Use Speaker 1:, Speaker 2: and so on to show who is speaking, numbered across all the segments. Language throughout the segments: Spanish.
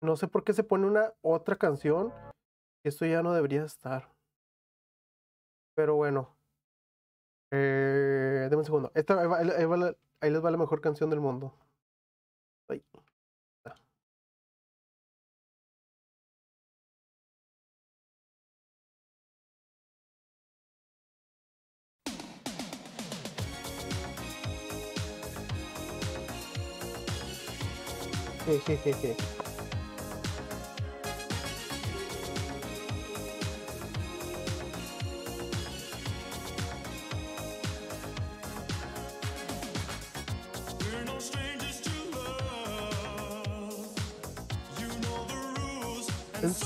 Speaker 1: No sé por qué se pone una otra canción. Esto ya no debería estar. Pero bueno. Eh, deme un segundo. Esta, ahí, les va la mejor canción del mundo. Ay.
Speaker 2: Sí, sí, sí, sí.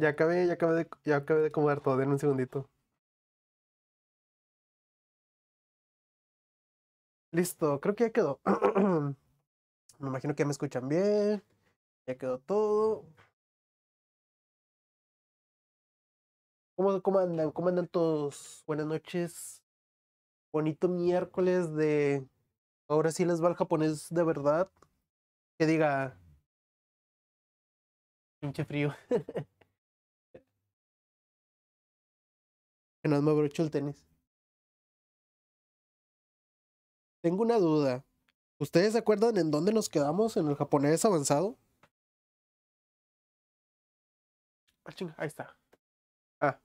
Speaker 1: Ya acabé, ya acabé de, ya acabé de acomodar todo, en un segundito. Listo, creo que ya quedó. me imagino que ya me escuchan bien. Ya quedó todo. ¿Cómo, cómo andan? ¿Cómo andan todos? Buenas noches.
Speaker 2: Bonito miércoles de... Ahora sí les va el japonés de verdad.
Speaker 1: Que diga... Pinche frío. no me el tenis. Tengo una duda. ¿Ustedes se acuerdan en dónde nos quedamos en el japonés avanzado? Ah, chinga, ahí está. Ah,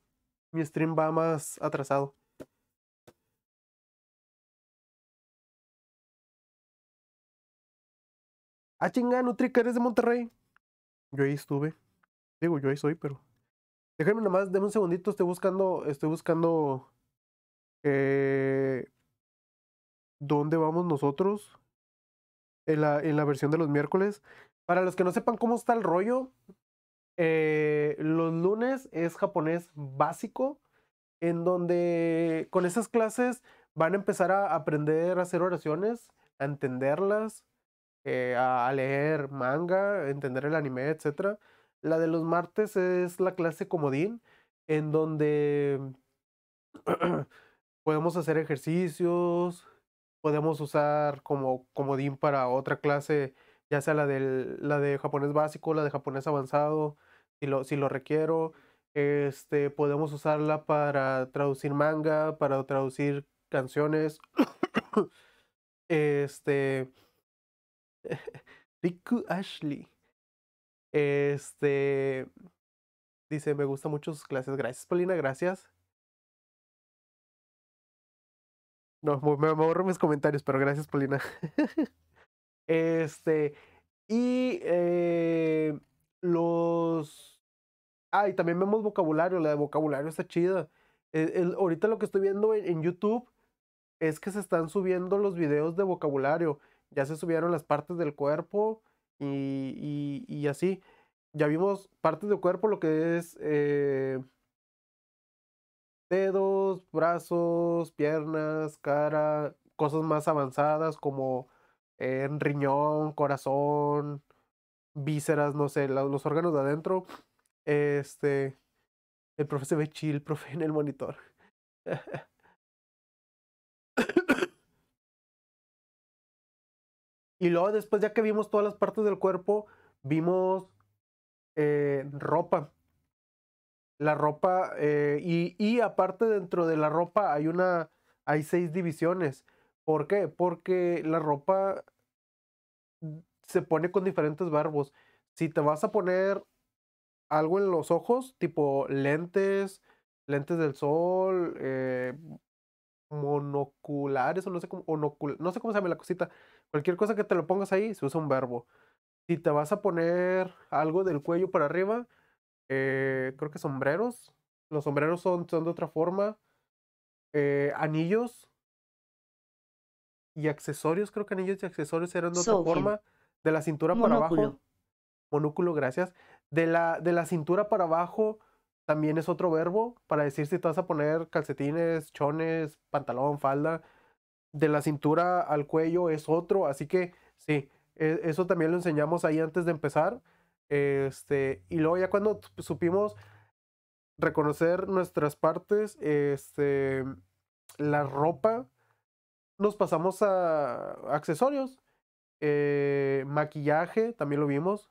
Speaker 1: mi stream va más atrasado. Ah, chinga, Nutrica, eres de Monterrey. Yo ahí estuve. Digo, yo ahí soy, pero.
Speaker 2: Déjenme nomás, denme un segundito, estoy buscando, estoy buscando eh, dónde vamos nosotros en la, en la versión de los miércoles. Para los que no sepan cómo está el rollo, eh, los lunes es japonés básico, en donde con esas clases van a empezar a aprender a hacer oraciones, a entenderlas, eh, a leer manga, entender el anime, etcétera la de los martes es la clase comodín, en donde podemos hacer ejercicios, podemos usar como comodín para otra clase, ya sea la, del, la de japonés básico, la de japonés avanzado, si lo, si lo requiero. Este, podemos usarla para traducir manga, para traducir canciones. este. Riku Ashley. Este. Dice, me gusta mucho sus clases. Gracias, Polina gracias. No, me, ahorro mis comentarios, pero gracias, Polina este. Y eh, los. Ah, y también vemos vocabulario. La de vocabulario está chida. ahorita lo que estoy viendo en YouTube es que se están subiendo los videos de vocabulario. Ya se subieron las partes del cuerpo y, así. Ya vimos partes del cuerpo, lo que es eh, dedos, brazos, piernas, cara, cosas más avanzadas como eh, riñón, corazón, vísceras, no sé, los, órganos de adentro. Este,
Speaker 1: el profe se ve chill, profe, en el monitor. Y luego después, ya que
Speaker 2: vimos todas las partes del cuerpo, vimos eh, ropa. La ropa, eh, y, aparte dentro de la ropa hay una, hay seis divisiones. ¿Por qué? Porque la ropa se pone con diferentes barbos. Si te vas a poner algo en los ojos, tipo lentes, lentes del sol, eh, monoculares, o no sé cómo, no sé cómo se llama la cosita, Cualquier cosa que te lo pongas ahí, se usa un verbo. Si te vas a poner algo del cuello para arriba, eh, creo que sombreros. Los sombreros son, son de otra forma. Eh, anillos y accesorios, creo que anillos y accesorios eran de otra forma. De la cintura para abajo. Monúculo, gracias. De la, de la cintura para abajo también es otro verbo para decir si te vas a poner calcetines, chones, pantalón, falda de la cintura al cuello es otro, así que sí, e, eso también lo enseñamos ahí antes de empezar. Este, y luego ya cuando supimos reconocer nuestras partes, este, la ropa, nos pasamos a accesorios, eh, maquillaje, también lo vimos.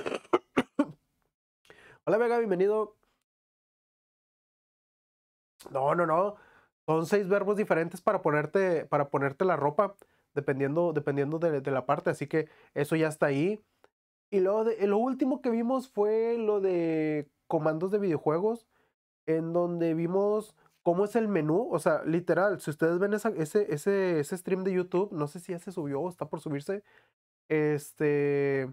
Speaker 2: Hola Vega, bienvenido. No, no, no. Son seis verbos diferentes para ponerte, para ponerte la ropa, dependiendo, dependiendo de, la parte. Así que eso ya está ahí. Y luego de, lo último que vimos fue lo de comandos de videojuegos, en donde vimos cómo es el menú. O sea, literal, si ustedes ven ese, ese, ese stream de YouTube, no sé si ya se subió o está por subirse. Este.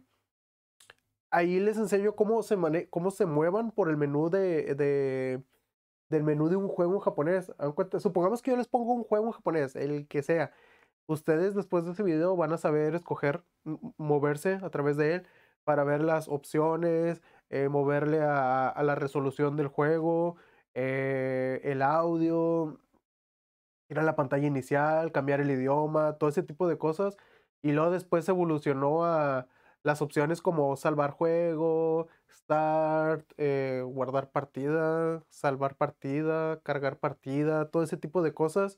Speaker 2: Ahí les enseño cómo se, cómo se muevan por el menú de, del menú de un juego en japonés. Supongamos que yo les pongo un juego en japonés, el que sea. Ustedes después de ese video van a saber escoger, moverse a través de él para ver las opciones, eh, moverle a, la resolución del juego, eh, el audio, ir a la pantalla inicial, cambiar el idioma, todo ese tipo de cosas. Y luego después evolucionó a, las opciones como salvar juego, start, eh, guardar partida, salvar partida, cargar partida, todo ese tipo de cosas.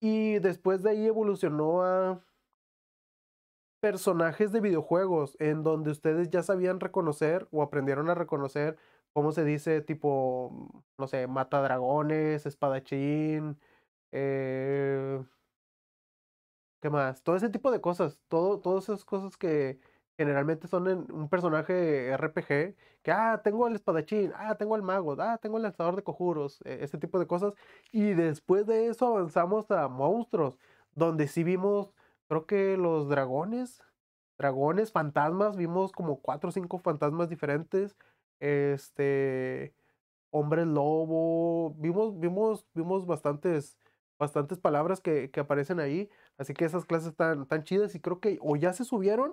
Speaker 2: Y después de ahí evolucionó a personajes de videojuegos en donde ustedes ya sabían reconocer o aprendieron a reconocer cómo se dice tipo, mm, no sé, mata dragones, espadachín, eh, ¿qué más? Todo ese tipo de cosas, todo, todas esas cosas que, generalmente son en un personaje RPG que, ah, tengo el espadachín, ah, tengo el mago, ah, tengo el lanzador de cojuros este tipo de cosas. Y después de eso avanzamos a monstruos, donde sí vimos, creo que los dragones, dragones, fantasmas, vimos como cuatro o cinco fantasmas diferentes, este, Hombre lobo, vimos, vimos, vimos bastantes, bastantes palabras que, que aparecen ahí. Así que esas clases están tan chidas y creo que o ya se subieron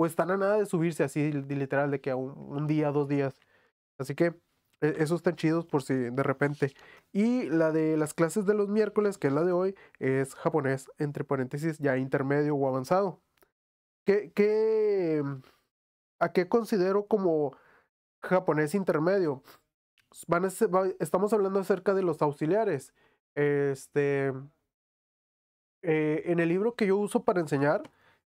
Speaker 2: o están a nada de subirse así, literal, de que a un, día, dos días. Así que e, esos están chidos por si de repente. Y la de las clases de los miércoles, que es la de hoy, es japonés, entre paréntesis, ya intermedio o avanzado. ¿Qué, qué, a qué considero como japonés intermedio? Van estamos hablando acerca de los auxiliares. Este, eh, en el libro que yo uso para enseñar,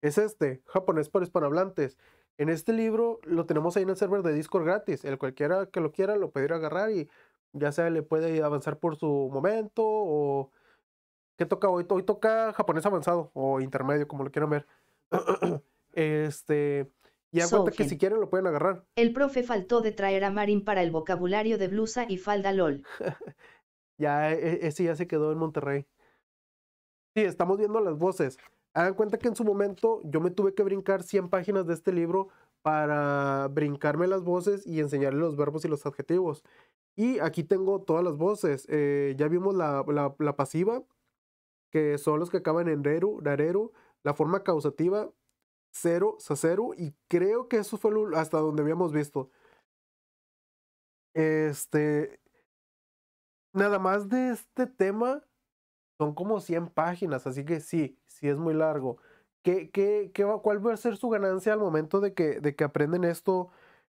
Speaker 2: es este, japonés para hispanohablantes. En este libro lo tenemos ahí en el server de Discord gratis. El cualquiera que lo quiera lo puede ir a agarrar y ya sea le puede avanzar por su momento o ¿qué toca hoy? Hoy toca japonés avanzado o intermedio, como lo quieran ver. este, y aguanta que si quieren lo pueden agarrar.
Speaker 3: El profe faltó de traer a Marin para el vocabulario de blusa y falda LOL.
Speaker 2: ya, e, e, ese ya se quedó en Monterrey. Sí, estamos viendo las voces. Hagan cuenta que en su momento yo me tuve que brincar 100 páginas de este libro para brincarme las voces y enseñarle los verbos y los adjetivos. Y aquí tengo todas las voces. Eh, ya vimos la, la, pasiva, que son los que acaban en reru, rareru, la forma causativa, cero, saceru, y creo que eso fue hasta donde habíamos visto. Este. Nada más de este tema, son como 100 páginas, así que sí, sí es muy largo. ¿Qué, qué, va, ¿Cuál va a ser su ganancia al momento de que, de que aprenden esto,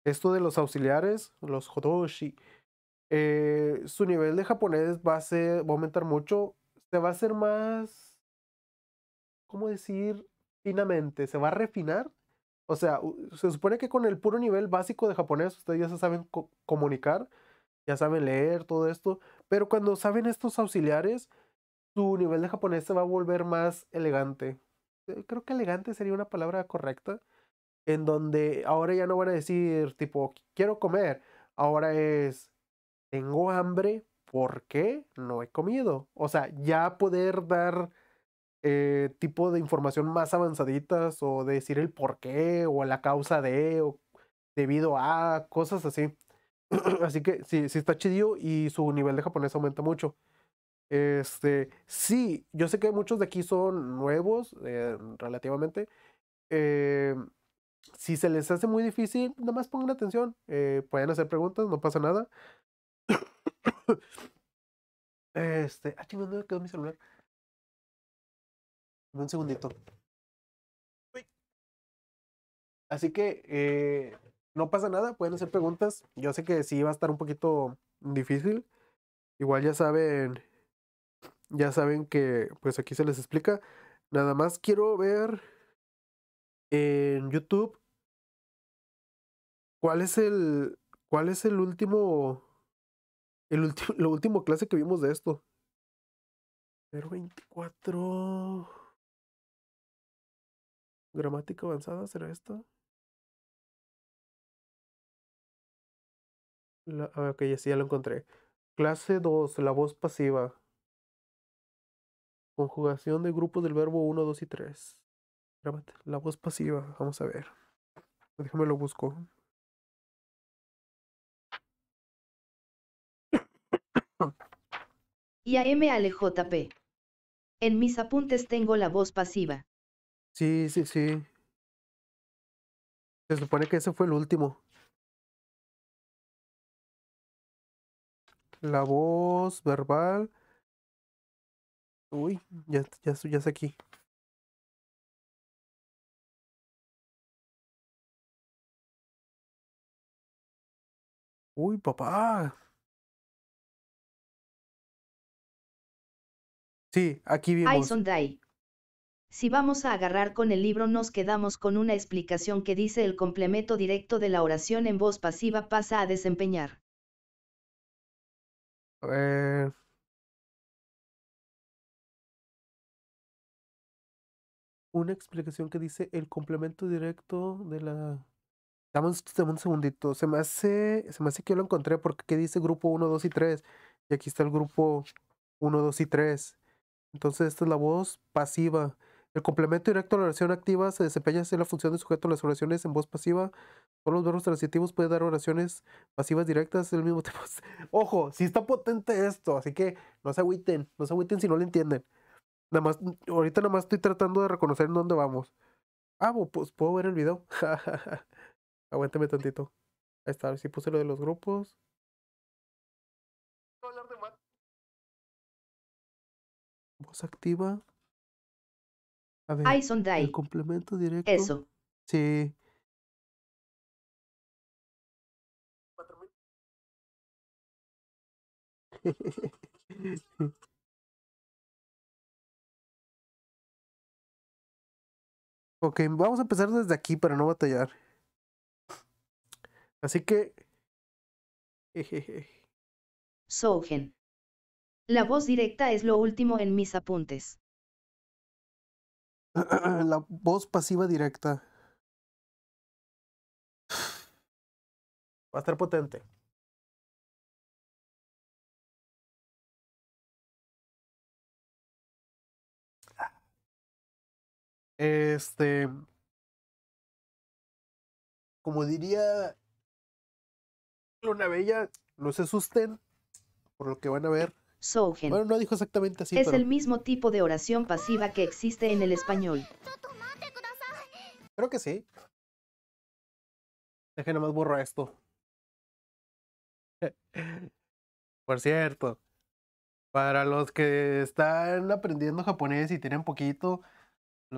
Speaker 2: esto de los auxiliares, los hodoshi? Eh, su nivel de japonés va a, aumentar mucho. Se va a hacer más, ¿cómo decir? Finamente, se va a refinar. O sea, se supone que con el puro nivel básico de japonés ustedes ya se saben comunicar, ya saben leer, todo esto, pero cuando saben estos auxiliares, su nivel de japonés se va a volver más elegante. Eh, creo que elegante sería una palabra correcta. En donde ahora ya no van a decir, tipo, quiero comer. Ahora es, tengo hambre porque no he comido. O sea, ya poder dar eh, tipo de información más avanzaditas o decir el por qué o la causa de o debido a cosas así. así que si sí está chido y su nivel de japonés aumenta mucho. Este, sí, yo sé que muchos de aquí son nuevos, eh, relativamente. Eh, si se les hace muy difícil, nada más pongan atención. Eh, pueden hacer preguntas,
Speaker 1: no pasa nada. este, ah, ¿dónde quedó mi celular? Un segundito. Así que no pasa nada, pueden hacer preguntas. Yo sé
Speaker 2: que sí va a estar un poquito difícil. Igual ya saben ya saben que pues aquí se les explica. Nada más quiero ver en YouTube cuál es el cuál es el
Speaker 1: último el último lo último clase que vimos de esto. 024 gramática avanzada será esto ah, ok, ya sí, ya lo encontré. Clase 2, la voz pasiva.
Speaker 2: Conjugación de grupos del verbo 1, 2 y 3. La voz
Speaker 1: pasiva. Vamos a ver. Déjame lo busco.
Speaker 3: Y a M al JP. En mis apuntes tengo la voz pasiva.
Speaker 1: Sí, sí, sí. Se supone que ese fue el último. La voz verbal Uy, ya, ya, ya aquí. Uy, papá. Sí, aquí vimos.
Speaker 3: Si vamos a agarrar con el libro nos quedamos con una explicación que dice el complemento directo de la oración en voz pasiva pasa a desempeñar.
Speaker 1: ver... una explicación que dice el
Speaker 2: complemento directo de la...
Speaker 1: Dame un, segundito. Se me hace. Se me hace
Speaker 2: que yo lo encontré porque dice grupo 1, 2 y 3. Y aquí está el grupo 1, 2 y 3. Entonces esta es la voz pasiva. El complemento directo a la oración activa se desempeña en la función de sujeto a las oraciones en voz pasiva. Todos los verbos transitivos pueden dar oraciones pasivas directas el mismo tiempo Ojo, si está potente esto, así que no se agüiten, no se agüiten si no lo entienden. Nada más, ahorita nada más estoy tratando de reconocer en dónde vamos. Ah,
Speaker 1: pues puedo ver el video. Aguántame tantito. Ahí está, a ver si puse lo de los grupos. Voz activa. A ver, Ay, son el complemento directo. Eso. Sí. Ok, vamos a empezar desde aquí para no batallar. Así que...
Speaker 3: Sogen. La voz directa es lo último en mis apuntes.
Speaker 1: La voz pasiva directa. Va a estar potente. Este. Como diría Luna Bella, no se asusten por lo que van a e ver. Bueno, no dijo exactamente así. Es
Speaker 3: el mismo tipo de oración pasiva que existe en el español. Creo que
Speaker 1: sí. Dejen más borro esto. Por cierto, para los que
Speaker 2: están aprendiendo japonés y tienen poquito,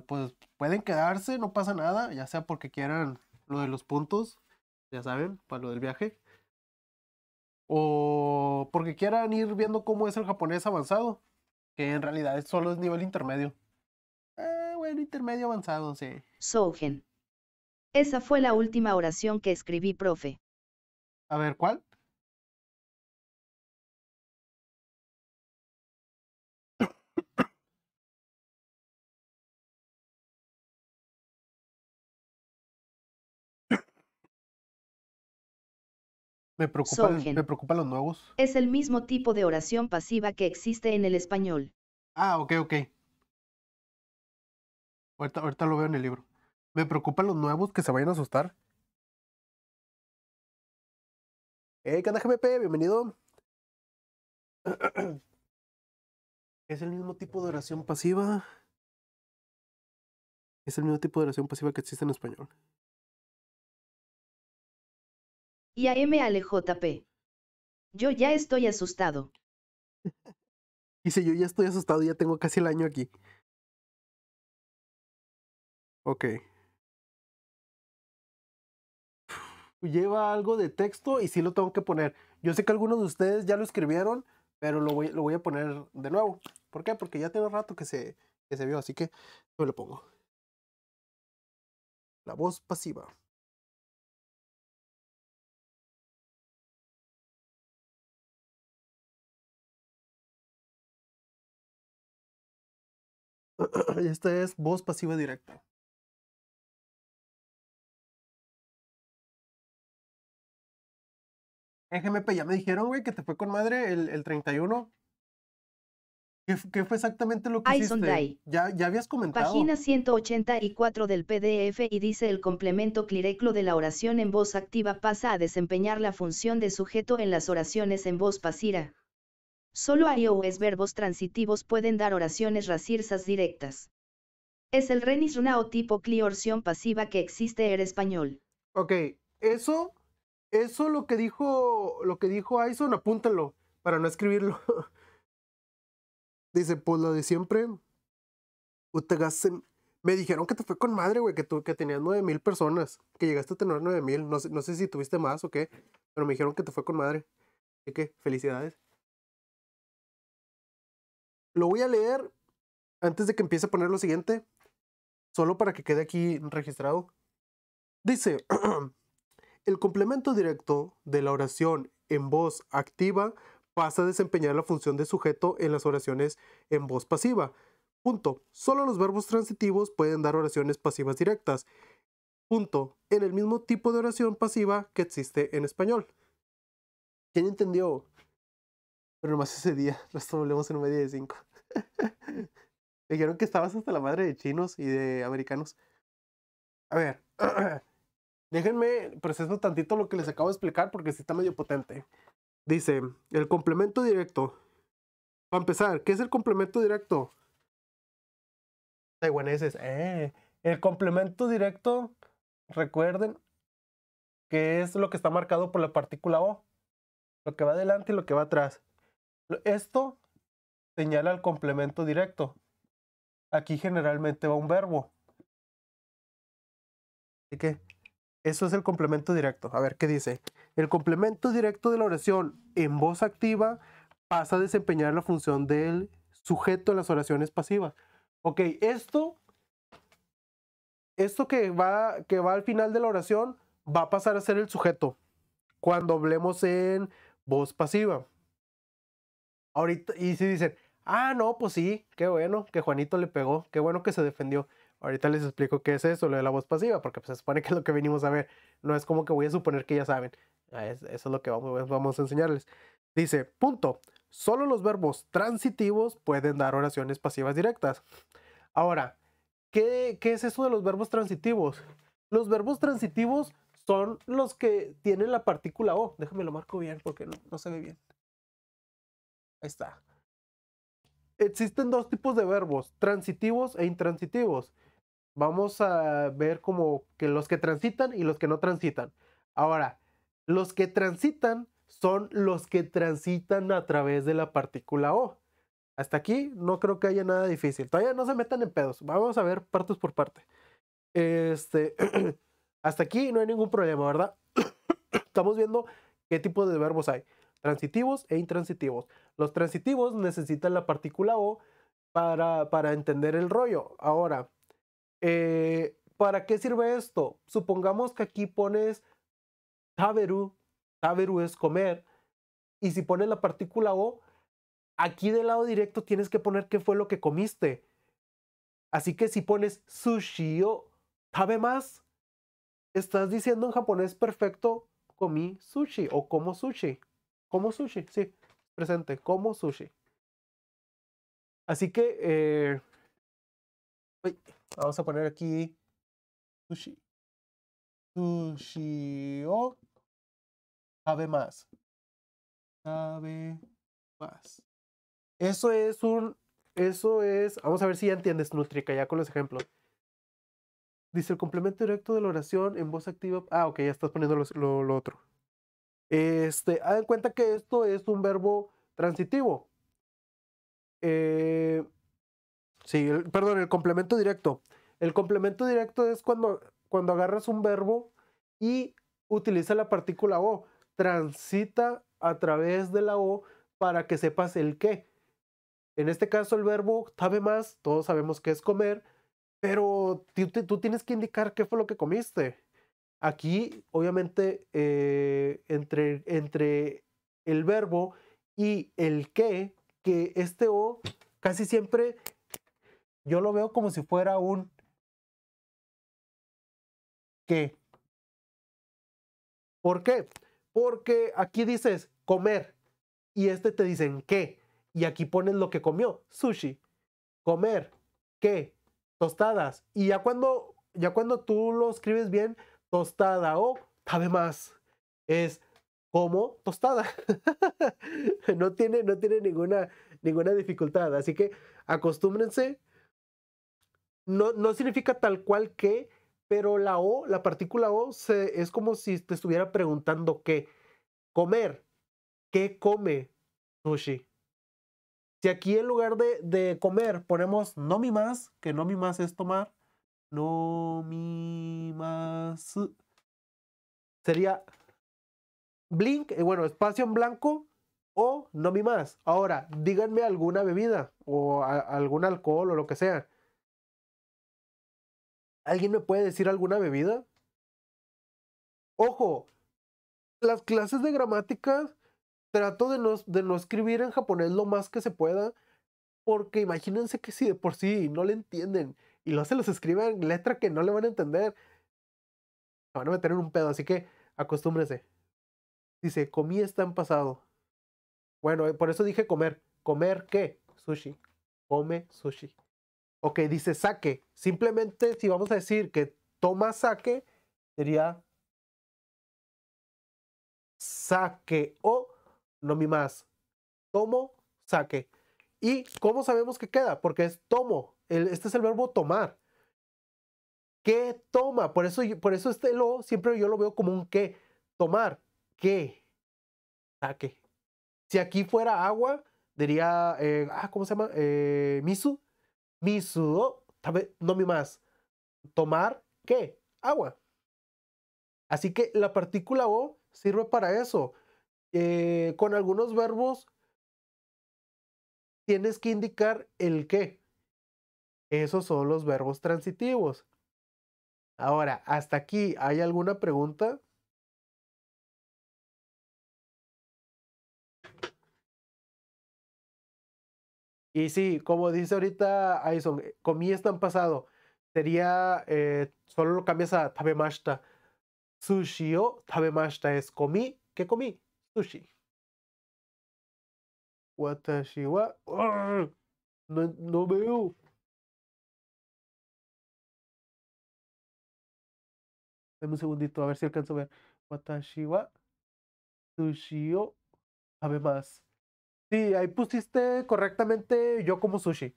Speaker 2: pues pueden quedarse, no pasa nada, ya sea porque quieran lo de los puntos, ya saben, para lo del viaje, o porque quieran ir viendo cómo es el japonés avanzado, que en realidad solo es nivel intermedio.
Speaker 3: Eh, bueno, intermedio avanzado, sí. Sougen. Esa fue la última oración que escribí, profe. A ver, ¿cuál?
Speaker 1: Me preocupan, los nuevos.
Speaker 3: Es el mismo tipo de oración pasiva que existe en el español.
Speaker 1: Ah, ok, ok. Ahorita, lo veo en el libro. Me preocupan los nuevos que se vayan a asustar. Hey, ¿qué Bienvenido. Es el mismo tipo de oración pasiva. Es el mismo tipo de oración pasiva que existe en español.
Speaker 3: Y a M. Yo ya estoy asustado.
Speaker 1: Dice, yo ya estoy asustado, ya tengo casi el año aquí. Ok. Lleva algo de texto y sí lo tengo que
Speaker 2: poner. Yo sé que algunos de ustedes ya lo escribieron, pero lo voy, a poner de nuevo. ¿Por qué?
Speaker 1: Porque ya tiene rato que se, que se vio, así que yo lo pongo. La voz pasiva. esta es voz pasiva directa. En ya me dijeron, güey, que te fue con madre el, 31. ¿Qué,
Speaker 2: fue exactamente lo que hiciste? Ya, ya habías comentado. Página
Speaker 3: 184 del PDF y dice el complemento clireclo de la oración en voz activa pasa a desempeñar la función de sujeto en las oraciones en voz pasiva solo iOS verbos transitivos pueden dar oraciones racirsas directas. Es el renis tipo cliorción pasiva que existe en español. Ok, eso, eso lo que dijo,
Speaker 2: lo que dijo Aison, apúntalo, para no escribirlo. Dice, pues lo de siempre. Me dijeron que te fue con madre, güey, que, tú, que tenías 9000 personas, que llegaste a tener 9000. No, no sé si tuviste más o qué, pero me dijeron que te fue con madre. Así que, felicidades. Lo voy a leer antes de que empiece a poner lo siguiente, solo para que quede aquí registrado. Dice, el complemento directo de la oración en voz activa pasa a desempeñar la función de sujeto en las oraciones en voz pasiva. Punto. Solo los verbos transitivos pueden dar oraciones pasivas directas. Punto. En el mismo tipo de oración pasiva que existe en español. ¿Quién entendió? Pero nomás ese día nos volvemos en un media de Me Dijeron que estabas hasta la madre de chinos y de americanos. A ver, déjenme proceso tantito lo que les acabo de explicar porque sí está medio potente. Dice, el complemento directo. Para empezar, ¿qué es el complemento directo? Taiwaneses, eh. El complemento directo, recuerden, que es lo que está marcado por la partícula O. Lo que va adelante y lo que va atrás. Esto señala el complemento directo. Aquí generalmente va un verbo. Así que eso es el complemento directo. A ver qué dice. El complemento directo de la oración en voz activa pasa a desempeñar la función del sujeto en las oraciones pasivas. Ok, esto, esto que va, que va al final de la oración va a pasar a ser el sujeto cuando hablemos en voz pasiva. Ahorita, y si dicen, ah, no, pues sí, qué bueno que Juanito le pegó, qué bueno que se defendió. Ahorita les explico qué es eso, lo de la voz pasiva, porque pues, se supone que es lo que venimos a ver. No es como que voy a suponer que ya saben. Ah, eso es lo que vamos, vamos a enseñarles. Dice, punto. Solo los verbos transitivos pueden dar oraciones pasivas directas. Ahora, ¿qué, es eso de los verbos transitivos? Los verbos transitivos son los que tienen la partícula O. Déjame lo marco bien porque no, no se ve bien. Ahí está. Existen dos tipos de verbos, transitivos e intransitivos. Vamos a ver como que los que transitan y los que no transitan. Ahora, los que transitan son los que transitan a través de la partícula O. Hasta aquí no creo que haya nada difícil. Todavía no se metan en pedos. Vamos a ver partes por parte. Este, hasta aquí no hay ningún problema, ¿verdad? Estamos viendo qué tipo de verbos hay transitivos e intransitivos. Los transitivos necesitan la partícula o para, para entender el rollo. Ahora, eh, ¿para qué sirve esto? Supongamos que aquí pones taberu, taberu es comer, y si pones la partícula o, aquí del lado directo tienes que poner qué fue lo que comiste. Así que si pones sushi o tabe más, estás diciendo en japonés perfecto comí sushi o como sushi. Como sushi, sí. Presente, como sushi. Así
Speaker 1: que, eh, vamos a poner aquí sushi. Sushi o sabe más. Sabe más. Eso es un,
Speaker 2: eso es, vamos a ver si ya entiendes, Nutrica, ya con los ejemplos. Dice el complemento directo de la oración en voz activa. Ah, ok, ya estás poniendo lo otro. Este, en cuenta que esto es un verbo transitivo. Eh, sí, perdón, el complemento directo. El complemento directo es cuando, cuando agarras un verbo y utiliza la partícula o. Transita a través de la o para que sepas el qué. En este caso el verbo sabe más, todos sabemos que es comer, pero tú tienes que indicar qué fue lo que comiste. Aquí, obviamente, eh, entre, entre el verbo y el que, que este o casi siempre
Speaker 1: yo lo veo como si fuera un que. ¿Por qué? Porque aquí dices
Speaker 2: comer y este te dicen qué y aquí pones lo que comió, sushi, comer, qué, tostadas y ya cuando ya cuando tú lo escribes bien tostada o además, es como tostada. no tiene, no tiene ninguna, ninguna dificultad. Así que acostúmbrense. No, no significa tal cual que, pero la O, la partícula O, se, es como si te estuviera preguntando qué. Comer. ¿Qué come sushi? Si aquí en lugar de, de comer ponemos no mi más, que no mi más es tomar, no más Sería Blink, eh, bueno, espacio en blanco o no mi más. Ahora, díganme alguna bebida o algún alcohol o lo que sea. ¿Alguien me puede decir alguna bebida? Ojo, las clases de gramática trato de no, de no escribir en japonés lo más que se pueda, porque imagínense que si de por sí no le entienden y luego se los escriben en letra que no le van a entender. van a meter en un pedo, así que acostúmbrese. Dice, comí en pasado. Bueno, eh, por eso dije comer. ¿Comer qué? Sushi. Come sushi. Ok, dice saque. Simplemente si vamos a decir que toma saque, sería saque o no más. Tomo, saque. ¿Y cómo sabemos que queda? Porque es tomo, este es el verbo tomar. ¿Qué toma? Por eso, por eso este lo siempre yo lo veo como un qué. Tomar. ¿Qué? Ah, qué Si aquí fuera agua, diría, eh, ah, ¿cómo se llama? misu. Eh, misu. no mi más. Tomar qué? Agua. Así que la partícula o sirve para eso. Eh, con algunos verbos tienes que indicar el qué. Esos son los verbos transitivos. Ahora,
Speaker 1: hasta aquí, ¿hay alguna pregunta? Y sí, como dice
Speaker 2: ahorita Aison, eh, comí es este tan pasado. Sería, eh, solo lo cambias a tabemashita. Sushi o tabemashita es comí. ¿Qué comí? Sushi.
Speaker 1: Watashi ¡ah! no veo. Dame un segundito, a ver si alcanzo a ver. Watashi wa sushi o más. Sí, ahí pusiste correctamente yo como sushi.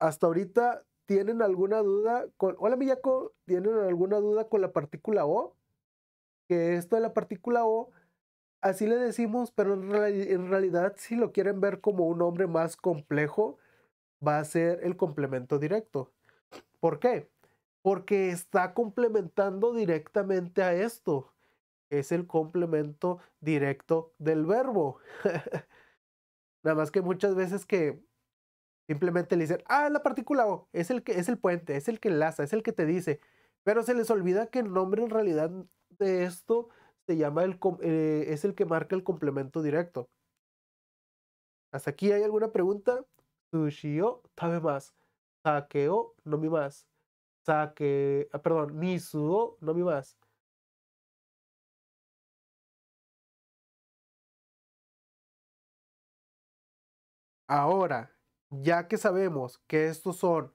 Speaker 1: Hasta ahorita, ¿tienen alguna
Speaker 2: duda con... Hola Miyako, ¿tienen alguna duda con la partícula O? Que esto de la partícula O Así le decimos, pero en, realidad si lo quieren ver como un hombre más complejo, va a ser el complemento directo. ¿Por qué? Porque está complementando directamente a esto. Es el complemento directo del verbo. Nada más que muchas veces que simplemente le dicen, ah, la partícula O, es el, que, es el puente, es el que enlaza, es el que te dice. Pero se les olvida que el nombre en realidad de esto se llama eh, es el que marca el complemento directo. ¿Hasta aquí hay alguna pregunta? Sushio sabe más. Sakeo no mi
Speaker 1: más. Ah, perdón, nisuo no mi más. Ahora, ya que sabemos que estos son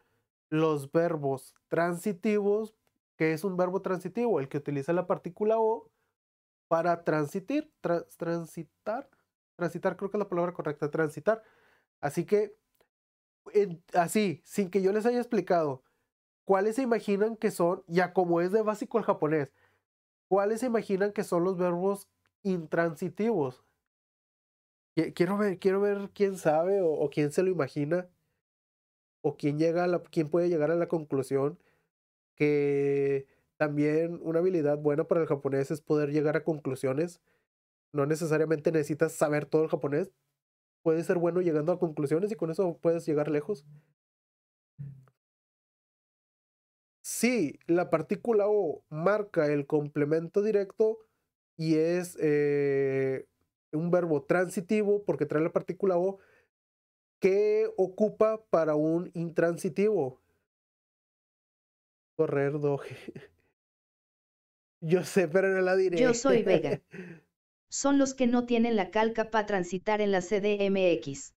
Speaker 1: los
Speaker 2: verbos transitivos, que es un verbo transitivo? El que utiliza la partícula o para transitir, transitar, transitar, creo que es la palabra correcta, transitar. Así que, así, sin que yo les haya explicado cuáles se imaginan que son, ya como es de básico el japonés, cuáles se imaginan que son los verbos intransitivos. Quiero ver, quiero ver quién sabe o, o quién se lo imagina o quién llega a quién puede llegar a la conclusión que también una habilidad buena para el japonés es poder llegar a conclusiones. No necesariamente necesitas saber todo el japonés. Puedes ser bueno llegando a conclusiones y con eso puedes llegar lejos. Sí, la partícula O marca el complemento directo y es eh, un verbo transitivo porque trae la partícula O que ocupa para un intransitivo. Correr doje. Yo sé, pero no la diré. Yo soy Vega.
Speaker 3: Son los que no tienen la calca para transitar en la CDMX.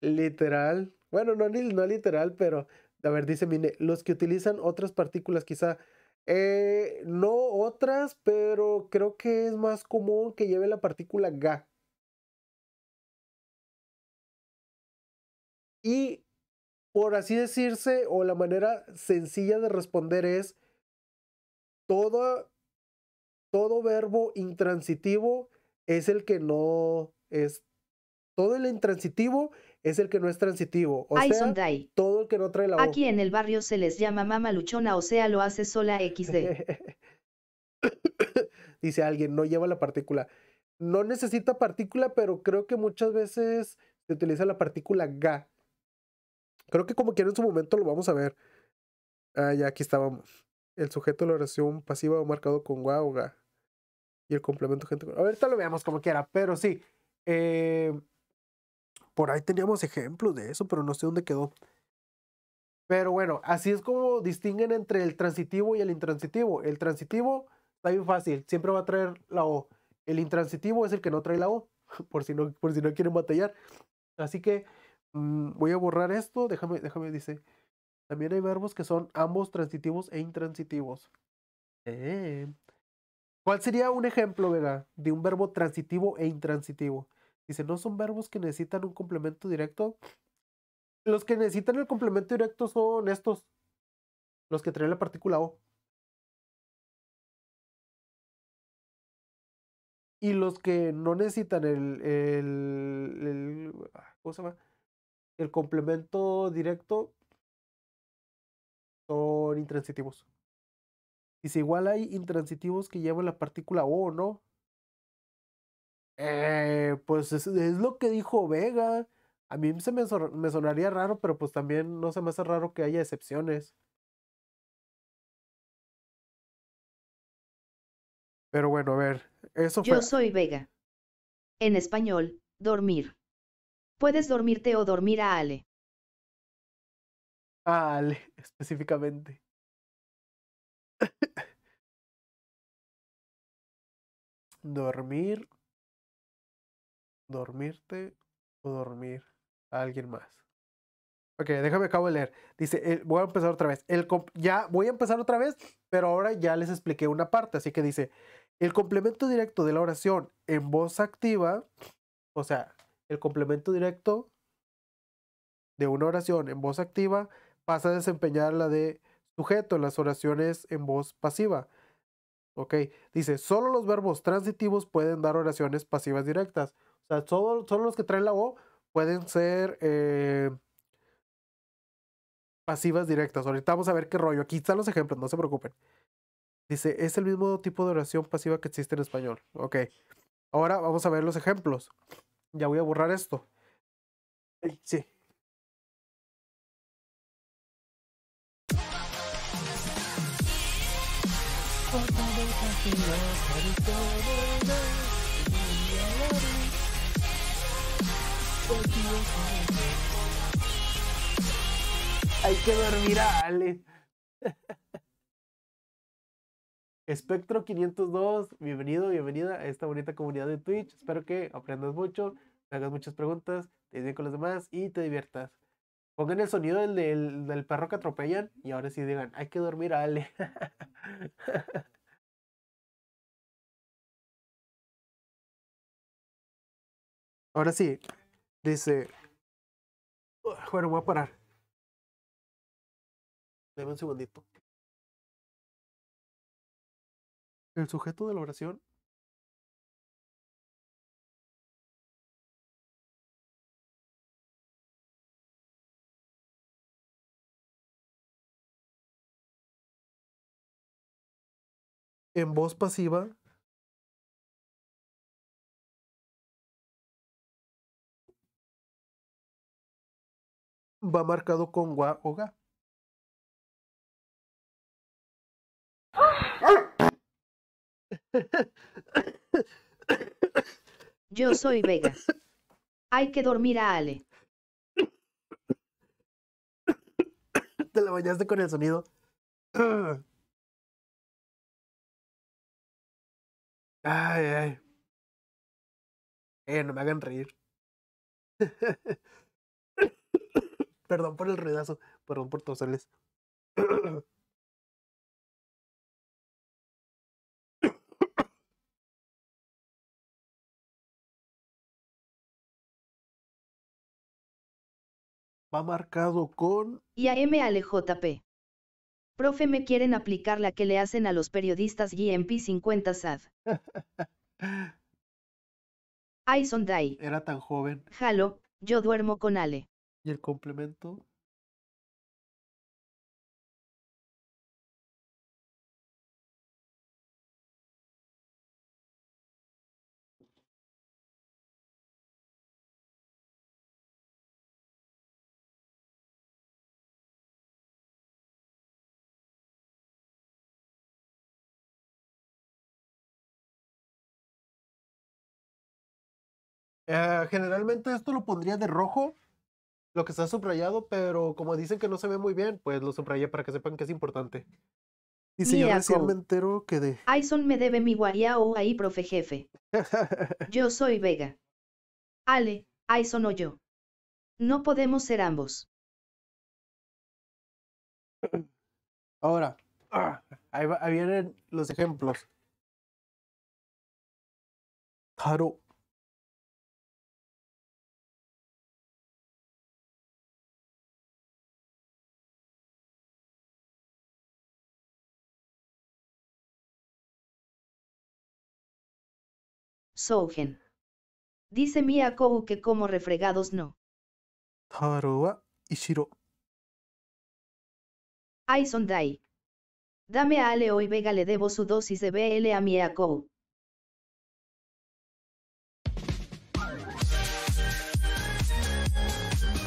Speaker 2: Literal. Bueno, no, no literal, pero a ver, dice Mine, los que utilizan otras partículas quizá. Eh, no otras, pero creo
Speaker 1: que es más común que lleve la partícula Ga. Y por así decirse, o la manera
Speaker 2: sencilla de responder es, toda todo verbo intransitivo es el que no es. Todo el intransitivo es el que no es transitivo. O sea,
Speaker 3: todo el que no trae la Aquí en el barrio se les llama mama luchona, o sea, lo hace sola XD.
Speaker 2: Dice alguien, no lleva la partícula. No necesita partícula, pero creo que muchas veces se utiliza la partícula ga. Creo que como quiera en su momento lo vamos a ver. Ah, ya aquí estábamos el sujeto de la oración pasiva o marcado con gua Y el complemento gente con... Ahorita lo veamos como quiera, pero sí. Eh, por ahí teníamos ejemplos de eso, pero no sé dónde quedó. Pero bueno, así es como distinguen entre el transitivo y el intransitivo. El transitivo está bien fácil, siempre va a traer la O. El intransitivo es el que no trae la O, por si no, por si no quieren batallar. Así que mm, voy a borrar esto, déjame, déjame, dice. También hay verbos que son ambos transitivos e intransitivos. Eh. ¿Cuál sería un ejemplo, Vega, de un verbo transitivo e intransitivo? Dice, ¿no son verbos que necesitan un
Speaker 1: complemento directo? Los que necesitan el complemento directo son estos, los que traen la partícula O. Y los que no necesitan el, el, el, ah,
Speaker 2: el complemento directo son intransitivos. Y si igual hay intransitivos que llevan la partícula O, ¿no? Eh, pues es, lo que dijo Vega. A mí se me, sonaría raro, pero pues también no se me hace raro que haya excepciones.
Speaker 1: Pero bueno, a ver,
Speaker 3: eso Yo soy Vega. En español, dormir. Puedes dormirte o dormir a Ale.
Speaker 1: Ale, específicamente. Dormir. Dormirte o dormir
Speaker 2: a alguien más. Ok, déjame acabo de leer. Dice, voy a empezar otra vez. El ya voy a empezar otra vez, pero ahora ya les expliqué una parte. Así que dice, el complemento directo de la oración en voz activa, o sea, el complemento directo de una oración en voz activa pasa a desempeñar la de sujeto en las oraciones en voz pasiva. Ok, dice, solo los verbos transitivos pueden dar oraciones pasivas directas. O sea, solo, los que traen la O pueden ser eh, pasivas directas. Ahorita vamos a ver qué rollo. Aquí están los ejemplos, no se preocupen. Dice, es el mismo tipo de oración pasiva que existe en
Speaker 1: español. Ok. Ahora vamos a ver los ejemplos. Ya voy a borrar esto. Sí,
Speaker 3: Hay que dormir a Ale.
Speaker 2: Espectro 502, bienvenido, bienvenida a esta bonita comunidad de Twitch. Espero que aprendas mucho, hagas muchas preguntas, te bien con los demás y te diviertas. Pongan el sonido del, del, del perro que atropellan y ahora sí digan,
Speaker 1: hay que dormir a Ale. Ahora sí, dice... Bueno, voy a parar. Deme un segundito. El sujeto de la oración en voz pasiva va marcado con gua o ga.
Speaker 3: Yo soy Vegas. Hay que dormir a Ale.
Speaker 1: Te la bañaste con el sonido. Ay, ay. Eh, no me hagan reír. Perdón por el ruidazo, perdón por toserles. Va marcado con...
Speaker 3: Y a M. Profe, me quieren aplicar la que le hacen a los periodistas GMP 50 SAD. I Day. Era tan joven. Jalo, yo duermo con Ale. ¿Y el complemento?
Speaker 1: Ah, generalmente esto lo pondría de
Speaker 2: rojo lo que está subrayado, pero como dicen que no se ve muy bien, pues lo subrayé para que sepan que es importante. Y si yo me entero que de...
Speaker 3: Aison me debe mi o ahí, profe jefe. yo soy Vega. Ale, Aison o yo. No podemos ser ambos.
Speaker 1: Ahora, ahí, ahí vienen los ejemplos. Taro
Speaker 3: Sougen. Dice Mia Kou que como refregados no.
Speaker 1: Taro Ishiro.
Speaker 3: Ay Dame a Ale hoy Vega le debo su dosis de BL a Mia Kou.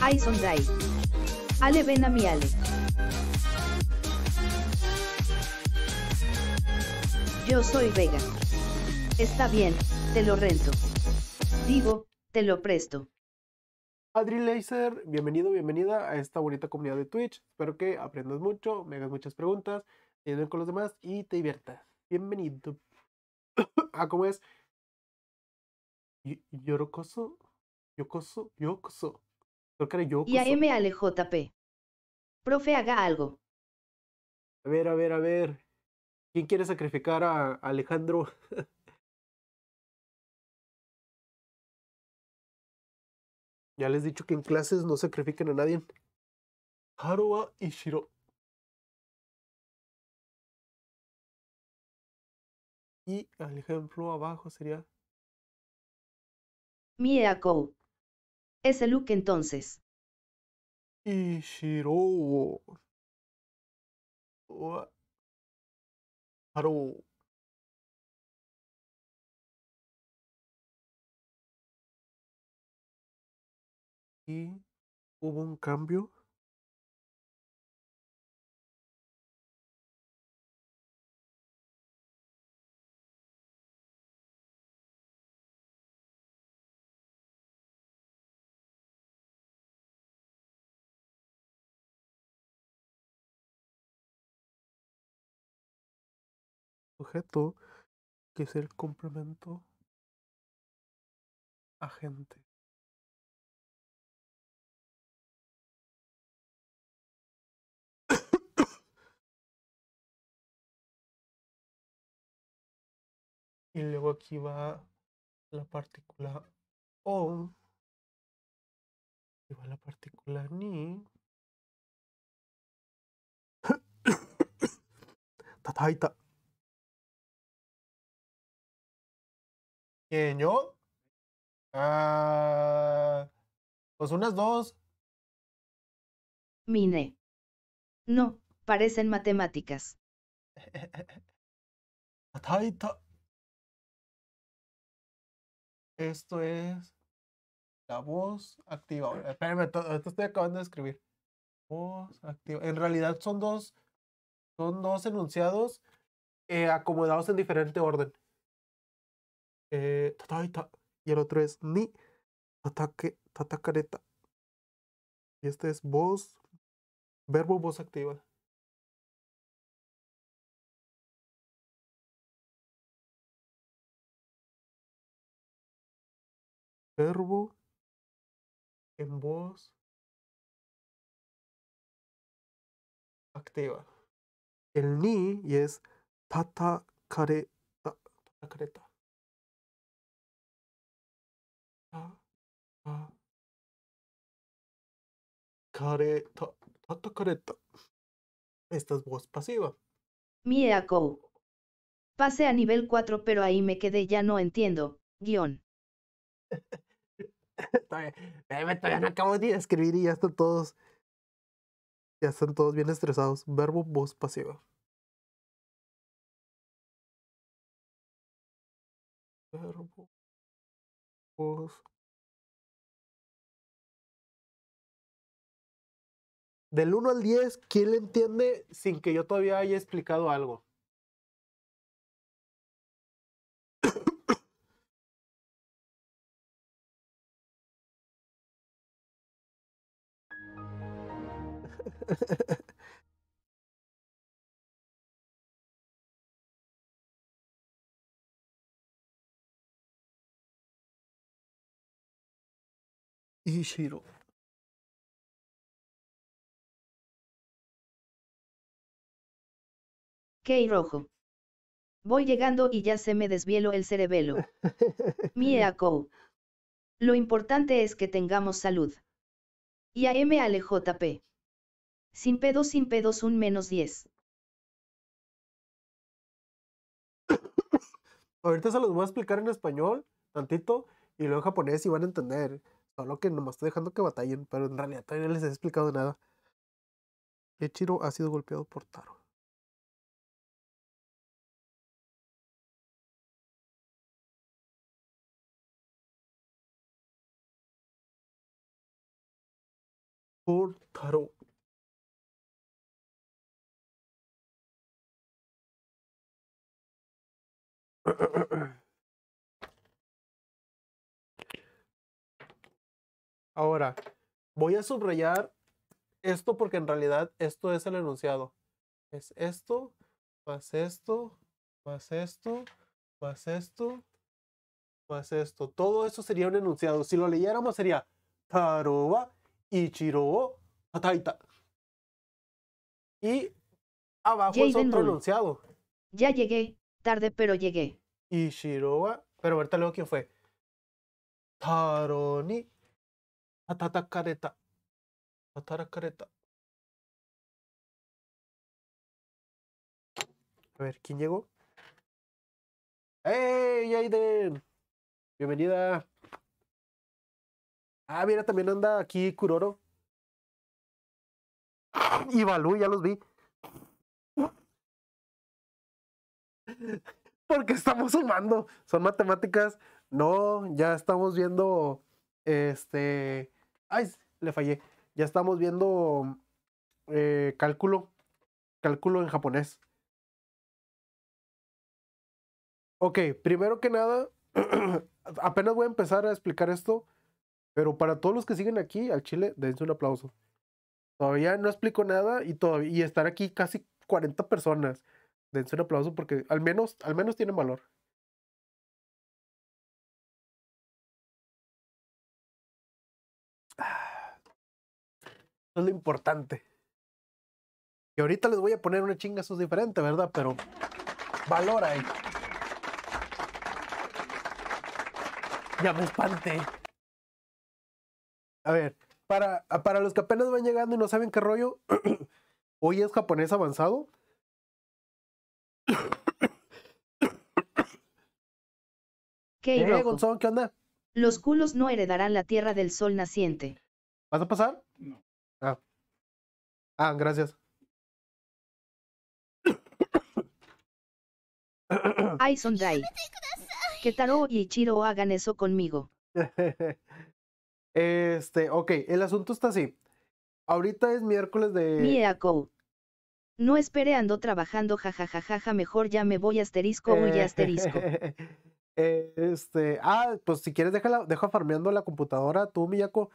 Speaker 3: Ay Ale ven a mi Ale. Yo soy Vega. Está bien. Te lo rento. Digo, te lo presto.
Speaker 2: Adri Laser, bienvenido, bienvenida a esta bonita comunidad de Twitch. Espero que aprendas mucho, me hagas muchas preguntas, te ayuden con los demás y te diviertas. Bienvenido. ah, ¿cómo
Speaker 1: es? Yorocoso. Yocoso. Yocoso. Creo que era Y a
Speaker 3: M Profe, haga algo.
Speaker 1: A ver, a ver, a ver. ¿Quién quiere sacrificar a Alejandro? Ya les he dicho que en clases no sacrifiquen a nadie. Haruwa Ishiro. Y el ejemplo abajo sería. Miyako. Ese look entonces. Ishiro. Haro. y hubo un cambio. Objeto que es el complemento agente. y luego aquí va la partícula O, y va la partícula Ni. Tataita. ¿Quién yo? Ah, pues unas
Speaker 3: dos. Mine. No, parecen matemáticas. Tataita.
Speaker 1: Esto es la voz activa. Ah.
Speaker 2: Espérame, esto estoy acabando de escribir. Voz activa. En realidad son dos, son dos enunciados eh, acomodados en diferente orden. Eh, y el otro es ni ataque
Speaker 1: Y este es voz, verbo voz activa. Verbo en voz activa. El ni y es tata careta. ta, tatakareta. Ta, careta. kare, Esta es voz
Speaker 2: pasiva.
Speaker 3: miako Pasé a nivel 4 pero ahí me quedé ya no entiendo. Guión. todavía, todavía no acabo de escribir y ya están todos.
Speaker 1: Ya están todos bien estresados. Verbo voz pasiva. Verbo voz. Del 1 al 10, ¿quién le entiende sin que yo todavía haya explicado algo? Ishiro.
Speaker 3: rojo. Voy llegando y ya se me desvielo el cerebelo. Mieako. Lo importante es que tengamos salud. Y a M. Sin pedos, sin pedos, un menos 10.
Speaker 1: Ahorita se los voy a explicar
Speaker 2: en español, tantito, y luego en japonés y van a entender. Solo que no me estoy dejando que batallen,
Speaker 1: pero en realidad todavía les he explicado nada. Ichiro ha sido golpeado por Taro. Por Taro. Ahora,
Speaker 2: voy a subrayar esto porque en realidad esto es el enunciado. Es esto, más esto, más esto, más esto, más esto. Todo eso sería un enunciado. Si lo leyéramos sería Taroba Ichiro Ataita. Y
Speaker 3: abajo es otro enunciado. Ya llegué, tarde pero llegué.
Speaker 2: Ishiroa,
Speaker 1: pero ahorita luego quién fue. Taroni Atatakareta. Atatakareta. A ver, ¿quién llegó? ¡Hey, Aiden! Bienvenida. Ah, mira, también anda aquí Kuroro. Y Balú, ya los vi porque estamos sumando. Son
Speaker 2: matemáticas. No, ya estamos viendo. Este. Ay, le fallé. Ya estamos viendo eh, cálculo. Cálculo en japonés. Ok, primero que nada, apenas voy a empezar a explicar esto, pero para todos los que siguen aquí al Chile, dense un aplauso. Todavía no explico nada y, todavía, y estar aquí casi 40
Speaker 1: personas dense un aplauso porque al menos, al menos tienen valor. Ah, es lo importante. Y ahorita les voy a poner una
Speaker 2: chinga sus diferente, ¿verdad? Pero valor ahí. Ya me espanté. A ver, para, para los que apenas van llegando y no saben qué rollo, hoy es japonés avanzado.
Speaker 3: ¿Qué onda? Los culos no heredarán la tierra del sol naciente. ¿Vas a pasar?
Speaker 1: No. Ah, ah gracias.
Speaker 3: Ay, Sondai. Que Taro y Ichiro hagan eso conmigo.
Speaker 2: este, ok, el asunto está así. Ahorita es miércoles de...
Speaker 3: Mieako. No espere, ando trabajando, jajajajaja, mejor ya me voy asterisco, voy asterisco.
Speaker 2: Eh, este, ah, pues si quieres deja farmeando la computadora tú, Miyako,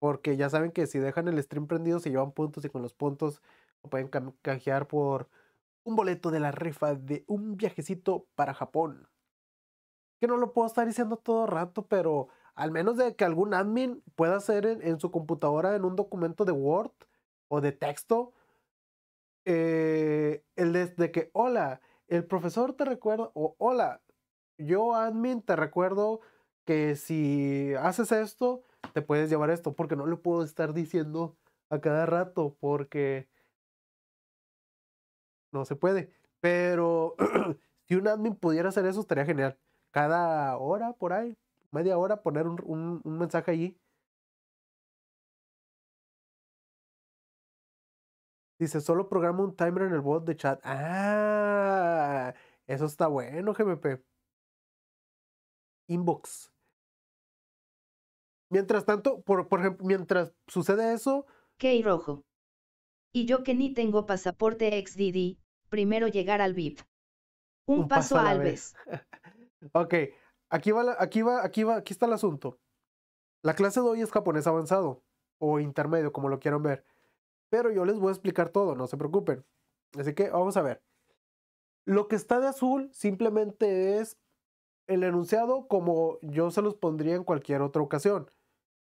Speaker 2: porque ya saben que si dejan el stream prendido se llevan puntos y con los puntos lo pueden canjear por un boleto de la rifa de un viajecito para Japón. Que no lo puedo estar diciendo todo rato, pero al menos de que algún admin pueda hacer en, su computadora en un documento de Word o de texto, eh, el de, de, que, hola, el profesor te recuerda, o hola, yo admin te recuerdo que si haces esto, te puedes llevar esto, porque no lo puedo estar diciendo a cada rato, porque no se puede. Pero si un admin pudiera hacer eso, estaría genial. Cada hora por ahí, media hora, poner un, un mensaje allí. Dice, solo programa un timer en el bot de chat. Ah, eso está bueno, GMP
Speaker 3: inbox. Mientras tanto, por, ejemplo, mientras sucede eso... Key rojo. Y yo que ni tengo pasaporte XDD, primero llegar al VIP. Un, paso, al a
Speaker 2: ok, aquí va, aquí va, aquí va, aquí está el asunto. La clase de hoy es japonés avanzado o intermedio, como lo quieran ver. Pero yo les voy a explicar todo, no se preocupen. Así que vamos a ver. Lo que está de azul simplemente es el enunciado como yo se los pondría en cualquier otra ocasión.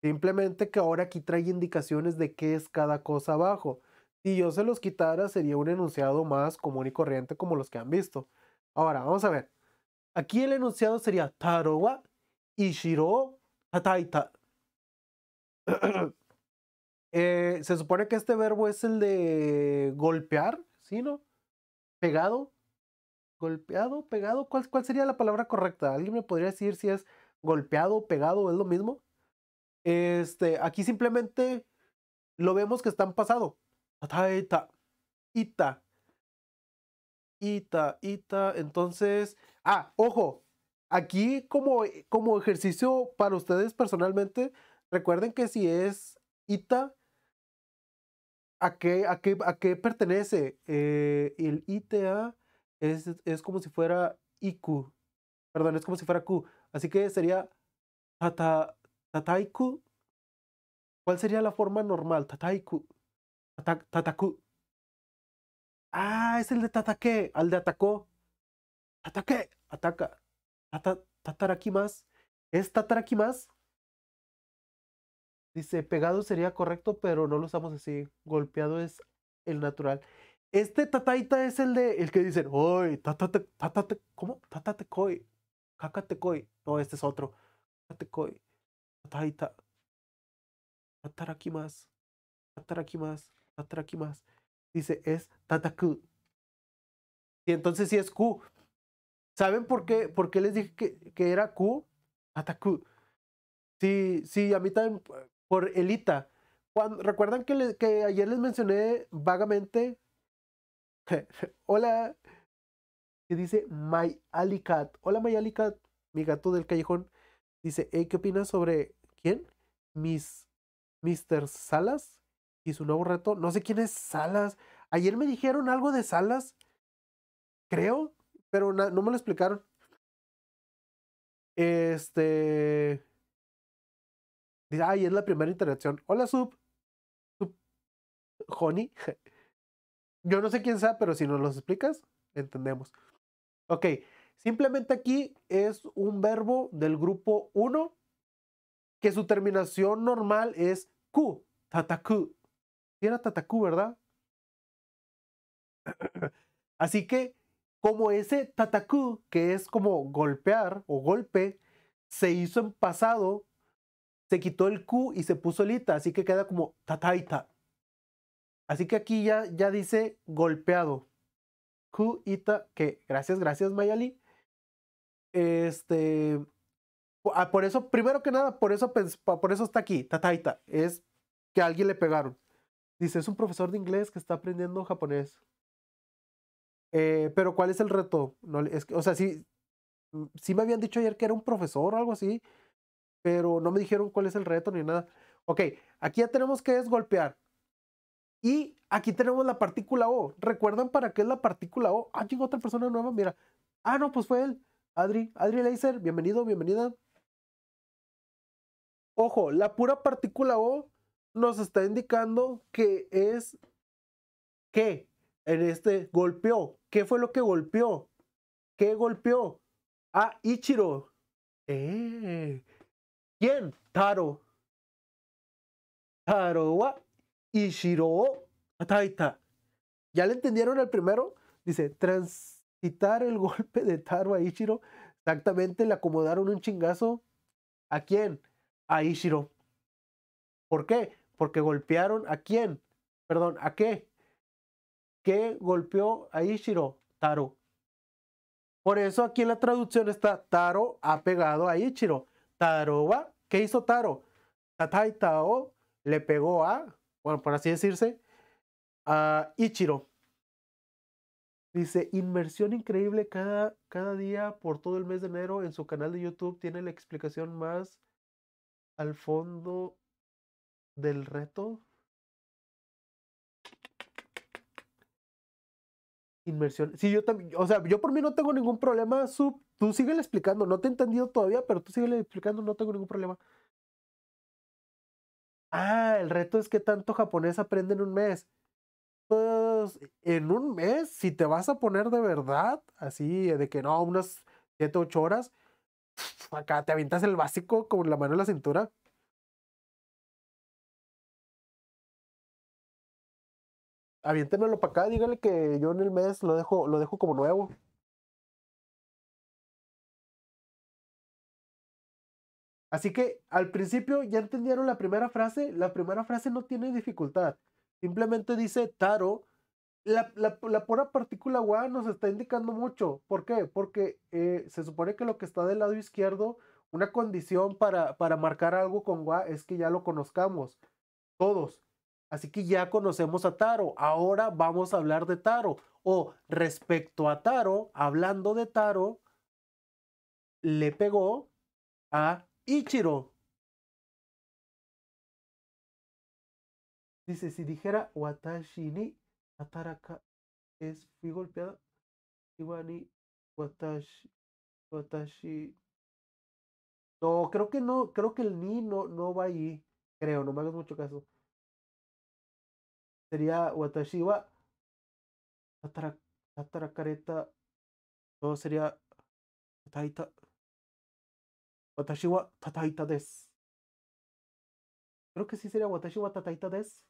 Speaker 2: Simplemente que ahora aquí trae indicaciones de qué es cada cosa abajo. Si yo se los quitara sería un enunciado más común y corriente como los que han visto. Ahora, vamos a ver. Aquí el enunciado sería Tarowa Ishiro Hataita. eh, se supone que este verbo es el de golpear, ¿sí no? Pegado golpeado, pegado, ¿cuál, sería la palabra correcta? ¿Alguien me podría decir si es golpeado, pegado, es lo mismo? Este, aquí simplemente lo vemos que están pasado. pasado. Ita, e, ita, ita, ita. Entonces, ah, ojo, aquí como, como ejercicio para ustedes personalmente, recuerden que si es ita, ¿a qué, a qué, a qué pertenece? Eh, el ITA es, como si fuera iku Perdón, es como si fuera Q. Así que sería tata, tataiku. ¿Cuál sería la forma normal? Tataiku. tataku. Ah, es el de tataque, al de atacó. Ataque, ataca. Tata, más. ¿Es tataraki más? Dice, pegado sería correcto, pero no lo usamos así. Golpeado es el natural. Este tataita es el de el que dicen, "Oy, tatate tatate, ¿cómo? Tatate koi, No, este es otro. Tatate koi. Tataita. Tatarakimas. Tatarakimas. Tatarakimas. Dice, es tataku. Y entonces sí es Q. ¿Saben por qué, por qué les dije que, que era Q? Tataku. Sí, sí, a mí también por Elita. ¿Recuerdan que, que ayer les mencioné vagamente Hola, que dice My Alicat. Hola, My Alicat, mi gato del callejón. Dice, ¿qué opinas sobre quién? Mis Mr. Salas y su nuevo reto. No sé quién es Salas. Ayer me dijeron algo de Salas, creo, pero no me lo explicaron. Este. Dice, ay, es la primera interacción. Hola, Sub. Sub. Honey. Yo no sé quién sea, pero si nos los explicas, entendemos. Ok, simplemente aquí es un verbo del grupo 1 que su terminación normal es ku, tataku. Era tataku, ¿verdad? Así que como ese tataku, que es como golpear o golpe, se hizo en pasado, se quitó el ku y se puso ita, así que queda como tataita. Así que aquí ya, ya dice golpeado. Ku ita que. Gracias, gracias, Mayali. Este. Ah, por eso, primero que nada, por eso, por eso está aquí, Tataita. Es que a alguien le pegaron. Dice, es un profesor de inglés que está aprendiendo japonés. Eh, pero ¿cuál es el reto? No, o sea, sí, mm, sí me habían dicho ayer que era un profesor o algo así, pero no me dijeron cuál es el reto ni nada. Ok, aquí ya tenemos que es golpear. Y aquí tenemos la partícula O. ¿Recuerdan para qué es la partícula O? Ah, llegó otra persona nueva, mira. Ah, no, pues fue él. Adri, Adri Leiser, bienvenido, bienvenida. Ojo, la pura partícula O nos está indicando que es qué en este golpeó. ¿Qué fue lo que golpeó? ¿Qué golpeó? A ah, Ichiro. Eh. ¿Quién? Taro. Taro Ishiro Ataita. ¿Ya le entendieron al primero? Dice, transitar el golpe de Taro a Ishiro. Exactamente, le acomodaron un chingazo. ¿A quién? A Ishiro. ¿Por qué? Porque golpearon a quién. Perdón, ¿a qué? ¿Qué golpeó a Ishiro? Taro. Por eso aquí en la traducción está Taro ha pegado a Ichiro. Taro va. ¿Qué hizo Taro? Tataitao le pegó a bueno, por así decirse, Ichiro. Dice, inmersión increíble cada, cada día por todo el mes de enero en su canal de YouTube.
Speaker 1: Tiene la explicación más al fondo del reto.
Speaker 2: Inmersión. Sí, yo también, o sea, yo por mí no tengo ningún problema, Sub. Tú síguele explicando, no te he entendido todavía, pero tú síguele explicando, no tengo ningún problema. Ah, el reto es que tanto japonés aprende en un mes. Pues en un mes, si te vas a poner de verdad, así, de que no, unas 7, 8 horas,
Speaker 1: acá te avientas el básico con la mano en la cintura. Aviéntenmelo para acá, dígale que yo en el mes lo dejo, lo dejo como nuevo. Así que al principio ya entendieron la primera frase. La primera frase
Speaker 2: no tiene dificultad. Simplemente dice Taro. La, pura partícula wa nos está indicando mucho. ¿Por qué? Porque eh, se supone que lo que está del lado izquierdo, una condición para, para marcar algo con wa es que ya lo conozcamos. Todos. Así que ya conocemos a Taro. Ahora vamos a hablar de Taro. O
Speaker 1: respecto a Taro, hablando de Taro, le pegó a Ichiro. Dice, si dijera Watashi ni Ataraka es fui
Speaker 2: golpeada. Iwani Watashi. Watashi. No, creo que no, creo que el ni no, no va ahí. Creo, no me hagas mucho caso.
Speaker 1: Sería Watashi wa Atarakareta. No, sería Taita. Watashi wa tataita des. Creo que sí sería Watashi wa tataita des.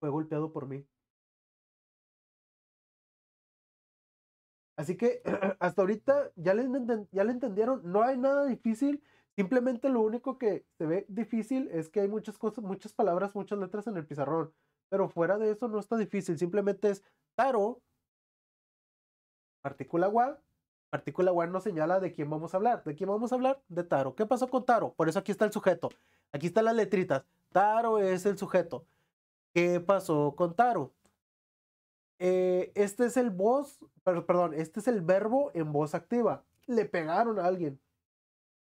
Speaker 1: Fue golpeado por mí. Así que hasta
Speaker 2: ahorita ya le, ya le entendieron, no hay nada difícil, simplemente lo único que se ve difícil es que hay muchas cosas, muchas palabras, muchas letras en el pizarrón, pero fuera de eso no está difícil, simplemente es taro, articula gua, Partícula web nos señala de quién vamos a hablar. ¿De quién vamos a hablar? De Taro. ¿Qué pasó con Taro? Por eso aquí está el sujeto. Aquí están las letritas. Taro es el sujeto. ¿Qué pasó con Taro? Eh, este es el voz, perdón, este es el verbo en voz activa. Le pegaron a alguien.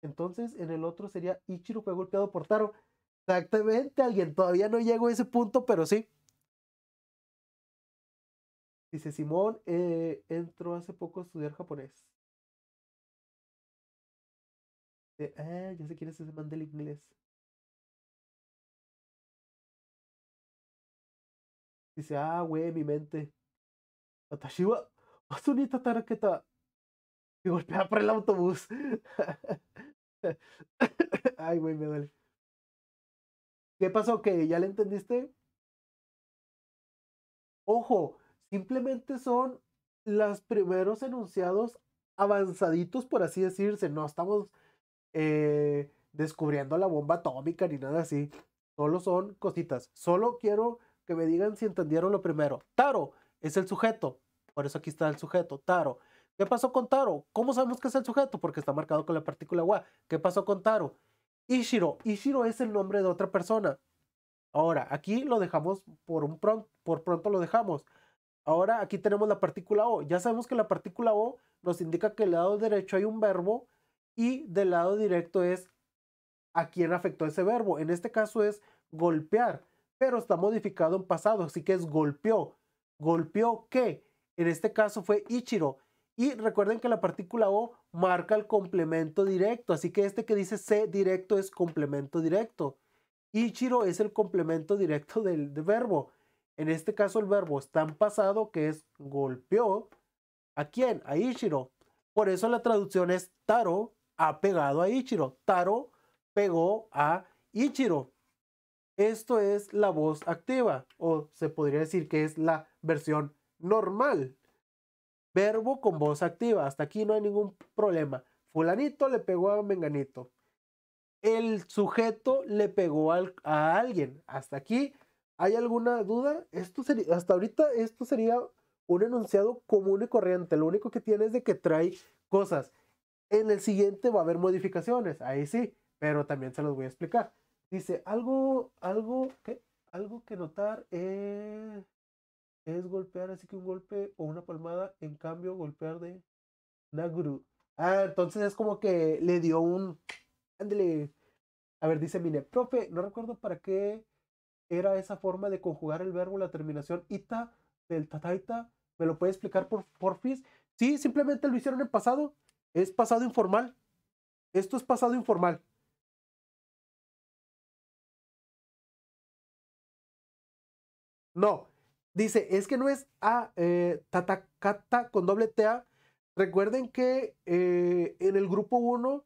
Speaker 2: Entonces, en el otro sería Ichiro fue golpeado por Taro. Exactamente, alguien. Todavía no llego a ese punto, pero sí.
Speaker 1: Dice Simón, eh, entró hace poco a estudiar japonés. Eh, ya sé quién es ese man del inglés. Dice, ah, güey, mi mente. Tashiba, wa Taraketa.
Speaker 2: Y golpea por el autobús. Ay, güey, me duele. ¿Qué pasó? ¿Que ya le entendiste? Ojo, simplemente son los primeros enunciados avanzaditos, por así decirse. No estamos eh, descubriendo la bomba atómica ni nada así. Solo son cositas. Solo quiero que me digan si entendieron lo primero. Taro es el sujeto. Por eso aquí está el sujeto, Taro. ¿Qué pasó con Taro? ¿Cómo sabemos que es el sujeto? Porque está marcado con la partícula wa. ¿Qué pasó con Taro? Ishiro. Ishiro es el nombre de otra persona. Ahora, aquí lo dejamos por un pronto, por pronto lo dejamos. Ahora aquí tenemos la partícula O. Ya sabemos que la partícula O nos indica que el lado derecho hay un verbo y del lado directo es a quién afectó ese verbo. En este caso es golpear, pero está modificado en pasado, así que es golpeó. ¿Golpeó qué? En este caso fue Ichiro. Y recuerden que la partícula O marca el complemento directo, así que este que dice C directo es complemento directo. Ichiro es el complemento directo del, del verbo. En este caso el verbo está en pasado, que es golpeó. ¿A quién? A Ichiro. Por eso la traducción es Taro, ha pegado a Ichiro. Taro pegó a Ichiro. Esto es la voz activa o se podría decir que es la versión normal. Verbo con voz activa. Hasta aquí no hay ningún problema. Fulanito le pegó a Menganito. El sujeto le pegó a alguien. Hasta aquí. ¿Hay alguna duda? Esto sería, hasta ahorita esto sería un enunciado común y corriente. Lo único que tiene es de que trae cosas. En el siguiente va a haber modificaciones, ahí sí, pero también se los voy a explicar. Dice, algo, algo, Algo que notar es, golpear, así que un golpe o una palmada, en cambio golpear de Naguru. Ah, entonces es como que le dio un... A ver, dice Mine, profe, no recuerdo para qué era esa forma de conjugar el verbo, la terminación ita del tataita. ¿Me lo puede explicar por porfis? Sí, simplemente lo hicieron en pasado.
Speaker 1: Es pasado informal. Esto es pasado informal. No, dice, es que no es A, eh, con doble TA. Recuerden que
Speaker 2: eh, en el grupo 1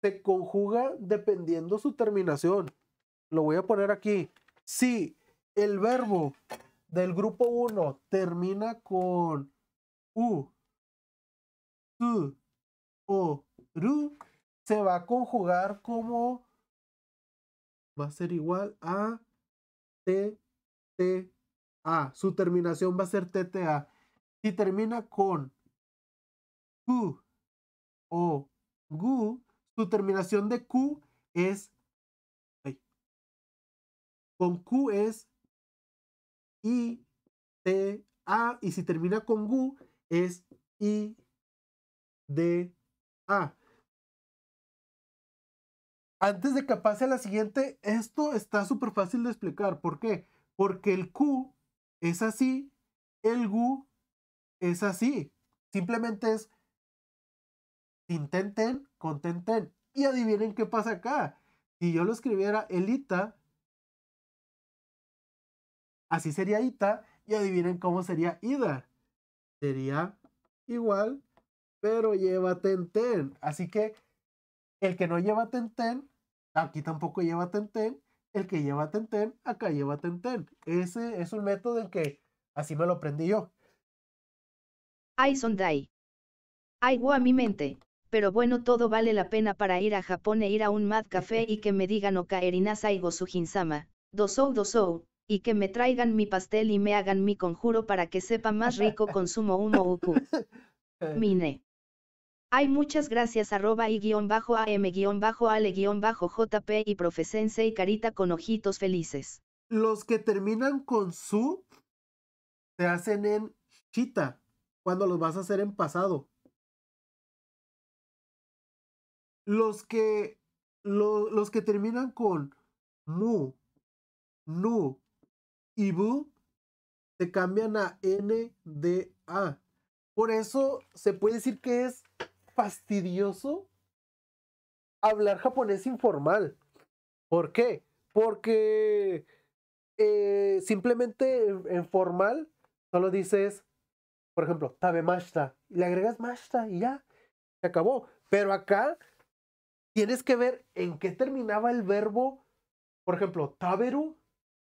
Speaker 2: se conjuga dependiendo su terminación. Lo voy a poner aquí. Si el verbo del grupo 1 termina con U, o ru se va a conjugar como va a ser igual a t t a. Su terminación va a ser a Si termina con q
Speaker 1: o gu, su terminación de q es con q es i a y si termina con gu es i d Ah. Antes de que pase a la
Speaker 2: siguiente, esto está súper fácil de explicar. ¿Por qué? Porque el Q es así, el Gu es así. Simplemente es intenten, contenten. Y adivinen qué pasa acá. Si yo lo escribiera el ITA así sería ita. Y adivinen cómo sería ida. Sería igual pero lleva Tenten. Así que el que no lleva Tenten, aquí tampoco lleva Tenten. El que lleva Tenten, acá lleva Tenten. Ese es un método en que así me lo aprendí yo.
Speaker 3: Ay, Sondai. Ay, a mi mente. Pero bueno, todo vale la pena para ir a Japón e ir a un Mad Café y que me digan Okaerina Saigo Sujinsama, Dosou Dosou, y que me traigan mi pastel y me hagan mi conjuro para que sepa más rico consumo uno uku. Eh. Mine. Hay muchas gracias arroba y guión bajo am guión bajo ale guión bajo jp y profesense y carita con ojitos felices. Los que
Speaker 2: terminan con su se hacen en chita cuando los vas a hacer en pasado.
Speaker 1: Los que, los que terminan con mu, nu y bu se
Speaker 2: cambian a n, d, a. Por eso se puede decir que es fastidioso hablar japonés informal. ¿Por qué? Porque eh, simplemente en, formal solo dices, por ejemplo, tabe y le agregas mashta y ya, se acabó. Pero acá tienes que ver en qué terminaba el verbo, por ejemplo, taberu,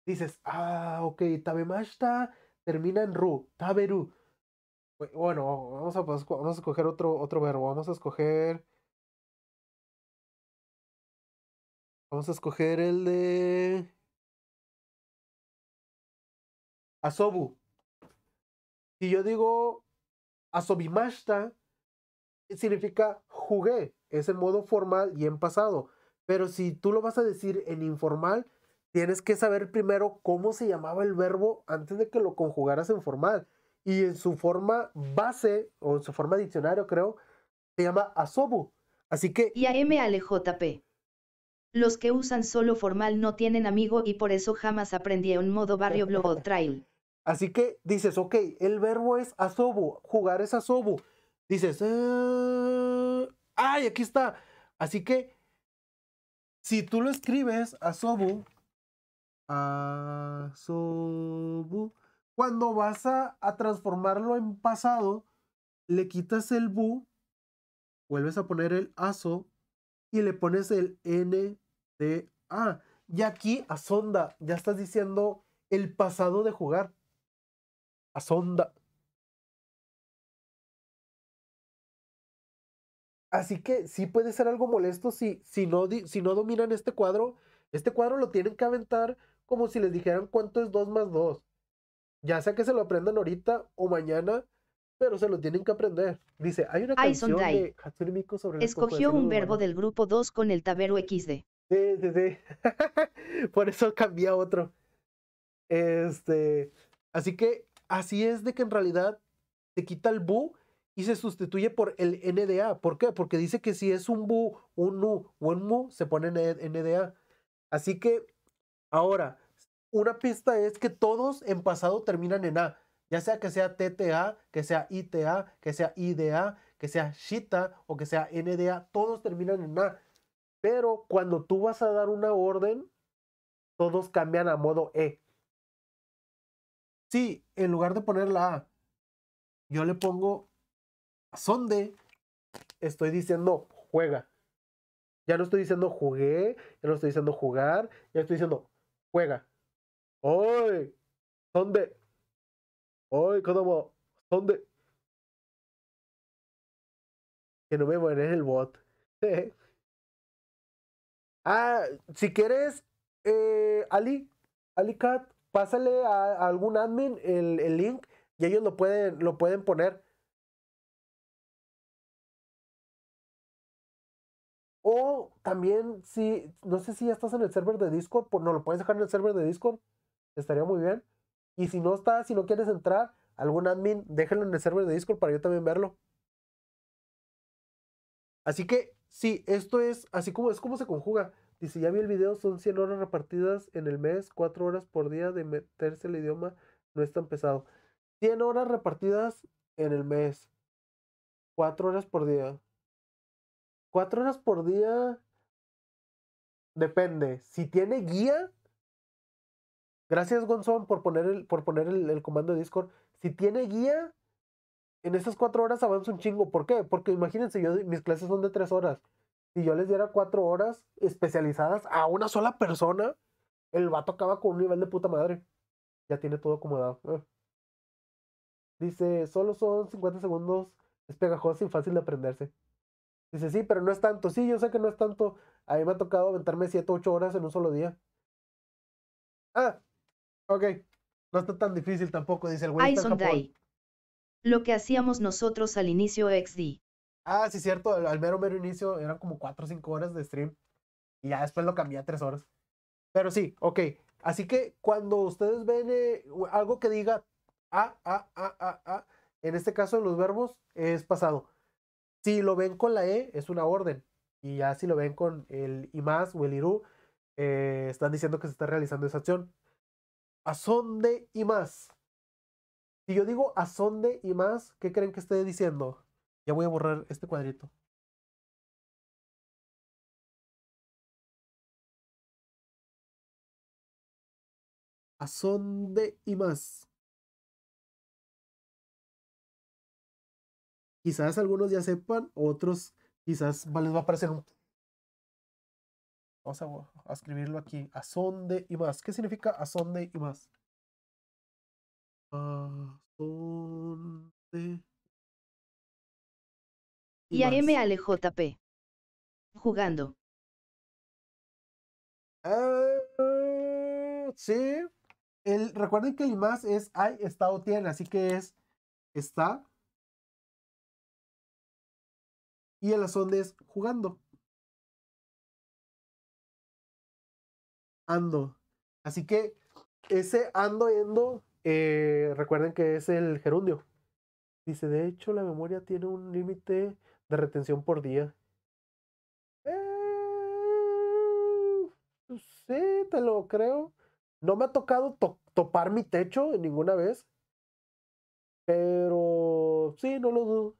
Speaker 2: dices, ah, ok, Tabemashta termina en ru, taberu. Pues, bueno, vamos a, vamos a escoger otro, otro verbo.
Speaker 1: Vamos a escoger. Vamos a escoger el de. Asobu. Si yo digo Asobimashta,
Speaker 2: significa jugué. Es en modo formal y en pasado. Pero si tú lo vas a decir en informal, tienes que saber primero cómo se llamaba el verbo antes de que lo conjugaras en formal y en su forma base o en su forma diccionario, creo,
Speaker 3: se llama asobu. Así que. Y a M-A-L-E-J-P. Los que usan solo formal no tienen amigo y por eso jamás aprendí un modo barrio blog trail. Así que
Speaker 2: dices, ok, el verbo es asobu, jugar es asobu. Dices, ah, ay, aquí está. Así que, si tú lo escribes asobu, asobu, cuando vas a, transformarlo en pasado, le quitas el bu, vuelves a poner el aso y le pones el n de a.
Speaker 1: Y aquí asonda, ya estás diciendo el pasado de jugar. Asonda. Así que sí puede ser algo molesto si, si, no, si no dominan este cuadro.
Speaker 2: Este cuadro lo tienen que aventar como si les dijeran cuánto es 2 más 2. Ya sea que se lo aprendan ahorita o mañana, pero se lo tienen que aprender. Dice, hay una canción de
Speaker 3: Hatsune Escogió un verbo del grupo 2 con el tabero XD. Sí,
Speaker 2: sí, sí. Por eso cambié a otro. Este, así que así es de que en realidad se quita el bu y se sustituye por el NDA. ¿Por qué? Porque dice que si es un bu, un nu o un mu, se pone NDA. E-, así que ahora, una pista es que todos en pasado terminan en A, ya sea que sea TTA, que sea ITA, que sea IDA, que sea SHITA o que sea NDA, todos terminan en A. Pero cuando tú vas a dar una orden, todos cambian a modo E. Si en lugar de poner la A, yo le pongo sonde, estoy diciendo juega. Ya no estoy diciendo jugué, ya no estoy diciendo jugar,
Speaker 1: ya estoy diciendo juega que no me en el bot. ah, si quieres,
Speaker 2: eh, Ali, AliCat, pásale a, algún admin el,
Speaker 1: link y ellos lo pueden, lo pueden poner. O también, si, no sé si ya estás en el server
Speaker 2: de Discord, no lo puedes dejar en el server de Discord estaría muy bien. Y si no está, si no quieres entrar, algún admin, déjenlo en el server de Discord para yo también verlo. Así que, sí, esto es, así como es como se conjuga. Dice, ya vi el video, son 100 horas repartidas en el mes, 4 horas por día de meterse el idioma, no es tan pesado. 100 horas repartidas en el mes, 4 horas por día. 4 horas por día, depende. Si tiene guía, Gracias, Gonzón, por poner el, por poner el, comando de Discord. Si tiene guía, en esas cuatro horas avanza un chingo. ¿Por qué? Porque imagínense, yo, mis clases son de tres horas. Si yo les diera cuatro horas especializadas a una sola persona, el vato acaba con un nivel de puta madre. Ya tiene todo acomodado. Ah. Dice, solo son 50 segundos. Es pegajoso y fácil de aprenderse. Dice, sí, pero no es tanto. Sí, yo sé que no es tanto. A mí me ha tocado aventarme 7 o 8 horas en un solo
Speaker 3: día. Ah, Ok, no está tan difícil tampoco, dice el güey. Lo que hacíamos nosotros al inicio XD. Ah, sí,
Speaker 2: cierto, al, mero mero inicio eran como 4 o 5 horas de stream. Y ya después lo cambié a 3 horas. Pero sí, ok. Así que cuando ustedes ven eh, algo que diga A, A, A, A a, en este caso los verbos es pasado. Si lo ven con la E, es una orden. Y ya si lo ven con el y más o el Iru eh, están diciendo que se está realizando esa acción. Asonde y más.
Speaker 1: Si yo digo asonde y más, ¿qué creen que esté diciendo? Ya voy a borrar este cuadrito. Asonde y más. Quizás algunos ya sepan, otros quizás les va a parecer Vamos a a escribirlo aquí. A y más. ¿Qué significa a y más? A sonde. Y, y a P. Jugando. Ah, sí. El, recuerden que el más es hay, está o tiene, así que es está. Y el donde es jugando. Ando. Así que ese ando yendo, eh, recuerden
Speaker 2: que es el gerundio. Dice, de hecho, la memoria tiene un límite de retención por día.
Speaker 1: Eh, pues
Speaker 2: sí, te lo creo. No me ha tocado topar mi techo ninguna vez.
Speaker 1: Pero sí, no lo dudo.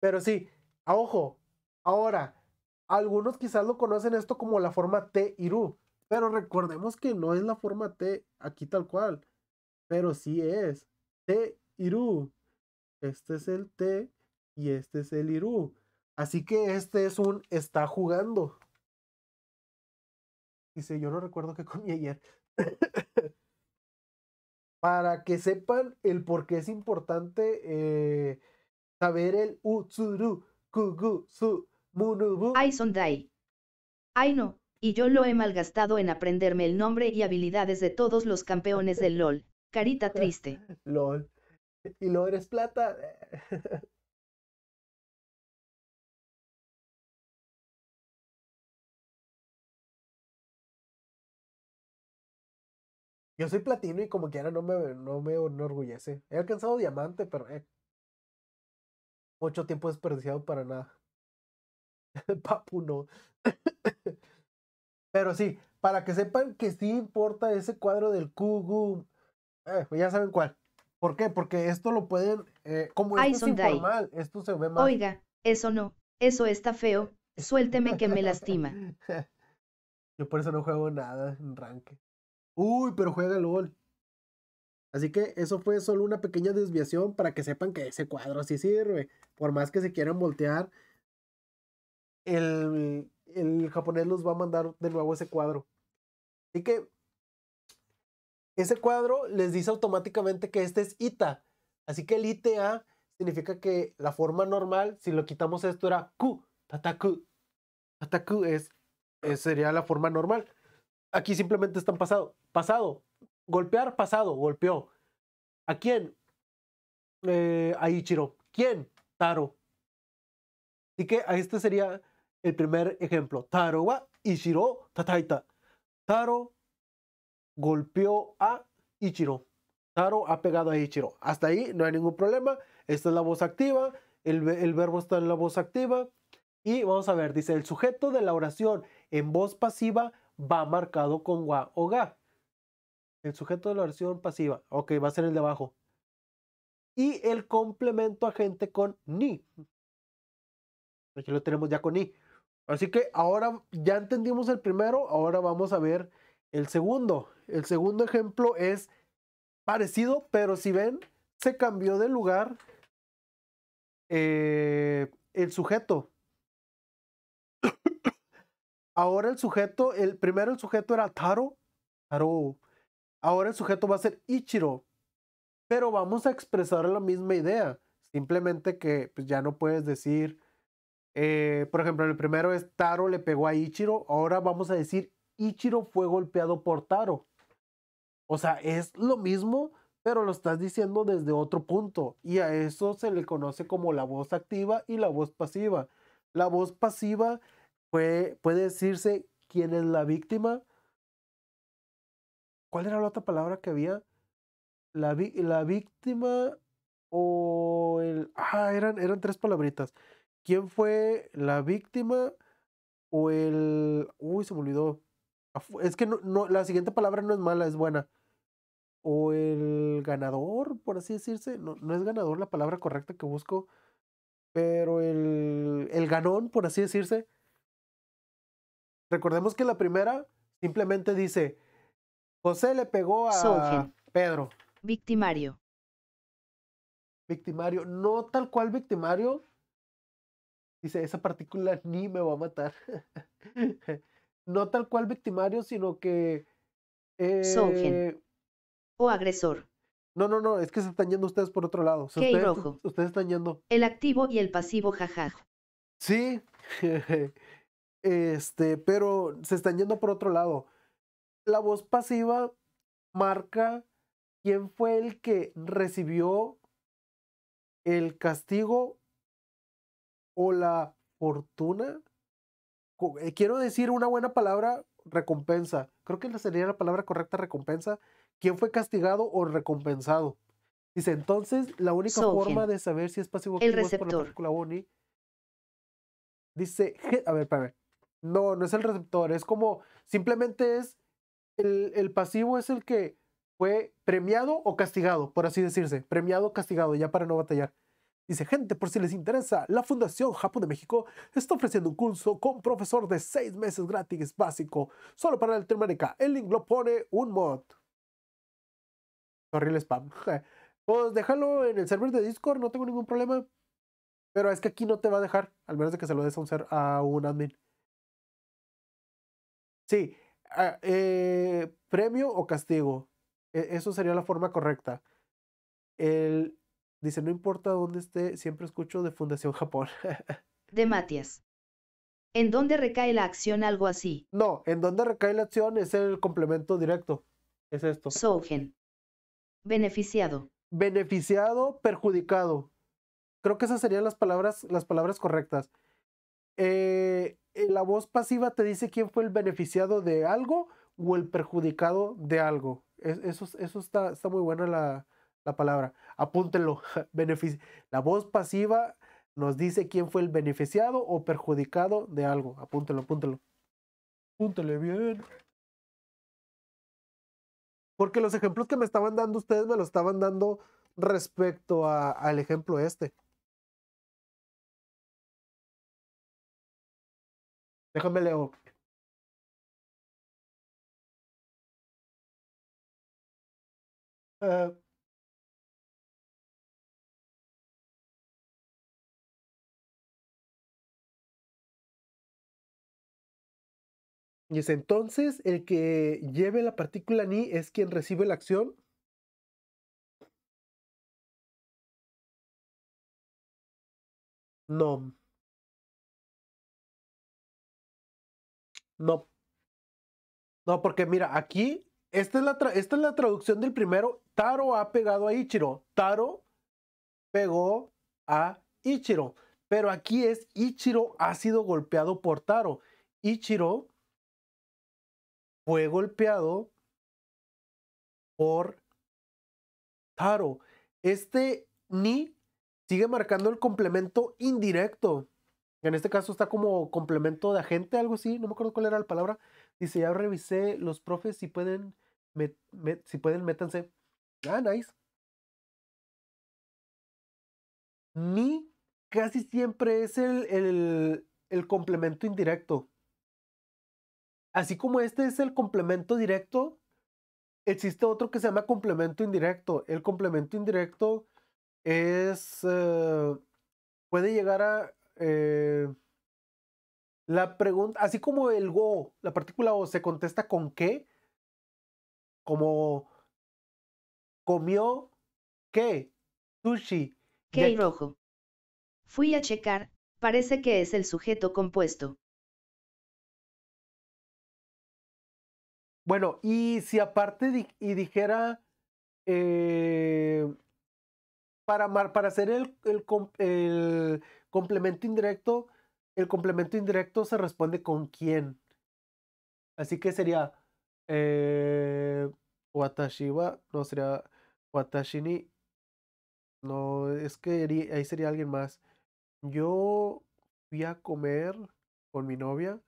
Speaker 1: Pero sí, a ojo, ahora,
Speaker 2: algunos quizás lo conocen esto como la forma T Iru, pero recordemos que no es la forma T aquí tal cual, pero sí es T Iru. Este es el T y este es el Iru. Así que este es un está jugando. Dice, yo no recuerdo qué comí ayer. Para que sepan el por qué es importante
Speaker 3: eh, saber el tsuru Kugu, Su, Ay Sondai. Ay no, y yo lo he malgastado en aprenderme el nombre y habilidades de todos los campeones del LOL. Carita triste. LOL. Y lo eres plata.
Speaker 1: Yo soy platino y como quiera no me, no me enorgullece. He alcanzado diamante, pero
Speaker 2: eh, mucho tiempo desperdiciado para nada. Papu no. Pero sí, para que sepan que sí importa ese cuadro del Kugu. Eh, ya saben cuál. ¿Por qué? Porque esto lo pueden. Eh, como es informal,
Speaker 3: esto se ve mal. Oiga, eso no. Eso está feo. Suélteme que me lastima.
Speaker 2: Yo por eso no juego nada en ranque. Uy, pero juega LOL. Así que eso fue solo una pequeña desviación para que sepan que ese cuadro sí sirve. Por más que se quieran voltear el, el japonés los va a mandar de nuevo ese cuadro. Así que ese cuadro les dice automáticamente que este es ITA. Así que el ITA significa que la forma normal, si lo quitamos esto, era Q, tataku. Tataku es, sería la forma normal. Aquí simplemente están pasado. Pasado. Golpear, pasado. Golpeó. ¿A quién? Eh, a Ichiro. ¿Quién? Taro. Así que a este sería el primer ejemplo, Taro wa Ichiro tataita. Taro golpeó a Ichiro. Taro ha pegado a Ichiro. Hasta ahí no hay ningún problema. Esta es la voz activa. El, el verbo está en la voz activa. Y vamos a ver, dice, el sujeto de la oración en voz pasiva va marcado con wa o ga. El sujeto de la oración pasiva. Ok, va a ser el de abajo. Y el complemento agente con ni. Aquí lo tenemos ya con ni. Así que ahora ya entendimos el primero, ahora vamos a ver el segundo. El segundo ejemplo es parecido, pero si ven, se cambió de lugar eh, el sujeto. ahora el sujeto, el primero el sujeto era Taro, Taro. Ahora el sujeto va a ser Ichiro. Pero vamos a expresar la misma idea. Simplemente que pues, ya no puedes decir eh, por ejemplo, el primero es Taro le pegó a Ichiro. Ahora vamos a decir Ichiro fue golpeado por Taro. O sea, es lo mismo, pero lo estás diciendo desde otro punto. Y a eso se le conoce como la voz activa y la voz pasiva. La voz pasiva puede decirse quién es la víctima. ¿Cuál era la otra palabra que había? La, la víctima o el... Ah, eran, eran tres palabritas quién fue la víctima o el... Uy, se me olvidó. Es que no, la siguiente palabra no es mala, es buena. O el ganador, por así decirse. No, no es ganador la palabra correcta que busco. Pero el, el ganón, por así decirse. Recordemos que la primera simplemente dice, José le pegó a
Speaker 3: Pedro. Victimario.
Speaker 2: Victimario. No tal cual victimario, Dice, esa partícula ni me va a matar. no tal cual victimario, sino que... Eh... O agresor. No, no, no, es que se están yendo ustedes por otro lado. ¿Qué, rojo.
Speaker 3: ustedes están yendo. El activo y el pasivo, jajaja.
Speaker 2: Sí. este, pero se están yendo por otro lado. La voz pasiva marca quién fue el que recibió el castigo o la fortuna. Eh, quiero decir una buena palabra, recompensa. Creo que sería la palabra correcta, recompensa. ¿Quién fue castigado o recompensado? Dice, entonces, la única forma de saber si es pasivo o es por la película Bonnie. Dice, a ver, ver No, no es el receptor, es como, simplemente es, el, el pasivo es el que fue premiado o castigado, por así decirse. Premiado o castigado, ya para no batallar. Dice, gente, por si les interesa, la Fundación Japón de México está ofreciendo un curso con profesor de seis meses gratis básico, solo para Latinoamérica. El link lo pone un mod. Horrible spam. Pues déjalo en el servidor de Discord, no tengo ningún problema. Pero es que aquí no te va a dejar, al menos de que se lo des a un, ser, a un admin. Sí, ah, eh, premio o castigo. E-, eso sería la forma correcta. El, Dice, no importa
Speaker 3: dónde esté, siempre escucho de Fundación Japón. de Matías ¿En dónde recae la acción algo así? No, en dónde recae la acción es el complemento directo. Es esto. Sogen. Beneficiado. Beneficiado, perjudicado.
Speaker 2: Creo que esas serían las palabras, las palabras correctas. Eh, la voz pasiva te dice quién fue el beneficiado de algo o el perjudicado de algo. eso, eso está, está muy buena la, la palabra. Apúntenlo. Benefic la voz pasiva nos dice quién fue el beneficiado o perjudicado de algo. Apúntenlo, apúntenlo. Apúntenle bien.
Speaker 1: Porque los ejemplos que me estaban dando ustedes me los estaban dando respecto al ejemplo este. Déjame leer. Eh, Y entonces el que lleve la partícula ni es quien recibe la acción. No. No. No, porque mira, aquí, esta es la,
Speaker 2: esta es la traducción del primero. Taro ha pegado a Ichiro. Taro pegó a Ichiro. Pero aquí es Ichiro ha sido golpeado por
Speaker 1: Taro. Ichiro fue golpeado por Taro. Este ni
Speaker 2: sigue marcando el complemento indirecto. En este caso está como complemento de agente, algo así, no me acuerdo cuál era la palabra. Dice, ya revisé los profes, si pueden, si pueden, métanse. Ah, nice. Ni casi siempre es el, el complemento indirecto así como este es el complemento directo, existe otro que se llama complemento indirecto. El complemento indirecto es, eh, puede llegar a, eh, la pregunta, así como el go, la partícula o se contesta con qué,
Speaker 3: como comió qué, sushi. ¿Qué rojo? Fui a checar, parece que es el sujeto compuesto.
Speaker 1: Bueno, y si aparte y dijera eh, para, para hacer
Speaker 2: el, el, complemento indirecto, el complemento indirecto se responde con quién. Así que sería eh, no sería Watashini No, es que ahí sería alguien más. Yo fui a comer con mi novia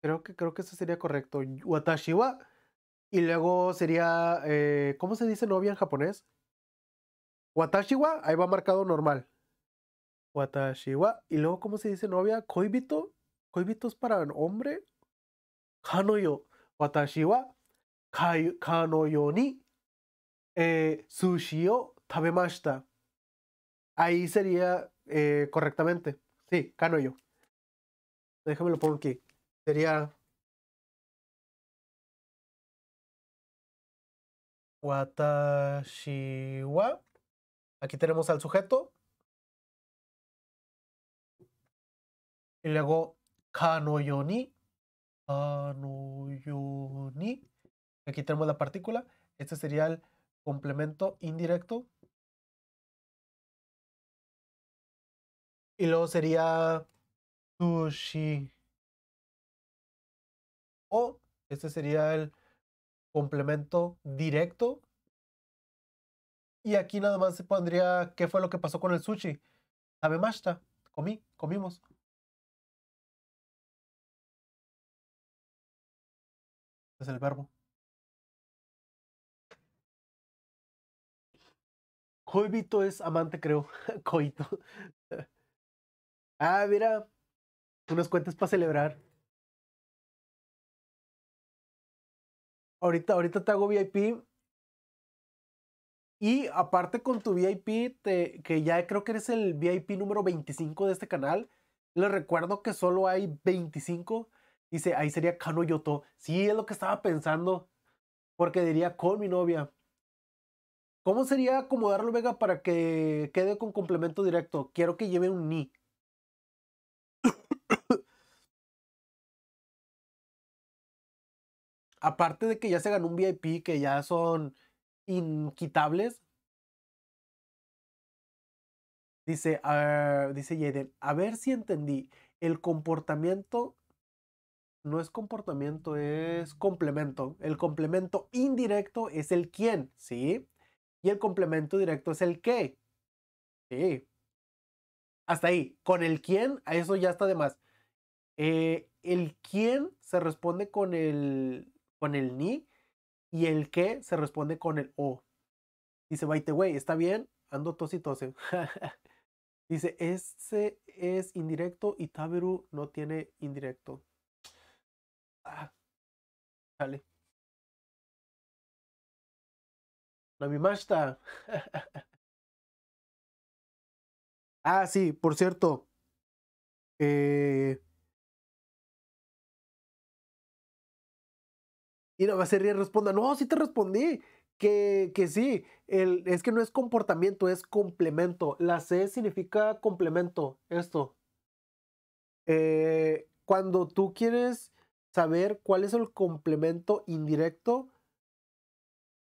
Speaker 2: Creo que, creo que eso sería correcto. Watashi Y luego sería. Eh, ¿Cómo se dice novia en japonés? Watashi Ahí va marcado normal. Watashi Y luego, ¿cómo se dice novia? Koibito. Koibito es para un hombre. Kanoyo. Watashi wa. Kanoyo ni. Eh, sushi tabemashita.
Speaker 1: Ahí sería eh, correctamente. Sí, Kanoyo. Déjame lo pongo aquí. Sería Watashiwa. Aquí tenemos al sujeto. Y luego Kanoyoni. Kanoyoni. Aquí tenemos la partícula. Este sería el complemento indirecto. Y luego sería Sushi. O este sería el complemento directo. Y aquí nada más se pondría qué fue lo que pasó con el sushi. Sabemashita, comí, comimos. es el verbo. Coibito es amante, creo. Coito. ah, mira. Unas cuentas para celebrar. ahorita, ahorita te hago VIP. Y aparte con tu VIP, te, que ya
Speaker 2: creo que eres el VIP número 25 de este canal, les recuerdo que solo hay 25. Dice, ahí sería Kano Yoto. Sí, es lo que estaba pensando. Porque diría con mi novia. ¿Cómo sería acomodarlo, Vega, para que quede con
Speaker 1: complemento directo? Quiero que lleve un ni. aparte de que ya se ganó un VIP, que ya son inquitables,
Speaker 2: dice, ah, dice Jaden, a ver si entendí, el comportamiento no es comportamiento, es complemento. El complemento indirecto es el quién, ¿sí? Y el complemento directo es el qué. Sí. Hasta ahí. Con el quién, a eso ya está de más. Eh, el quién se responde con el con el ni y el que se responde con el o. Dice, baite, güey, está bien, ando tosi y tose. Dice, ese es indirecto y Taberu no tiene indirecto.
Speaker 1: Ah, dale. Namimashita. ah, sí, por cierto. Eh, Y no va a ser y responda, no, sí te
Speaker 2: respondí. Que, que sí, el, es que no es comportamiento, es complemento. La C significa complemento, esto. Eh, cuando tú quieres saber cuál es el complemento indirecto,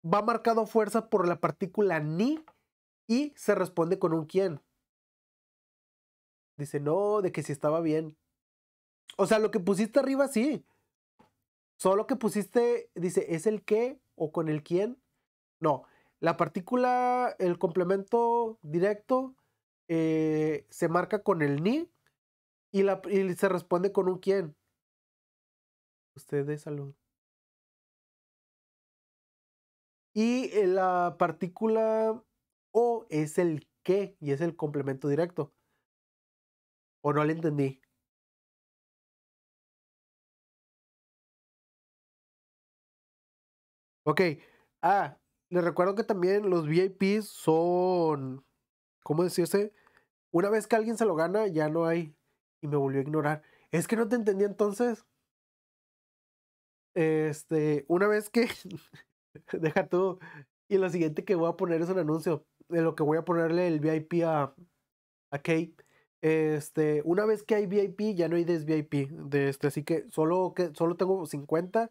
Speaker 2: va marcado fuerza por la partícula ni y se responde con un quién. Dice, no, de que si estaba bien. O sea, lo que pusiste arriba sí, Solo que pusiste, dice, ¿es el qué o con el quién? No, la partícula, el complemento directo
Speaker 1: eh, se marca con el ni y, la, se responde con un quién. Usted de salud. Y eh, la partícula o es el qué y es el complemento directo. ¿O no le entendí? Ok. Ah, les recuerdo que también los VIPs son. ¿Cómo decirse?
Speaker 2: Una vez que alguien se lo gana, ya no hay. Y me volvió a ignorar. Es que no te entendí entonces. Este, una vez que. Deja tú. Y lo siguiente que voy a poner es un anuncio. De lo que voy a ponerle el VIP a. A Kate. Este, una vez que hay VIP, ya no hay desVIP. De este, así que solo, que solo tengo 50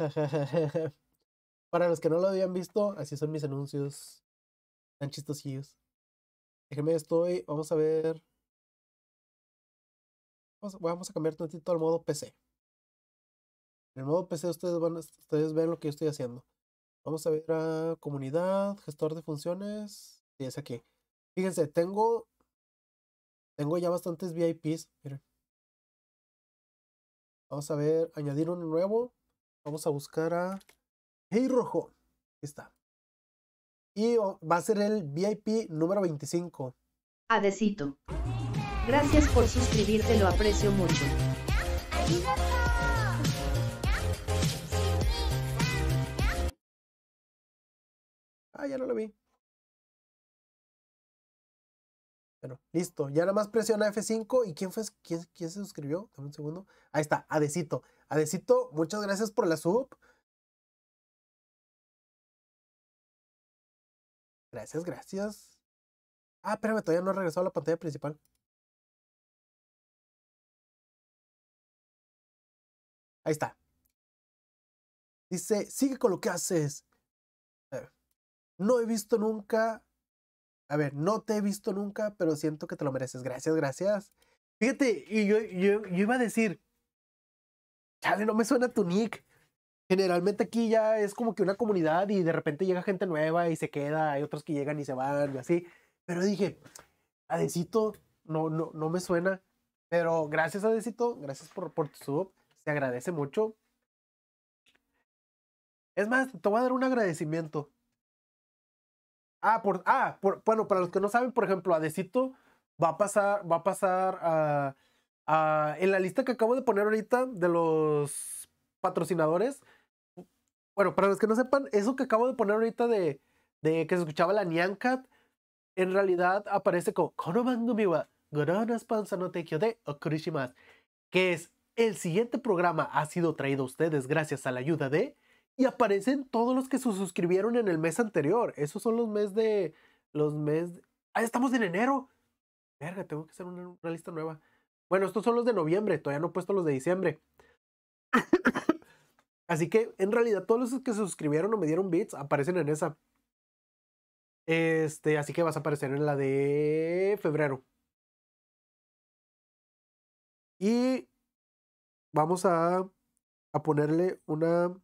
Speaker 2: Para los que no lo habían visto, así son mis anuncios.
Speaker 1: Tan chistosillos. Déjenme estoy. Vamos a ver. Vamos, a cambiar tantito al modo PC. En el modo PC
Speaker 2: ustedes van ustedes ven lo que yo estoy haciendo. Vamos a ver a comunidad, gestor de funciones. Y es aquí. Fíjense, tengo. Tengo ya bastantes
Speaker 1: VIPs. Miren. Vamos a ver, añadir uno nuevo. Vamos a buscar a Hey Rojo. Ahí está. Y oh, va
Speaker 2: a ser el VIP número 25. Adecito.
Speaker 3: Gracias por suscribirte, lo aprecio mucho.
Speaker 1: Ah, ya no lo vi. Bueno, listo. Ya nada más presiona F5. ¿Y quién fue? ¿Quién, se suscribió? Dame un segundo. Ahí está, Adecito. Adecito, muchas gracias por la sub. Gracias, gracias. Ah, espérame, todavía no ha regresado a la pantalla principal. Ahí está. Dice, sigue con lo que haces. No he visto nunca.
Speaker 2: A ver, no te he visto nunca, pero siento que te lo mereces. Gracias, gracias. Fíjate, y yo, yo iba a decir, chale, no me suena tu nick. Generalmente aquí ya es como que una comunidad y de repente llega gente nueva y se queda, hay otros que llegan y se van y así. Pero dije, Adecito, no, no, no me suena. Pero gracias, Adecito, gracias por, tu sub, se agradece mucho. Es más, te voy a dar un agradecimiento. Ah, por, ah por, bueno, para los que no saben, por ejemplo, Adecito va a pasar, va a pasar a. Ah, en la lista que acabo de poner ahorita de los patrocinadores, bueno, para los que no sepan, eso que acabo de poner ahorita de, que se escuchaba la Nyan en realidad aparece como Konobangumiwa, Goronas Panza no de Okurishimas, que es el siguiente programa ha sido traído a ustedes gracias a la ayuda de y aparecen todos los que se suscribieron en el mes anterior. Esos son los meses de los meses. Ah, estamos en enero. Verga, tengo que hacer una lista nueva. Bueno, estos son los de noviembre, todavía no he puesto los de diciembre. Así que en realidad todos los que se suscribieron o me dieron bits aparecen en esa. Este, así que vas a aparecer en la de febrero.
Speaker 1: Y vamos a, a ponerle una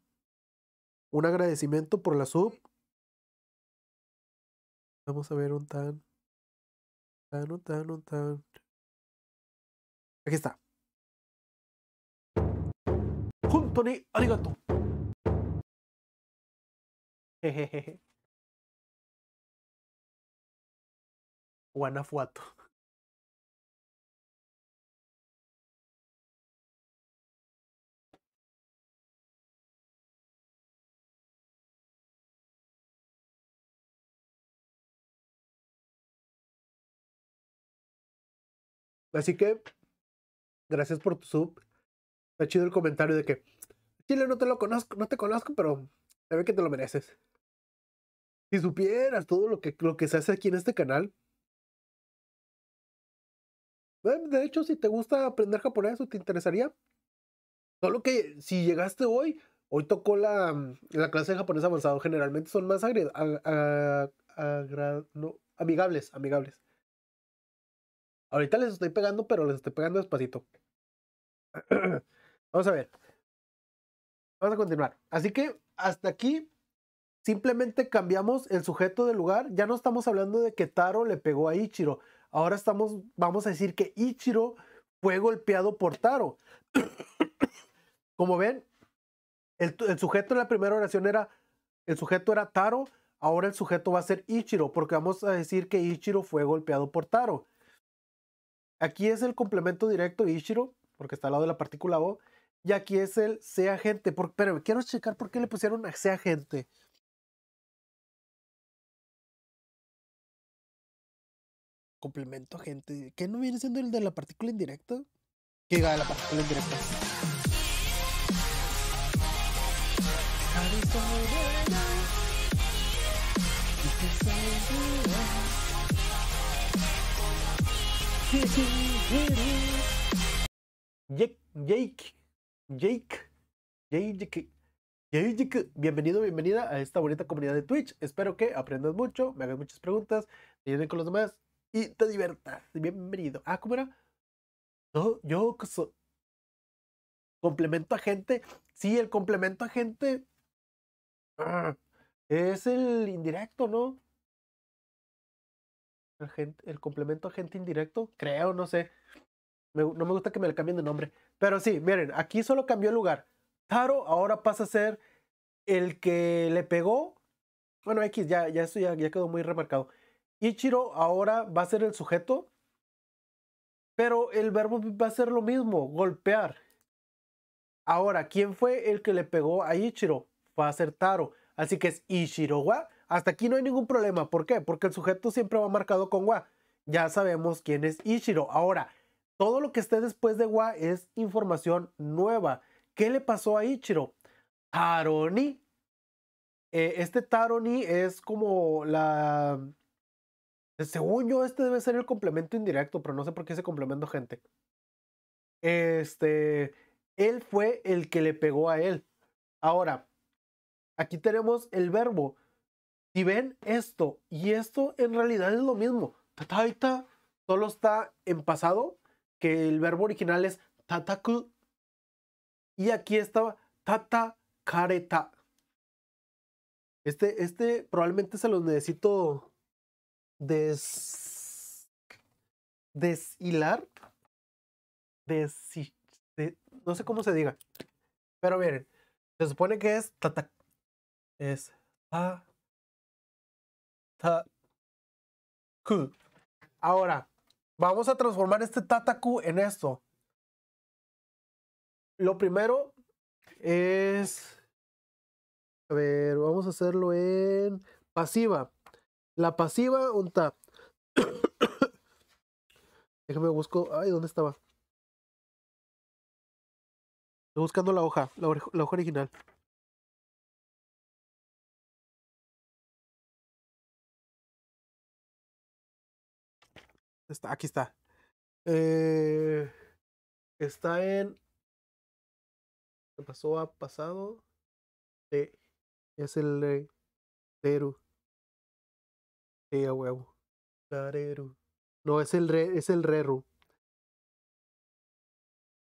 Speaker 1: un agradecimiento por la sub. Vamos a ver un tan. Tan, un tan, un tan aquí está. Junto ni arigato. Jejeje. Guanafuato. Así que gracias por tu sub. Está chido el comentario de que, Chile, no te lo
Speaker 2: conozco, no te conozco, pero se ve que te lo mereces. Si supieras todo lo que, lo que se hace aquí en este canal. De hecho, si te gusta aprender japonés o te interesaría, solo que si llegaste hoy, hoy tocó la, mm, la clase de japonés avanzado. Generalmente son más amigables, amigables. Ahorita les estoy pegando, pero les estoy pegando despacito. Vamos a ver. Vamos a continuar. Así que hasta aquí simplemente cambiamos el sujeto del lugar. Ya no estamos hablando de que Taro le pegó a Ichiro. Ahora estamos, vamos a decir que Ichiro fue golpeado por Taro. Como ven, el, sujeto en la primera oración era, el sujeto era Taro. Ahora el sujeto va a ser Ichiro, porque vamos a decir que Ichiro fue golpeado por Taro. Aquí es el complemento directo Ishiro, porque está al lado de la partícula O. Y aquí es el sea gente pero quiero
Speaker 1: checar por qué le pusieron a sea gente Complemento gente ¿Qué no viene siendo el de la partícula
Speaker 2: indirecta? Que va de la partícula indirecta.
Speaker 1: Jake, Jake, Jake, Jake,
Speaker 2: Jake, bienvenido, bienvenida a esta bonita comunidad de Twitch. Espero que aprendas mucho, me hagas muchas preguntas, te ayuden con los demás y te diviertas. Bienvenido. Ah, ¿cómo era? No, yo complemento a gente. Sí, el complemento a gente ah, es el indirecto, ¿no? el, complemento agente indirecto, creo, no sé. no me gusta que me le cambien de nombre. Pero sí, miren, aquí solo cambió el lugar. Taro ahora pasa a ser el que le pegó. Bueno, X, ya, ya ya, quedó muy remarcado. Ichiro ahora va a ser el sujeto. Pero el verbo va a ser lo mismo, golpear. Ahora, ¿quién fue el que le pegó a Ichiro? Va a ser Taro. Así que es wa hasta aquí no hay ningún problema. ¿Por qué? Porque el sujeto siempre va marcado con wa. Ya sabemos quién es Ichiro. Ahora, todo lo que esté después de wa es información nueva. ¿Qué le pasó a Ichiro? Taroni. Eh, este Taroni es como la... Según yo, este debe ser el complemento indirecto, pero no sé por qué ese complemento, gente. Este, él fue el que le pegó a él. Ahora, aquí tenemos el verbo y ven esto y esto en realidad es lo mismo. Tataita solo está en pasado, que el verbo original es tataku. Y aquí estaba tatakareta. Este, este probablemente se lo necesito des... deshilar. no sé cómo se diga. Pero miren, se supone
Speaker 1: que es tata. Es tataku. Ahora, vamos a transformar este tataku en
Speaker 2: esto. Lo primero es... A ver, vamos a hacerlo en pasiva. La pasiva, un tap. Déjame busco. Ay, ¿dónde estaba?
Speaker 1: Estoy buscando la hoja, la hoja original. Está, aquí está. Eh, está en. Pasó a pasado. es el. pero huevo. No, es el, re, es el rero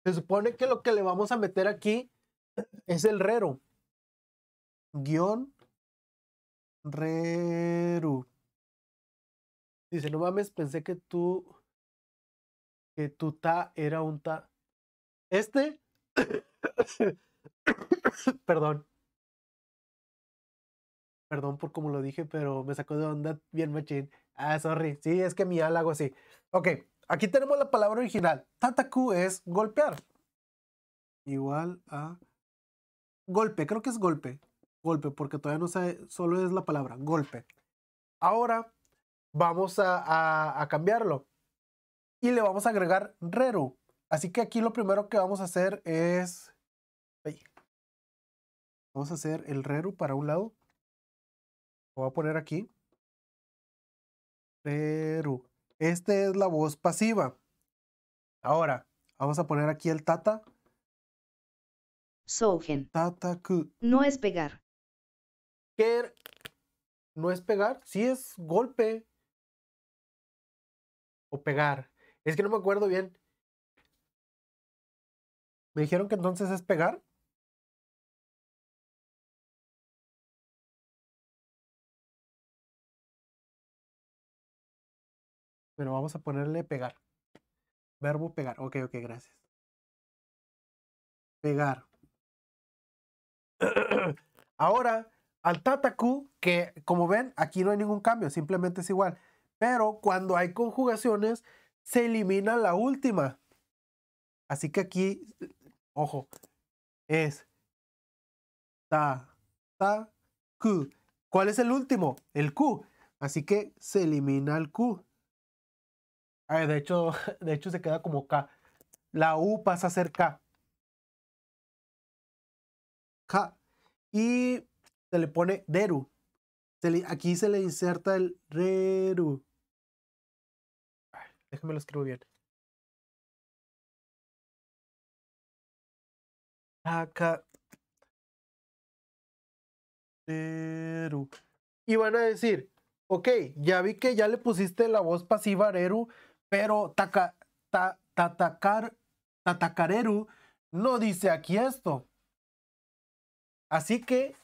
Speaker 1: Se supone que lo que le vamos a meter aquí es el rero Guión. rero Dice, no mames, pensé que tú, que tu ta era
Speaker 2: un ta. Este, perdón. Perdón por cómo lo dije, pero me sacó de onda bien machín. Ah, sorry. Sí, es que mi ala hago así. Ok, aquí tenemos la palabra original. Tataku es golpear. Igual a golpe, creo que es golpe. Golpe, porque todavía no sé, solo es la palabra golpe. Ahora, vamos a, cambiarlo. Y le vamos a agregar Reru. Así que aquí lo primero que vamos a hacer es... Vamos a hacer el Reru para un lado. Lo voy a poner aquí. Reru. Esta es la voz pasiva. Ahora, vamos a poner aquí el Tata. tata Tataku. No
Speaker 1: es pegar. ¿Qué? No es pegar. Sí es golpe o pegar. Es que no me acuerdo bien. ¿Me dijeron que entonces es pegar? Pero vamos a ponerle pegar. Verbo pegar. Ok, ok, gracias. Pegar.
Speaker 2: Ahora, al tataku, que como ven, aquí no hay ningún cambio, simplemente es igual. Pero cuando hay conjugaciones, se elimina la última. Así que aquí, ojo, es ta, ta, q. ¿Cuál es el último? El Q. Así que se elimina el Q. Ah, de, hecho, de hecho, se queda como K. La U pasa a ser K. K.
Speaker 1: Y se le pone deru aquí se le inserta el reru. Déjame lo escribo bien. Reru. Y van a decir, ok, ya vi
Speaker 2: que ya le pusiste la voz pasiva a reru, pero taka, ta, tatacar, no dice aquí esto. Así que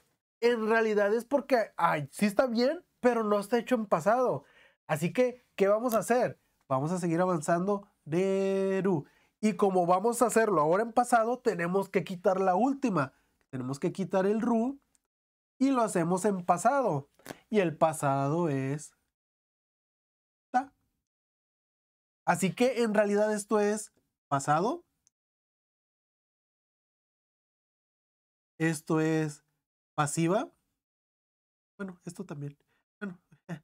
Speaker 2: en realidad es porque, ay, sí está bien, pero no está hecho en pasado. Así que, ¿qué vamos a hacer? Vamos a seguir avanzando. De ru Y como vamos a hacerlo ahora en pasado, tenemos que quitar la última. Tenemos que quitar el ru y lo hacemos en pasado. Y el pasado es
Speaker 1: ta. Así que en realidad esto es pasado. Esto es pasiva. Bueno, esto también. Eh,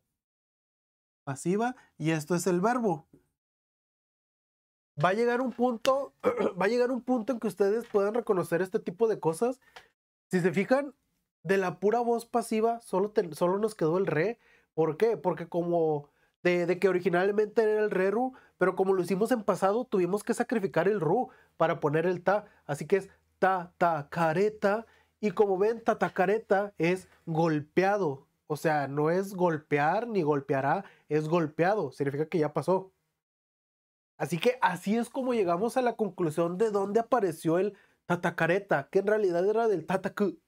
Speaker 1: pasiva y esto es el verbo. Va a llegar un
Speaker 2: punto, va a llegar un punto en que ustedes puedan reconocer este tipo de cosas. Si se fijan, de la pura voz pasiva solo, solo nos quedó el re. ¿Por qué? Porque como de, que originalmente era el re ru, pero como lo hicimos en pasado, tuvimos que sacrificar el ru para poner el ta. Así que es ta, ta, careta. Y como ven, Tatacareta es golpeado. O sea, no es golpear ni golpeará, es golpeado. Significa que ya pasó. Así que así es como llegamos a la conclusión de dónde apareció el Tatacareta, que en realidad era del Tataku.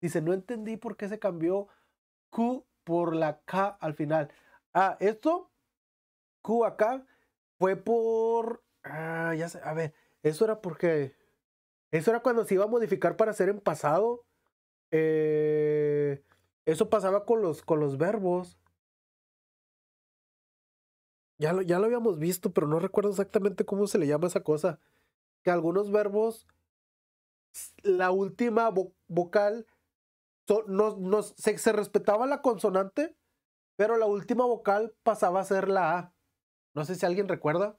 Speaker 2: Dice, no entendí por qué se cambió Q por la K al final. Ah, esto, Q acá, fue por... Ah, ya sé, a ver, eso era porque... Eso era cuando se iba a modificar para ser en pasado. Eh, eso pasaba con los, con los verbos. Ya lo, ya lo habíamos visto, pero no recuerdo exactamente cómo se le llama esa cosa. Que algunos verbos, la última vocal, no, se, se respetaba la consonante, pero la última vocal pasaba a ser la A. No sé si alguien recuerda.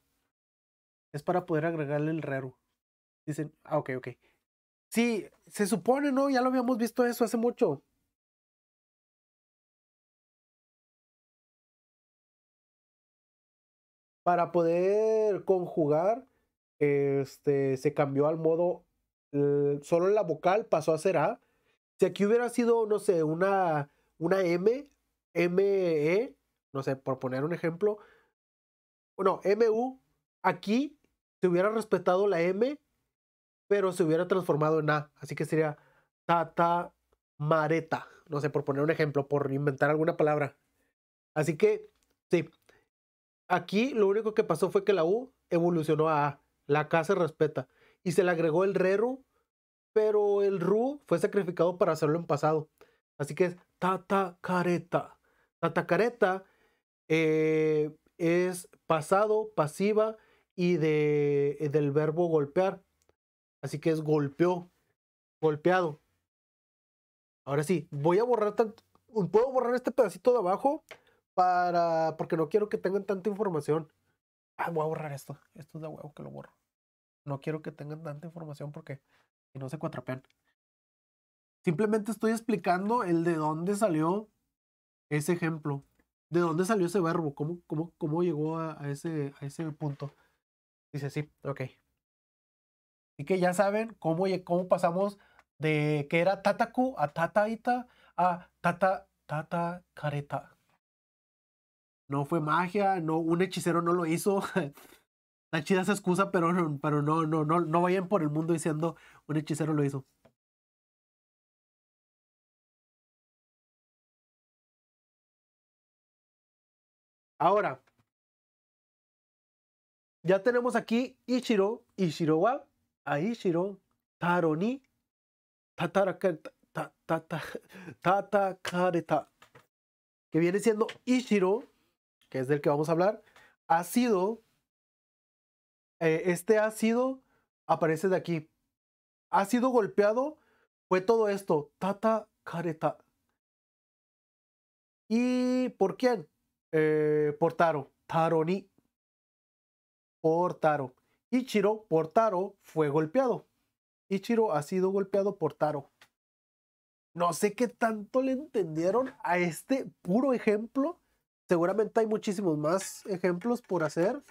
Speaker 2: Es para poder agregarle
Speaker 1: el rero. Dicen, ah, ok, ok. Sí, se supone, ¿no? Ya lo habíamos visto eso hace mucho. Para poder conjugar,
Speaker 2: este, se cambió al modo, solo la vocal pasó a ser A. Si aquí hubiera sido, no sé, una, una M, e no sé, por poner un ejemplo, no, U aquí se hubiera respetado la M pero se hubiera transformado en A, así que sería Tata Mareta, no sé, por poner un ejemplo, por inventar alguna palabra. Así que, sí, aquí lo único que pasó fue que la U evolucionó a A, la K se respeta, y se le agregó el Reru, pero el Ru fue sacrificado para hacerlo en pasado, así que es Tata Careta. Tata Careta eh, es pasado, pasiva y de, del verbo golpear, Así que es golpeó, golpeado. Ahora sí, voy a borrar tanto, puedo borrar este pedacito de abajo para, porque no quiero que tengan tanta información. Ah, voy a borrar esto, esto es de huevo que lo borro. No quiero que tengan tanta información porque si no se cuatrapean. Simplemente estoy explicando el de dónde salió ese ejemplo. ¿De dónde salió ese verbo? ¿Cómo, cómo, cómo llegó a, ese, a ese punto? Dice, sí, ok. Así que ya saben cómo, cómo pasamos de que era Tataku a Tataita a Tata Tata Careta. No fue magia, no, un hechicero no lo hizo. La chida se excusa, pero, no,
Speaker 1: no, no, no, no vayan por el mundo diciendo un hechicero lo hizo. Ahora, ya tenemos aquí Ichiro,
Speaker 2: Ishirowa, Aishiro Taro ni Tatakareta, que viene siendo Ishiro, que es del que vamos a hablar, ha sido, eh, este ha sido, aparece de aquí, ha sido golpeado, fue todo esto, Tatakareta. ¿Y por quién? Eh, por Taro, Taro ni. Por Taro. Ichiro por Taro fue golpeado. Ichiro ha sido golpeado por Taro. No sé qué tanto le entendieron a este puro ejemplo. Seguramente
Speaker 1: hay muchísimos más ejemplos por hacer.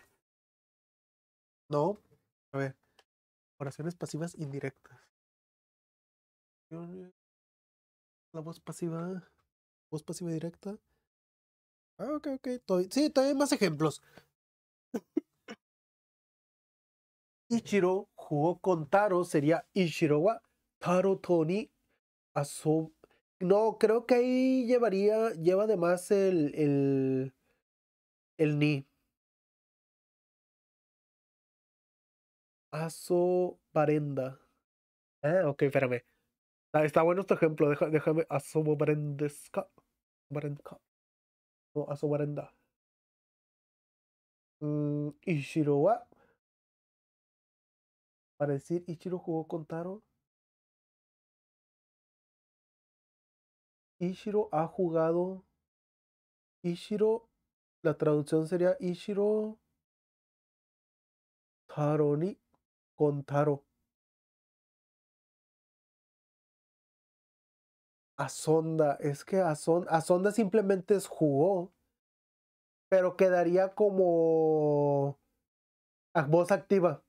Speaker 1: No. A ver. Oraciones pasivas indirectas. La voz pasiva. Voz pasiva directa. Ah, ok, ok. sí, todavía hay más ejemplos.
Speaker 2: Ichiro jugó con Taro, sería Ishirowa. wa Taro Tony, Aso...
Speaker 1: No, creo que ahí llevaría, lleva además el, el, el ni. Aso Barenda. Ah, ok, espérame. Ah, está bueno este ejemplo, déjame. Aso Barendesca. No, Aso Barenda. Mm, Ishirowa para decir Ichiro jugó con Taro? Ichiro ha jugado. Ichiro. La traducción sería Ichiro. Taroni con Taro. Asonda. Es que Asonda, Sonda simplemente es jugó.
Speaker 2: Pero quedaría como. Ah, voz activa.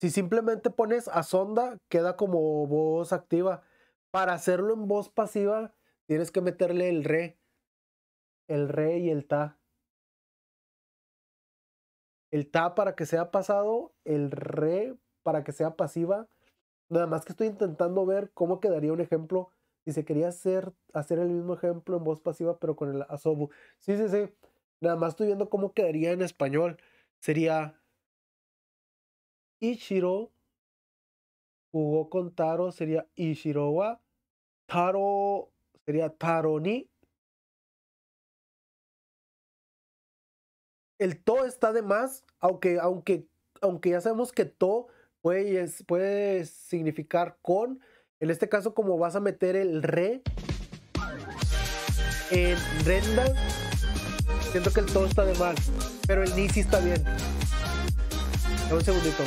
Speaker 2: Si simplemente pones a sonda, queda como voz activa. Para hacerlo en voz pasiva, tienes que meterle el re. El re y el ta. El ta para que sea pasado, el re para que sea pasiva. Nada más que estoy intentando ver cómo quedaría un ejemplo. Si se quería hacer, hacer el mismo ejemplo en voz pasiva, pero con el asobu. Sí, sí, sí. Nada más estoy viendo cómo quedaría en español. Sería Ishiro jugó con Taro,
Speaker 1: sería ishirowa Taro, sería Taro ni. El to está de más, aunque,
Speaker 2: aunque, aunque ya sabemos que to puede, puede significar con. En este caso, como vas a meter el re en renda, siento que el To está de más pero el ni sí está bien un segundito.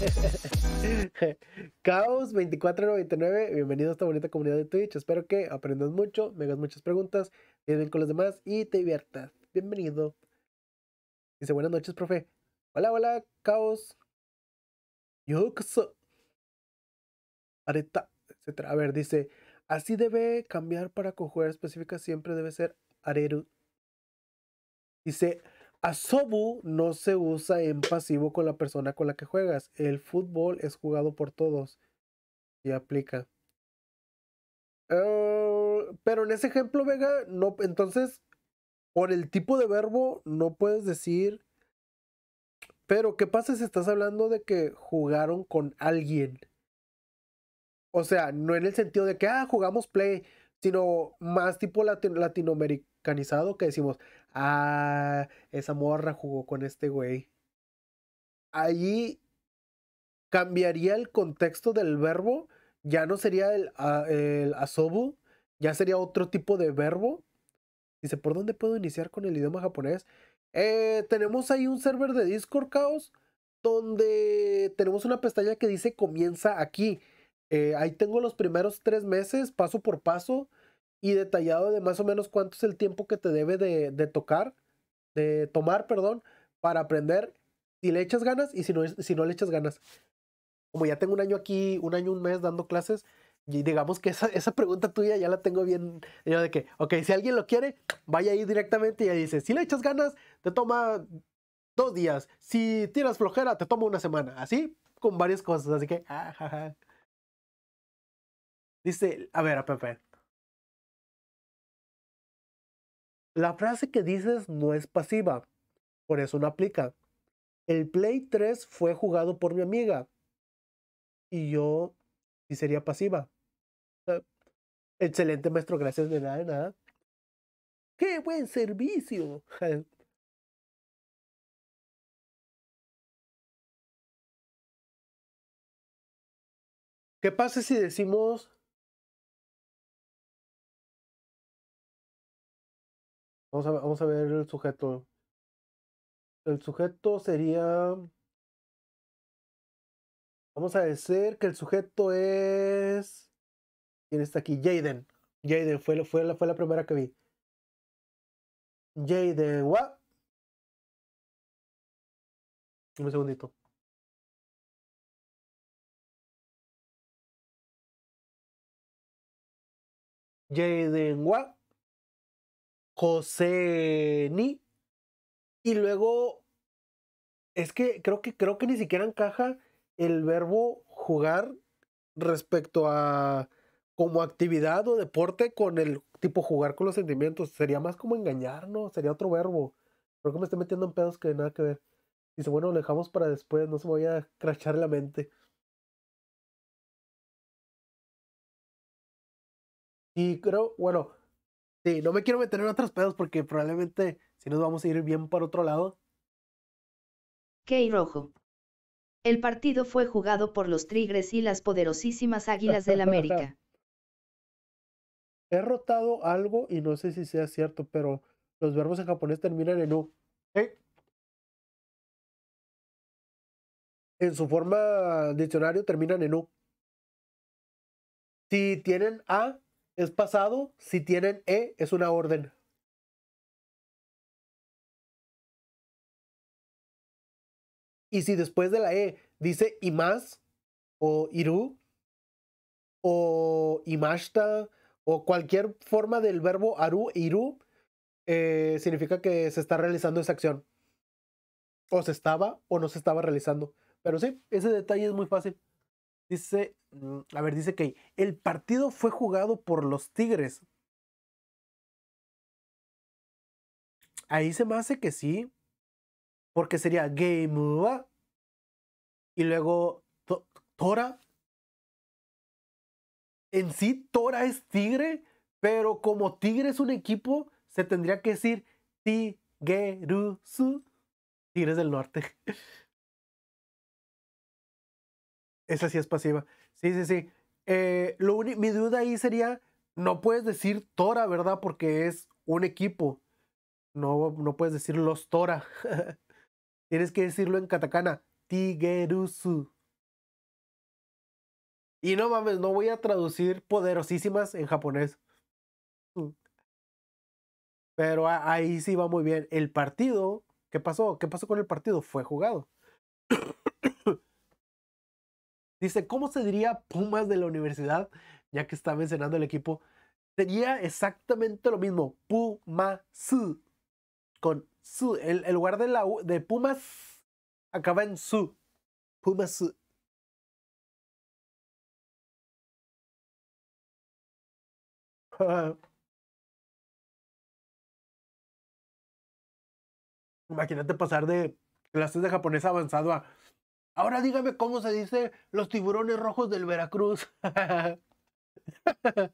Speaker 2: Caos2499, bienvenido a esta bonita comunidad de Twitch. Espero que aprendas mucho, me hagas muchas preguntas, te con los demás y te diviertas. Bienvenido. Dice buenas noches, profe. Hola, hola, Caos. Yo Areta, etcétera. A ver, dice. Así debe cambiar para conjugar específicas, siempre debe ser areru. Dice, Asobu no se usa en pasivo con la persona con la que juegas. El fútbol es jugado por todos. Y aplica. Ah, pero en ese ejemplo, Vega, no, entonces, por el tipo de verbo, no puedes decir. Pero, ¿qué pasa si estás hablando de que jugaron con alguien? O sea, no en el sentido de que, ah, jugamos play, sino más tipo latino, que decimos, ah, esa morra jugó con este güey. Allí cambiaría el contexto del verbo, ya no sería ah, el, asobu, ya sería otro tipo de verbo. Dice, ¿por dónde puedo iniciar con el idioma japonés? Eh, tenemos ahí un server de Discord, Caos, donde tenemos una pestaña que dice comienza aquí. Eh, ahí tengo los primeros tres meses, paso por paso y detallado de más o menos cuánto es el tiempo que te debe de, tocar, de tomar, perdón, para aprender si le echas ganas y si no, si no le echas ganas. Como ya tengo un año aquí, un año, un mes dando clases, y digamos que esa, esa pregunta tuya ya la tengo bien, yo de que, ok, si alguien lo quiere, vaya ahí directamente y ahí dice, si le echas ganas, te toma dos días, si
Speaker 1: tiras flojera, te toma una semana, así con varias cosas, así que, ah, ja, Dice, a ver, a Pepe, La frase que dices no es pasiva, por eso no aplica. El
Speaker 2: Play 3 fue jugado por mi amiga y yo sí sería
Speaker 1: pasiva. Ah, excelente maestro, gracias de nada, nada. ¡Qué buen servicio! ¿Qué pasa si decimos Vamos a, ver el sujeto. El sujeto sería.
Speaker 2: Vamos a decir que el sujeto es.
Speaker 1: ¿Quién está aquí? Jaden. Jaden fue, fue, la, fue la primera que vi. Jaden, ¿what? Un segundito. Jaden, ¿what? José Ni Y luego, es
Speaker 2: que creo que, creo que ni siquiera encaja el verbo jugar respecto a como actividad o deporte con el tipo jugar con los sentimientos. Sería más como engañar, ¿no? Sería otro verbo. Creo que me estoy metiendo en pedos que nada que ver. Dice, bueno, lo
Speaker 1: dejamos para después, no se me voy a crachar la mente. Y creo, bueno, Sí, no me quiero meter en otros
Speaker 3: pedos porque probablemente si nos vamos a ir bien por otro lado. Key rojo. El partido fue jugado por los Tigres y las poderosísimas Águilas del América.
Speaker 2: He rotado algo y no sé si sea cierto,
Speaker 1: pero los verbos en japonés terminan en U. ¿Eh? En su forma diccionario terminan en U. Si tienen A, es pasado si tienen E, es una orden. Y si después de la E dice y más, o iru,
Speaker 2: o imashta, o cualquier forma del verbo aru, iru, eh, significa que se está realizando esa acción. O se estaba o no se estaba realizando. Pero sí, ese detalle es muy fácil. Dice Mm, a ver, dice que el partido fue jugado por los Tigres.
Speaker 1: Ahí se me hace que sí, porque sería Game y luego Tora.
Speaker 2: En sí, Tora es Tigre, pero como Tigre es un equipo, se tendría que decir Tigerusu. Tigres del Norte. Esa sí es pasiva. Sí, sí, sí. Eh, mi duda ahí sería, no puedes decir Tora, ¿verdad? Porque es un equipo. No, no puedes decir los Tora. Tienes que decirlo en katakana. Tigerusu. Y no mames, no voy a traducir poderosísimas en japonés. Mm. Pero ahí sí va muy bien. El partido, ¿qué pasó? ¿Qué pasó con el partido? Fue jugado. Dice, ¿cómo se diría Pumas de la universidad? Ya que está mencionando el equipo. Sería exactamente lo mismo. Pumas.
Speaker 1: Con su. El, lugar de, la, de Pumas acaba en su. Pumas. Imagínate pasar de clases de japonés
Speaker 2: avanzado a Ahora dígame cómo se dice los tiburones rojos del Veracruz.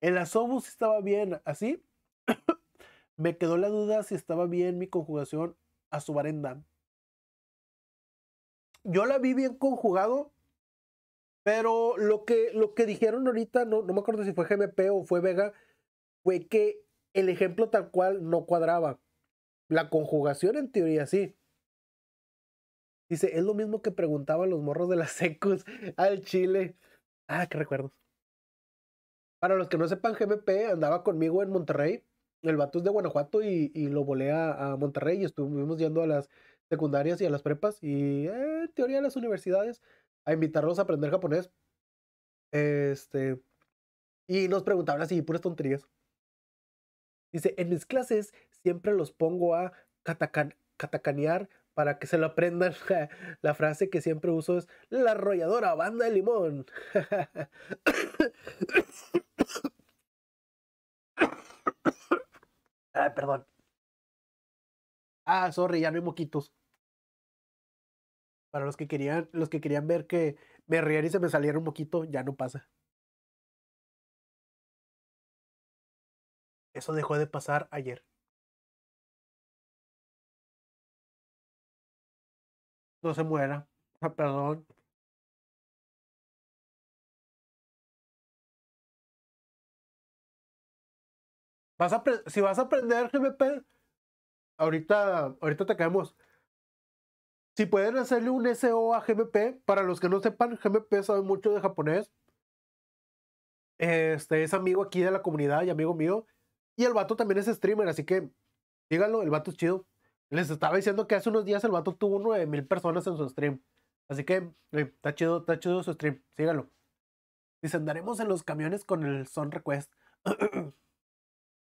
Speaker 2: El asobus estaba bien, así. Me quedó la duda si estaba bien mi conjugación a su barenda. Yo la vi bien conjugado, pero lo que, lo que dijeron ahorita, no, no me acuerdo si fue GMP o fue Vega, fue que el ejemplo tal cual no cuadraba. La conjugación en teoría sí, Dice, es lo mismo que preguntaban los morros de las secus al chile. Ah, qué recuerdos. Para los que no sepan, GMP andaba conmigo en Monterrey. El vato de Guanajuato y, lo volé a, Monterrey y estuvimos yendo a las secundarias y a las prepas y eh, en teoría a las universidades a invitarlos a aprender japonés. Este. Y nos preguntaban así, puras tonterías. Dice, en mis clases siempre los pongo a catacanear para que se lo aprendan, la frase que siempre uso es la arrolladora banda de limón. Ah, perdón. Ah, sorry, ya no hay moquitos.
Speaker 1: Para los que querían, los que querían ver que me reían y se me saliera un moquito, ya no pasa. Eso dejó de pasar ayer. no se muera. Perdón. Vas a si vas a aprender GMP, ahorita, ahorita te caemos.
Speaker 2: Si pueden hacerle un SO a GMP, para los que no sepan, GMP sabe mucho de japonés. Este es amigo aquí de la comunidad y amigo mío. Y el vato también es streamer, así que díganlo, el vato es chido. Les estaba diciendo que hace unos días el vato tuvo 9000 personas en su stream. Así que, eh, está chido, está chido su stream. Síganlo. Dice, andaremos en los camiones con el Son Request.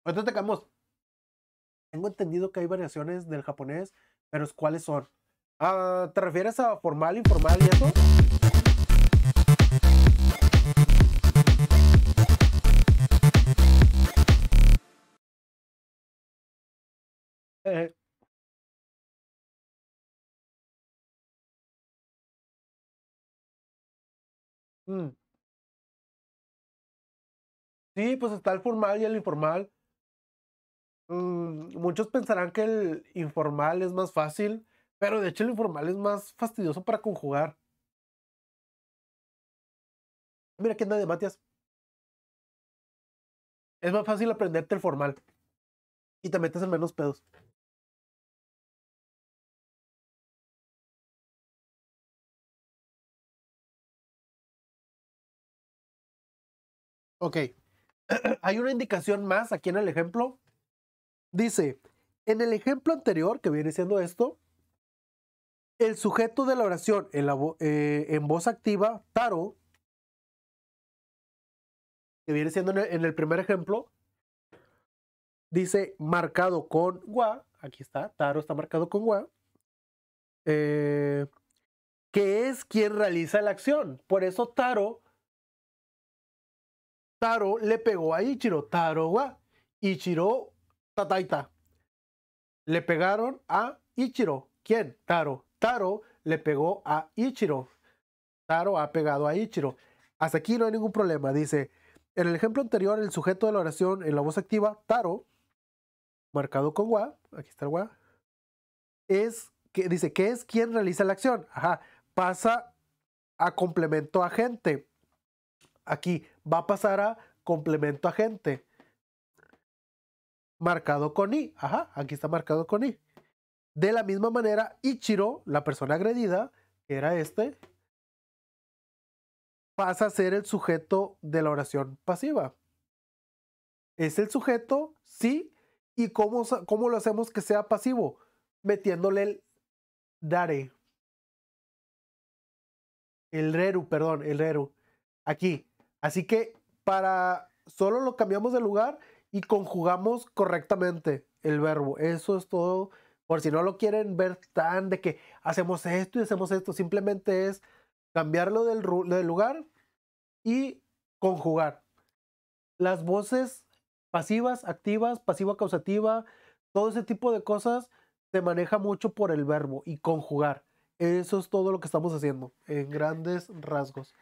Speaker 2: Entonces quedamos. Tengo entendido que hay variaciones del japonés, pero ¿cuáles son? Ah, ¿Te refieres a formal, informal y eso?
Speaker 1: Mm. Sí, pues está el formal y el informal.
Speaker 2: Mm, muchos pensarán que el informal es más fácil, pero de hecho el
Speaker 1: informal es más fastidioso para conjugar. Mira anda de Matias. Es más fácil aprenderte el formal y te metes en menos pedos. Ok. Hay una indicación más aquí en el ejemplo.
Speaker 2: Dice, en el ejemplo anterior, que viene siendo esto, el sujeto de la oración en, eh, voz activa, Taro, que viene siendo en el, primer ejemplo, dice marcado con gua, aquí está, Taro está marcado con gua, eh, que es quien realiza la acción. Por eso Taro Taro le pegó a Ichiro. Taro wa Ichiro tataita. Le pegaron a Ichiro. ¿Quién? Taro. Taro le pegó a Ichiro. Taro ha pegado a Ichiro. Hasta aquí no hay ningún problema. Dice, en el ejemplo anterior, el sujeto de la oración en la voz activa, Taro, marcado con wa, aquí está el wa, es que dice que es quien realiza la acción. Ajá, pasa a complemento agente. Aquí va a pasar a complemento agente. Marcado con I. Ajá, aquí está marcado con I. De la misma manera, Ichiro, la persona agredida, que era este, pasa a ser el sujeto de la oración pasiva. Es el sujeto, sí, y cómo, cómo lo hacemos que sea pasivo? Metiéndole el dare. El reru, perdón, el reru. Aquí, Así que para solo lo cambiamos de lugar y conjugamos correctamente el verbo. Eso es todo. Por si no lo quieren ver tan de que hacemos esto y hacemos esto, simplemente es cambiarlo del, lugar y conjugar. Las voces pasivas, activas, pasiva causativa, todo ese tipo de cosas se maneja mucho por el verbo y conjugar. Eso es todo lo que estamos haciendo en grandes rasgos.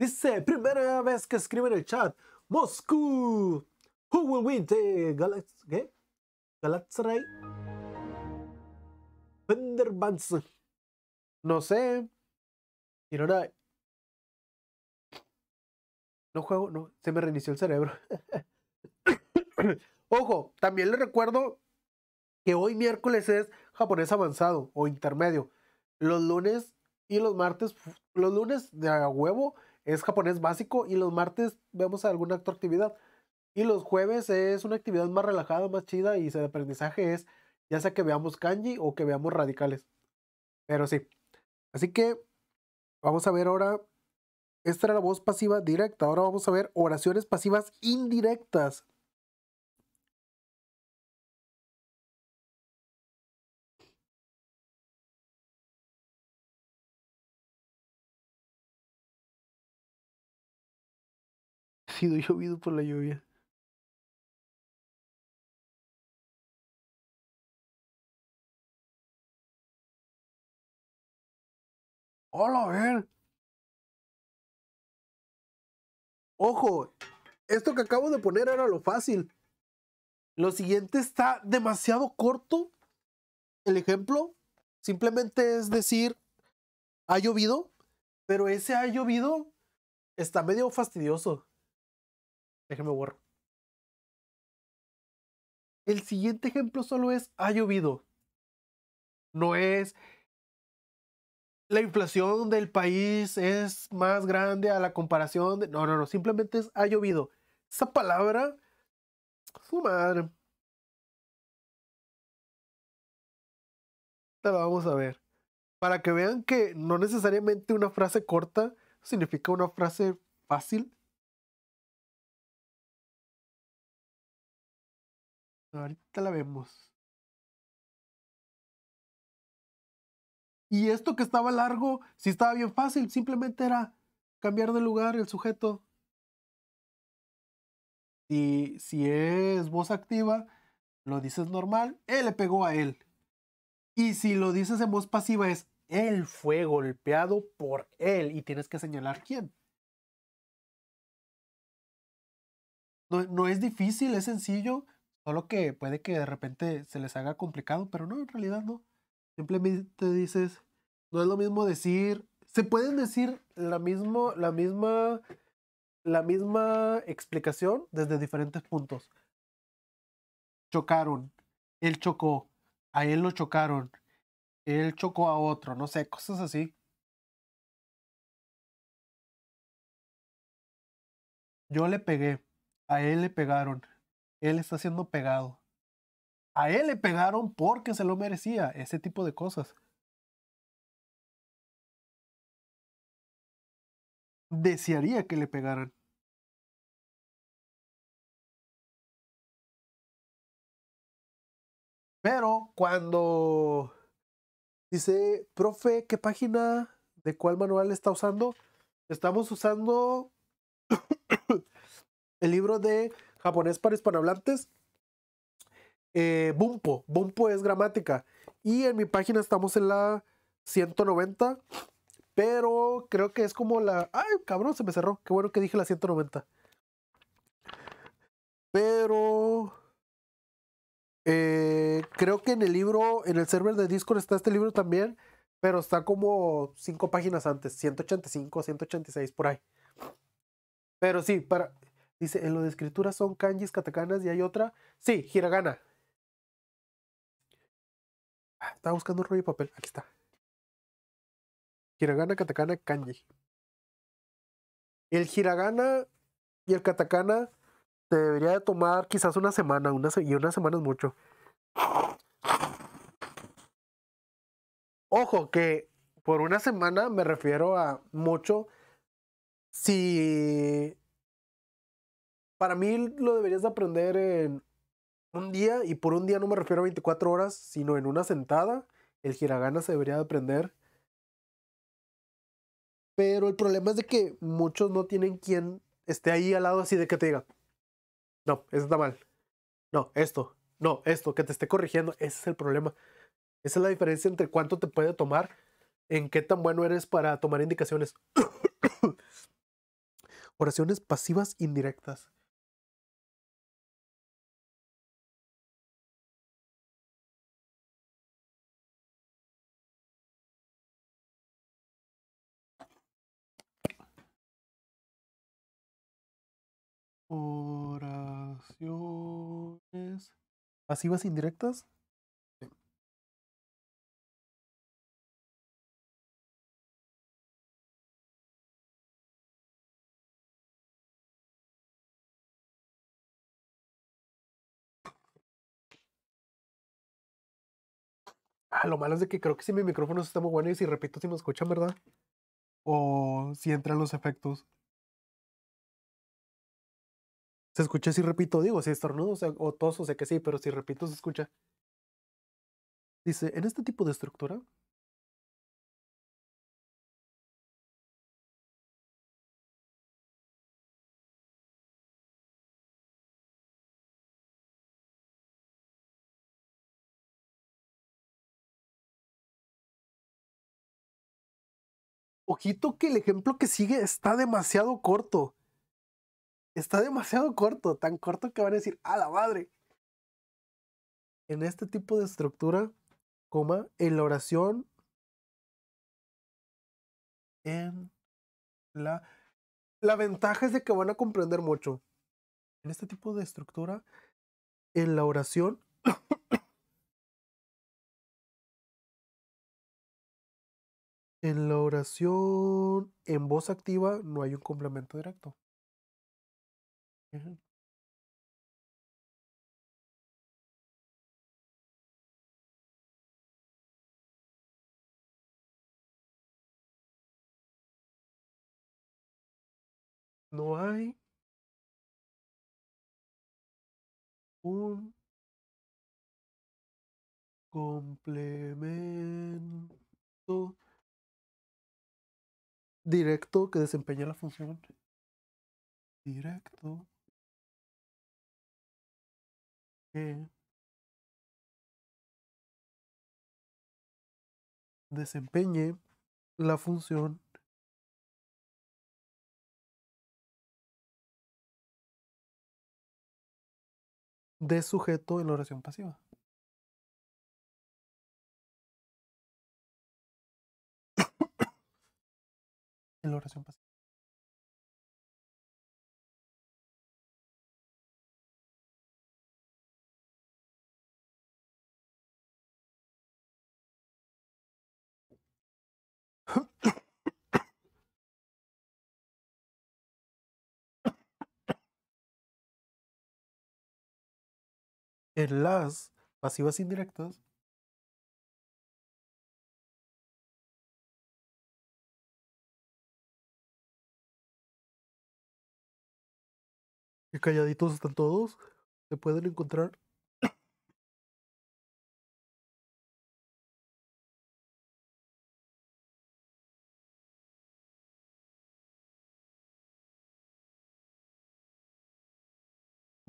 Speaker 2: Dice, primera vez que escribe en el chat, Moscú. Who will win the Galax
Speaker 1: ¿qué? Galatasaray? No sé. Y no,
Speaker 2: no juego, no. Se me reinició el cerebro. Ojo, también le recuerdo que hoy miércoles es japonés avanzado o intermedio. Los lunes y los martes, los lunes de huevo es japonés básico y los martes vemos alguna actividad. Y los jueves es una actividad más relajada, más chida y el aprendizaje es ya sea que veamos kanji o que veamos radicales. Pero sí. Así que vamos a ver ahora. Esta era la voz pasiva
Speaker 1: directa. Ahora vamos a ver oraciones pasivas indirectas. sido llovido por la lluvia. Hola, ver. Ojo, esto que acabo de poner era lo fácil. Lo
Speaker 2: siguiente está demasiado corto. El ejemplo simplemente es
Speaker 1: decir, ha llovido, pero ese ha llovido está medio fastidioso. Déjenme borrar. El siguiente ejemplo solo es ha llovido. No es
Speaker 2: la inflación del país es más grande a la comparación de... No,
Speaker 1: no, no, simplemente es ha llovido. Esa palabra, su madre. la vamos a ver. Para que vean que no necesariamente una frase corta significa una frase fácil Ahorita la vemos. Y esto que estaba largo, Si estaba bien fácil, simplemente era cambiar de lugar el sujeto.
Speaker 2: Y si es voz activa, lo dices normal, él le pegó a él. Y si lo dices en voz pasiva es, él fue golpeado por él y tienes que señalar quién. No, no es difícil, es sencillo. Solo que puede que de repente se les haga complicado, pero no, en realidad no. Simplemente dices, no es lo mismo decir, se pueden decir la, mismo, la, misma, la misma explicación desde diferentes puntos.
Speaker 1: Chocaron, él chocó, a él lo chocaron, él chocó a otro, no sé, cosas así. Yo le pegué, a él le pegaron él está siendo pegado. A él le pegaron porque se lo merecía, ese tipo de cosas. Desearía que le pegaran. Pero cuando dice,
Speaker 2: profe, ¿qué página de cuál manual está usando? Estamos usando el libro de japonés para hispanohablantes. Eh, Bumpo, Bumpo es gramática. Y en mi página estamos en la 190, pero creo que es como la... ¡Ay, cabrón, se me cerró! Qué bueno que dije la 190. Pero... Eh, creo que en el libro, en el server de Discord está este libro también, pero está como cinco páginas antes, 185, 186 por ahí. Pero sí, para, Dice, en lo de escritura son kanjis, katakanas y hay otra. Sí, hiragana.
Speaker 1: Ah, estaba buscando un rollo de papel. Aquí está. Hiragana, katakana, kanji. El hiragana
Speaker 2: y el katakana te debería de tomar quizás una semana, una y una semana es mucho. Ojo, que por una semana me refiero a mucho si para mí lo deberías de aprender en un día, y por un día no me refiero a 24 horas, sino en una sentada. El hiragana se debería de aprender. Pero el problema es de que muchos no tienen quien esté ahí al lado así de que te diga, no, eso está mal. No, esto, no, esto, que te esté corrigiendo. Ese es el problema. Esa es la diferencia entre cuánto te puede tomar, en qué tan bueno eres para tomar indicaciones. Oraciones
Speaker 1: pasivas indirectas. ¿Pasivas indirectas? Ah, lo malo es de que creo que si mi micrófono está muy bueno y
Speaker 2: si repito si me escuchan, ¿verdad? O si entran los efectos.
Speaker 1: Se escucha si repito, digo, si estornudo o, sea, o sea sé que sí, pero si repito se escucha. Dice, en este tipo de estructura, Ojito que el ejemplo que sigue está demasiado corto
Speaker 2: está demasiado corto, tan corto que van a decir, ¡a la madre!
Speaker 1: En este tipo de estructura, coma, en la oración, en la... La ventaja es de que van a comprender mucho. En este tipo de estructura, en la oración, en la oración en voz activa no hay un complemento directo. No hay un complemento directo que desempeñe la función directo desempeñe la función de sujeto en la oración pasiva. en la oración pasiva. en las pasivas indirectas, ¿y calladitos están todos. Se pueden encontrar.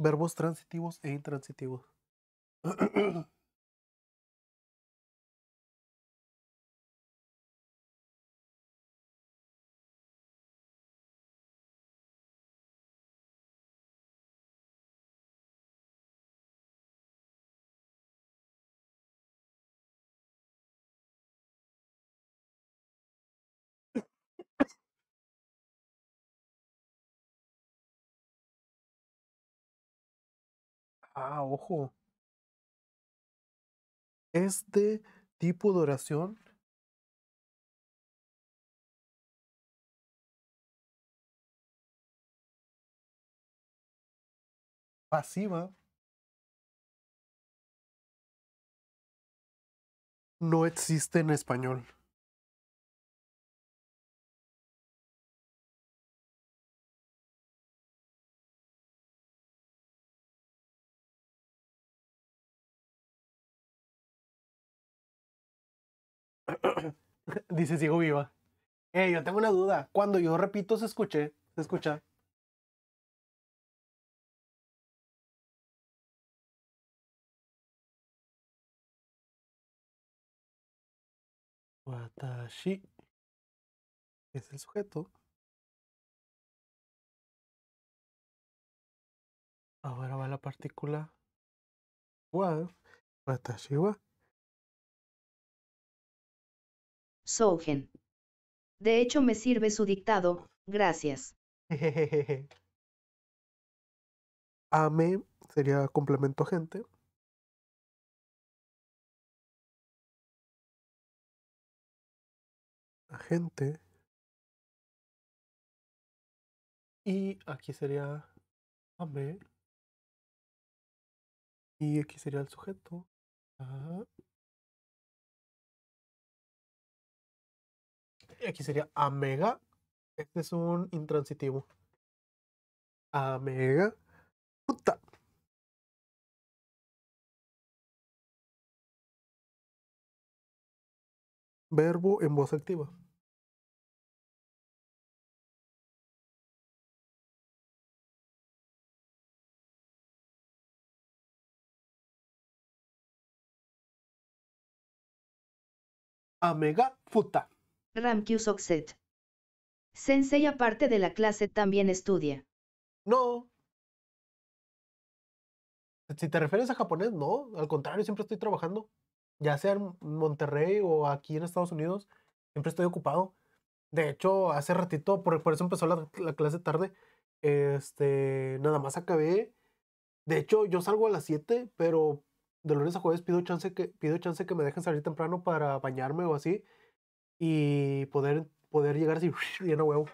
Speaker 1: verbos transitivos e intransitivos. 啊，哦吼！Este tipo de oración pasiva no existe en español. Dice Sigo Viva. Eh, yo tengo una duda. Cuando yo repito, se escuche Se escucha. Watashi es el sujeto. Ahora va la partícula wa.
Speaker 3: Watashi De hecho me sirve su dictado, gracias.
Speaker 1: Ame sería complemento gente. Agente. Y aquí sería ame. Y aquí sería el sujeto. Aquí sería Amega. Este es un intransitivo. Amega. Puta. Verbo en voz activa.
Speaker 3: Amega futa. Ramkyu Sokset Sensei aparte de la clase también estudia. No. Si te refieres a japonés, no.
Speaker 2: Al contrario, siempre estoy trabajando. Ya sea en Monterrey o aquí en Estados Unidos, siempre estoy ocupado. De hecho, hace ratito, por, por eso empezó la, la, clase tarde, este, nada más acabé. De hecho, yo salgo a las 7, pero de lunes a jueves pido chance que, pido chance que me dejen salir temprano para bañarme o así
Speaker 1: y poder, poder llegar así, lleno huevo.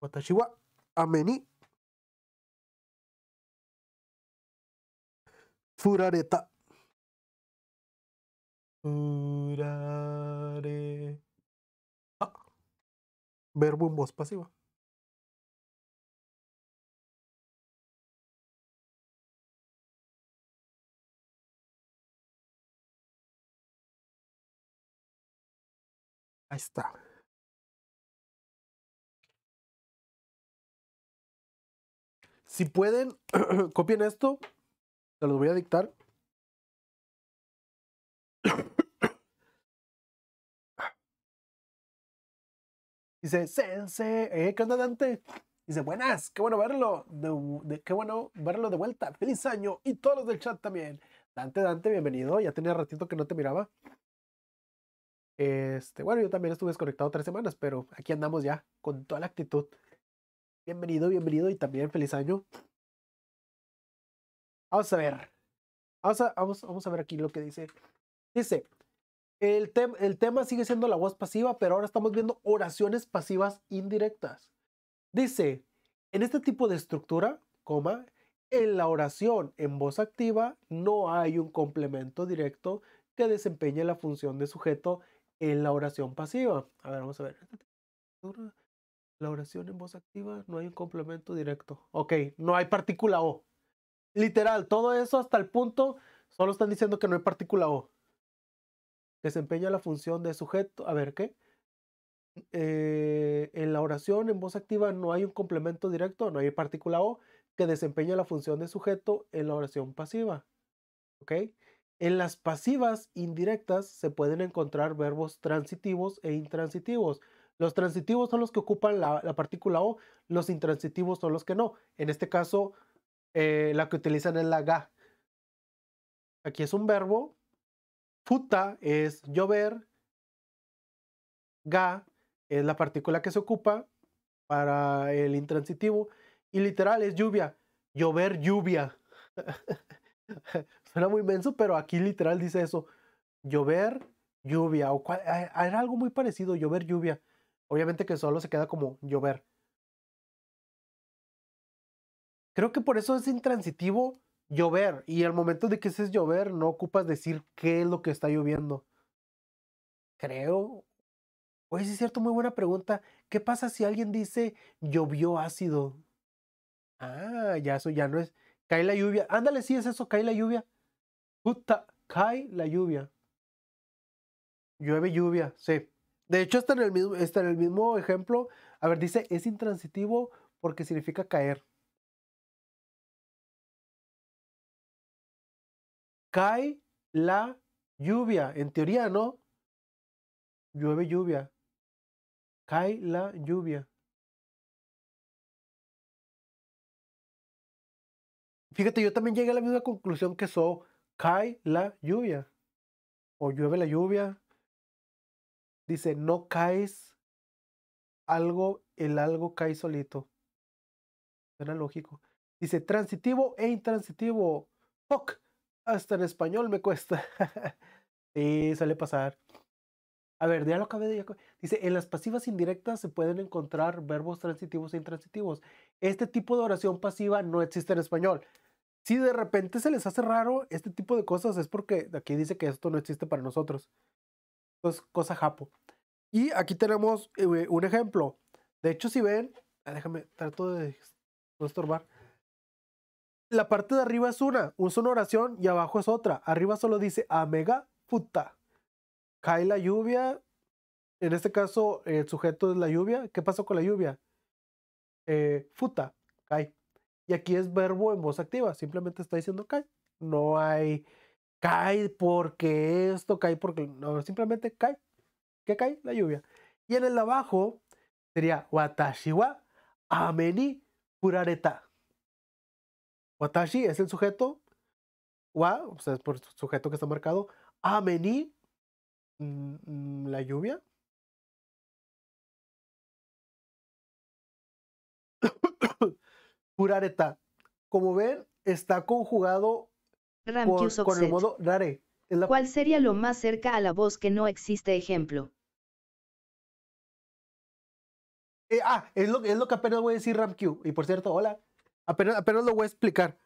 Speaker 1: Watashiwa, amení. Furareta. Furare. Ah. verbo en voz pasiva. Ahí está. Si pueden, copien esto. Se los voy a dictar. Dice, Sense, ¿eh? ¿qué onda Dante? Dice, buenas, qué bueno
Speaker 2: verlo, qué bueno verlo de vuelta, feliz año y todos los del chat también. Dante, Dante, bienvenido, ya tenía ratito que no te miraba. Este, bueno, yo también estuve desconectado tres semanas, pero aquí andamos ya con toda la actitud. Bienvenido, bienvenido y también feliz año. Vamos a ver. Vamos a, vamos, a ver aquí lo que dice. Dice, el, el tema sigue siendo la voz pasiva, pero ahora estamos viendo oraciones pasivas indirectas. Dice, en este tipo de estructura, coma, en la oración en voz activa no hay un complemento directo que desempeñe la función de sujeto en la oración pasiva. A ver, vamos a ver. La oración en voz activa no hay un complemento directo. Ok, no hay partícula O. Literal, todo eso hasta el punto solo están diciendo que no hay partícula O. Desempeña la función de sujeto. A ver, ¿qué? Eh, en la oración en voz activa no hay un complemento directo, no hay partícula O que desempeña la función de sujeto en la oración pasiva. ¿Ok? En las pasivas indirectas se pueden encontrar verbos transitivos e intransitivos. Los transitivos son los que ocupan la, partícula o, los intransitivos son los que no. En este caso, eh, la que utilizan es la ga. Aquí es un verbo. Futa es llover. Ga es la partícula que se ocupa para el intransitivo. Y literal es lluvia. Llover lluvia. suena muy menso, pero aquí literal dice eso, llover, lluvia, o era algo muy parecido, llover, lluvia. Obviamente que solo se queda como llover. Creo que por eso es intransitivo llover, y al momento de que es llover, no ocupas decir qué es lo que está lloviendo. Creo. Oye, sí es cierto, muy buena pregunta. ¿Qué pasa si alguien dice llovió ácido? Ah, ya eso ya no es. Cae la lluvia. Ándale, sí es eso, cae la lluvia cae la lluvia. Llueve lluvia, sí. De hecho, está en
Speaker 1: el mismo, está en el mismo ejemplo. A ver, dice, es intransitivo porque significa caer. Cae la lluvia, en teoría, ¿no? Llueve lluvia. Cae la lluvia. Fíjate, yo también llegué a la misma conclusión que So cae
Speaker 2: la lluvia o llueve la lluvia. Dice, no caes algo, el algo cae solito. Suena lógico. Dice, transitivo e intransitivo. hasta en español me cuesta. sí, suele pasar. A ver, ya lo acabé Dice, en las pasivas indirectas se pueden encontrar verbos transitivos e intransitivos. Este tipo de oración pasiva no existe en español. Si de repente se les hace raro este tipo de cosas, es porque aquí dice que esto no existe para nosotros. Entonces, cosa japo. Y aquí tenemos eh, un ejemplo. De hecho, si ven, ah, déjame, trato de no estorbar. La parte de arriba es una, usa una oración y abajo es otra. Arriba solo dice amega futa Cae la lluvia. En este caso, el sujeto es la lluvia. ¿Qué pasó con la lluvia? futa, eh, cae. Y aquí es verbo en voz activa, simplemente está diciendo cae. No hay cae porque esto, cae porque. No, simplemente cae. ¿Qué cae? La lluvia. Y en el abajo sería Watashi wa ameni purareta. Watashi es el sujeto. Wa, o sea, es por sujeto
Speaker 1: que está marcado. Ameni, mm, mm, la lluvia,
Speaker 3: Purareta, Como ven, está conjugado con el modo rare. ¿Cuál sería lo más cerca a la voz que no existe ejemplo?
Speaker 2: Eh, ah, es lo, que apenas voy a decir RamQ. Y por cierto, hola. Apenas, lo voy a explicar.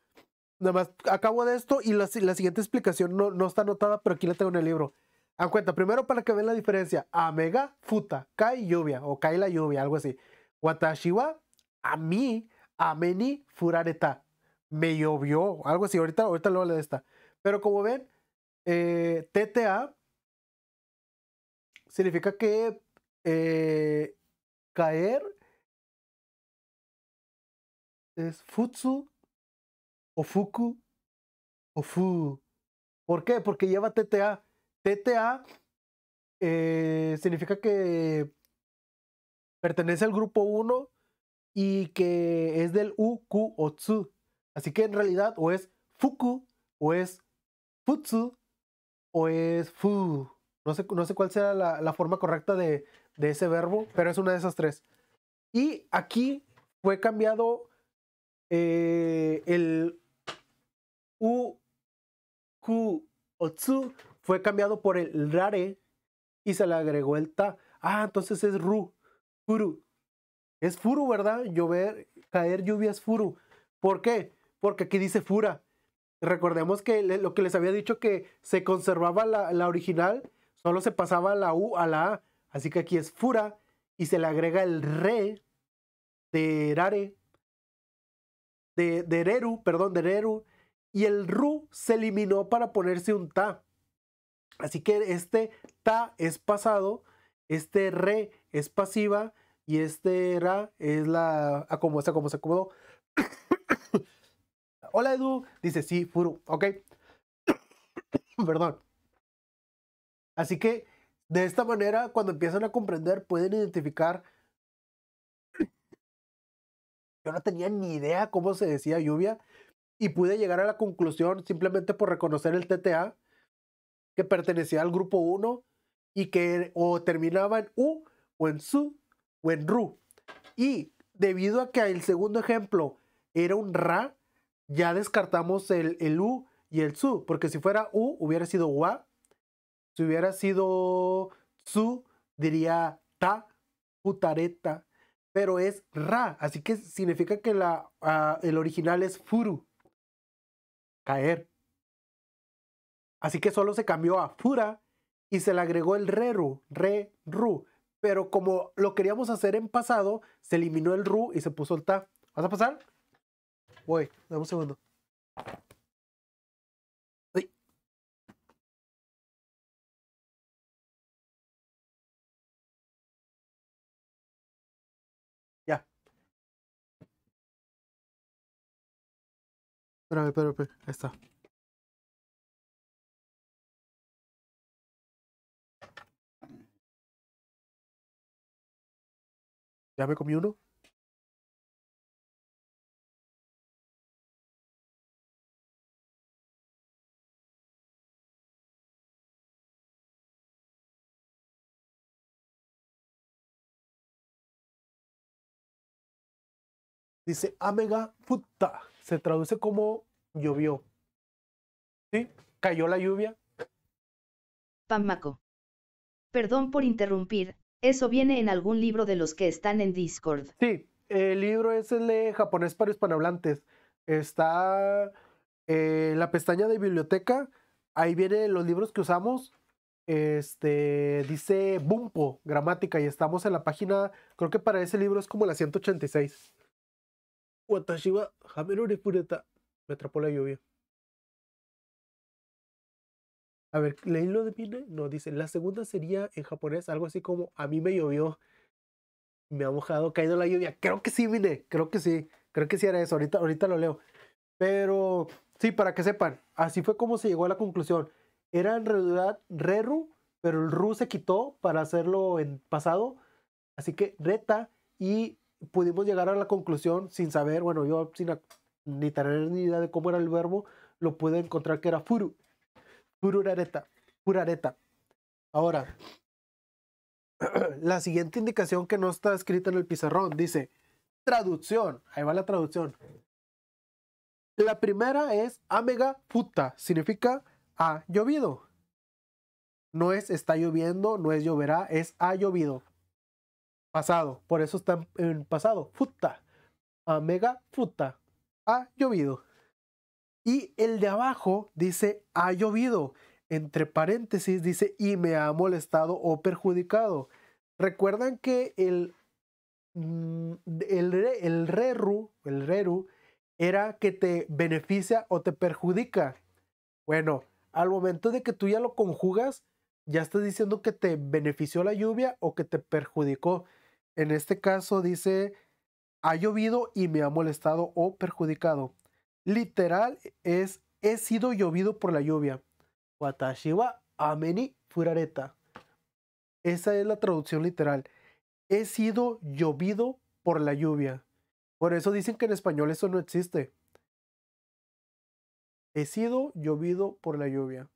Speaker 2: Nada más, acabo de esto y la, siguiente explicación no, no, está anotada, pero aquí la tengo en el libro. en cuenta, primero para que vean la diferencia. Amega futa, cae lluvia o cae la lluvia, algo así. Watashiwa, a mí, Ameni Furareta. Me llovió, algo así. Ahorita, ahorita lo de esta. Pero como ven,
Speaker 1: eh, TTA significa que eh, caer es futsu o fuku o fu. ¿Por
Speaker 2: qué? Porque lleva TTA. TTA eh, significa que pertenece al grupo 1 y que es del uku o tsu. Así que en realidad o es fuku, o es futsu, o es fu. No sé, cuál será la, forma correcta de, de ese verbo, pero es una de esas tres. Y aquí fue cambiado eh, el u, ku, otsu, fue cambiado por el rare y se le agregó el ta. Ah, entonces es ru, kuru. Es furu, ¿verdad? Llover, caer lluvia es furu. ¿Por qué? Porque aquí dice fura. Recordemos que lo que les había dicho que se conservaba la, original, solo se pasaba la U a la A. Así que aquí es fura y se le agrega el re de rare, de, de perdón, de reru. Y el ru se eliminó para ponerse un ta. Así que este ta es pasado, este re es pasiva y este era, es la. Ah, como se acomodó. Hola Edu, dice sí, Furu, ok. Perdón. Así que de esta manera, cuando empiezan a comprender, pueden identificar. Yo no tenía ni idea cómo se decía lluvia y pude llegar a la conclusión simplemente por reconocer el TTA que pertenecía al grupo 1 y que o terminaba en U o en Su en Ru. Y debido a que el segundo ejemplo era un Ra, ya descartamos el, el U y el Su, porque si fuera U hubiera sido Wa, si hubiera sido Su diría Ta, putareta, pero es Ra, así que significa que el original es Furu, caer. Así que solo se cambió a Fura y se le agregó el Reru, Re, Ru pero como lo queríamos hacer en pasado, se eliminó el RU y se puso el TA. ¿Vas a pasar?
Speaker 1: Voy, dame un segundo. Ya. Espérame, espérame, espérame. Ahí está. Ya me comí uno. Dice Amega puta. Se traduce como llovió. ¿Sí? Cayó la lluvia.
Speaker 3: Pamaco. Perdón por interrumpir, eso viene en algún libro de los que están en Discord. Sí,
Speaker 2: el libro es el de japonés para hispanohablantes. Está eh, en la pestaña de biblioteca. Ahí vienen los libros que usamos. Este dice Bumpo, gramática, y estamos en la página. Creo que para ese libro es como la 186. Watashiwa Pureta. Me atrapó la lluvia. A ver, leí lo de Mine. No, dice, la segunda sería en japonés algo así como, a mí me llovió, me ha mojado, caído la lluvia. Creo que sí, vine, creo que sí, creo que sí era eso. Ahorita, ahorita lo leo. Pero sí, para que sepan, así fue como se llegó a la conclusión. Era en realidad Reru, pero el Ru se quitó para hacerlo en pasado. Así que Reta y pudimos llegar a la conclusión sin saber, bueno, yo sin ni tener ni idea de cómo era el verbo, lo pude encontrar que era Furu. Pururareta. Purareta. Ahora, la siguiente indicación que no está escrita en el pizarrón dice traducción. Ahí va la traducción. La primera es amega futa Significa ha llovido. No es está lloviendo, no es lloverá, es ha llovido. Pasado. Por eso está en pasado. Futa. Amega futa. Ha llovido. Y el de abajo dice ha llovido. Entre paréntesis dice y me ha molestado o perjudicado. Recuerdan que el, mm, el, reru, el reru, era que te beneficia o te perjudica. Bueno, al momento de que tú ya lo conjugas, ya estás diciendo que te benefició la lluvia o que te perjudicó. En este caso dice, ha llovido y me ha molestado o perjudicado. Literal es he sido llovido por la lluvia. Watashi ameni furareta. Esa es la traducción literal. He sido llovido por la lluvia. Por eso dicen que en español eso no existe. He sido llovido por la lluvia.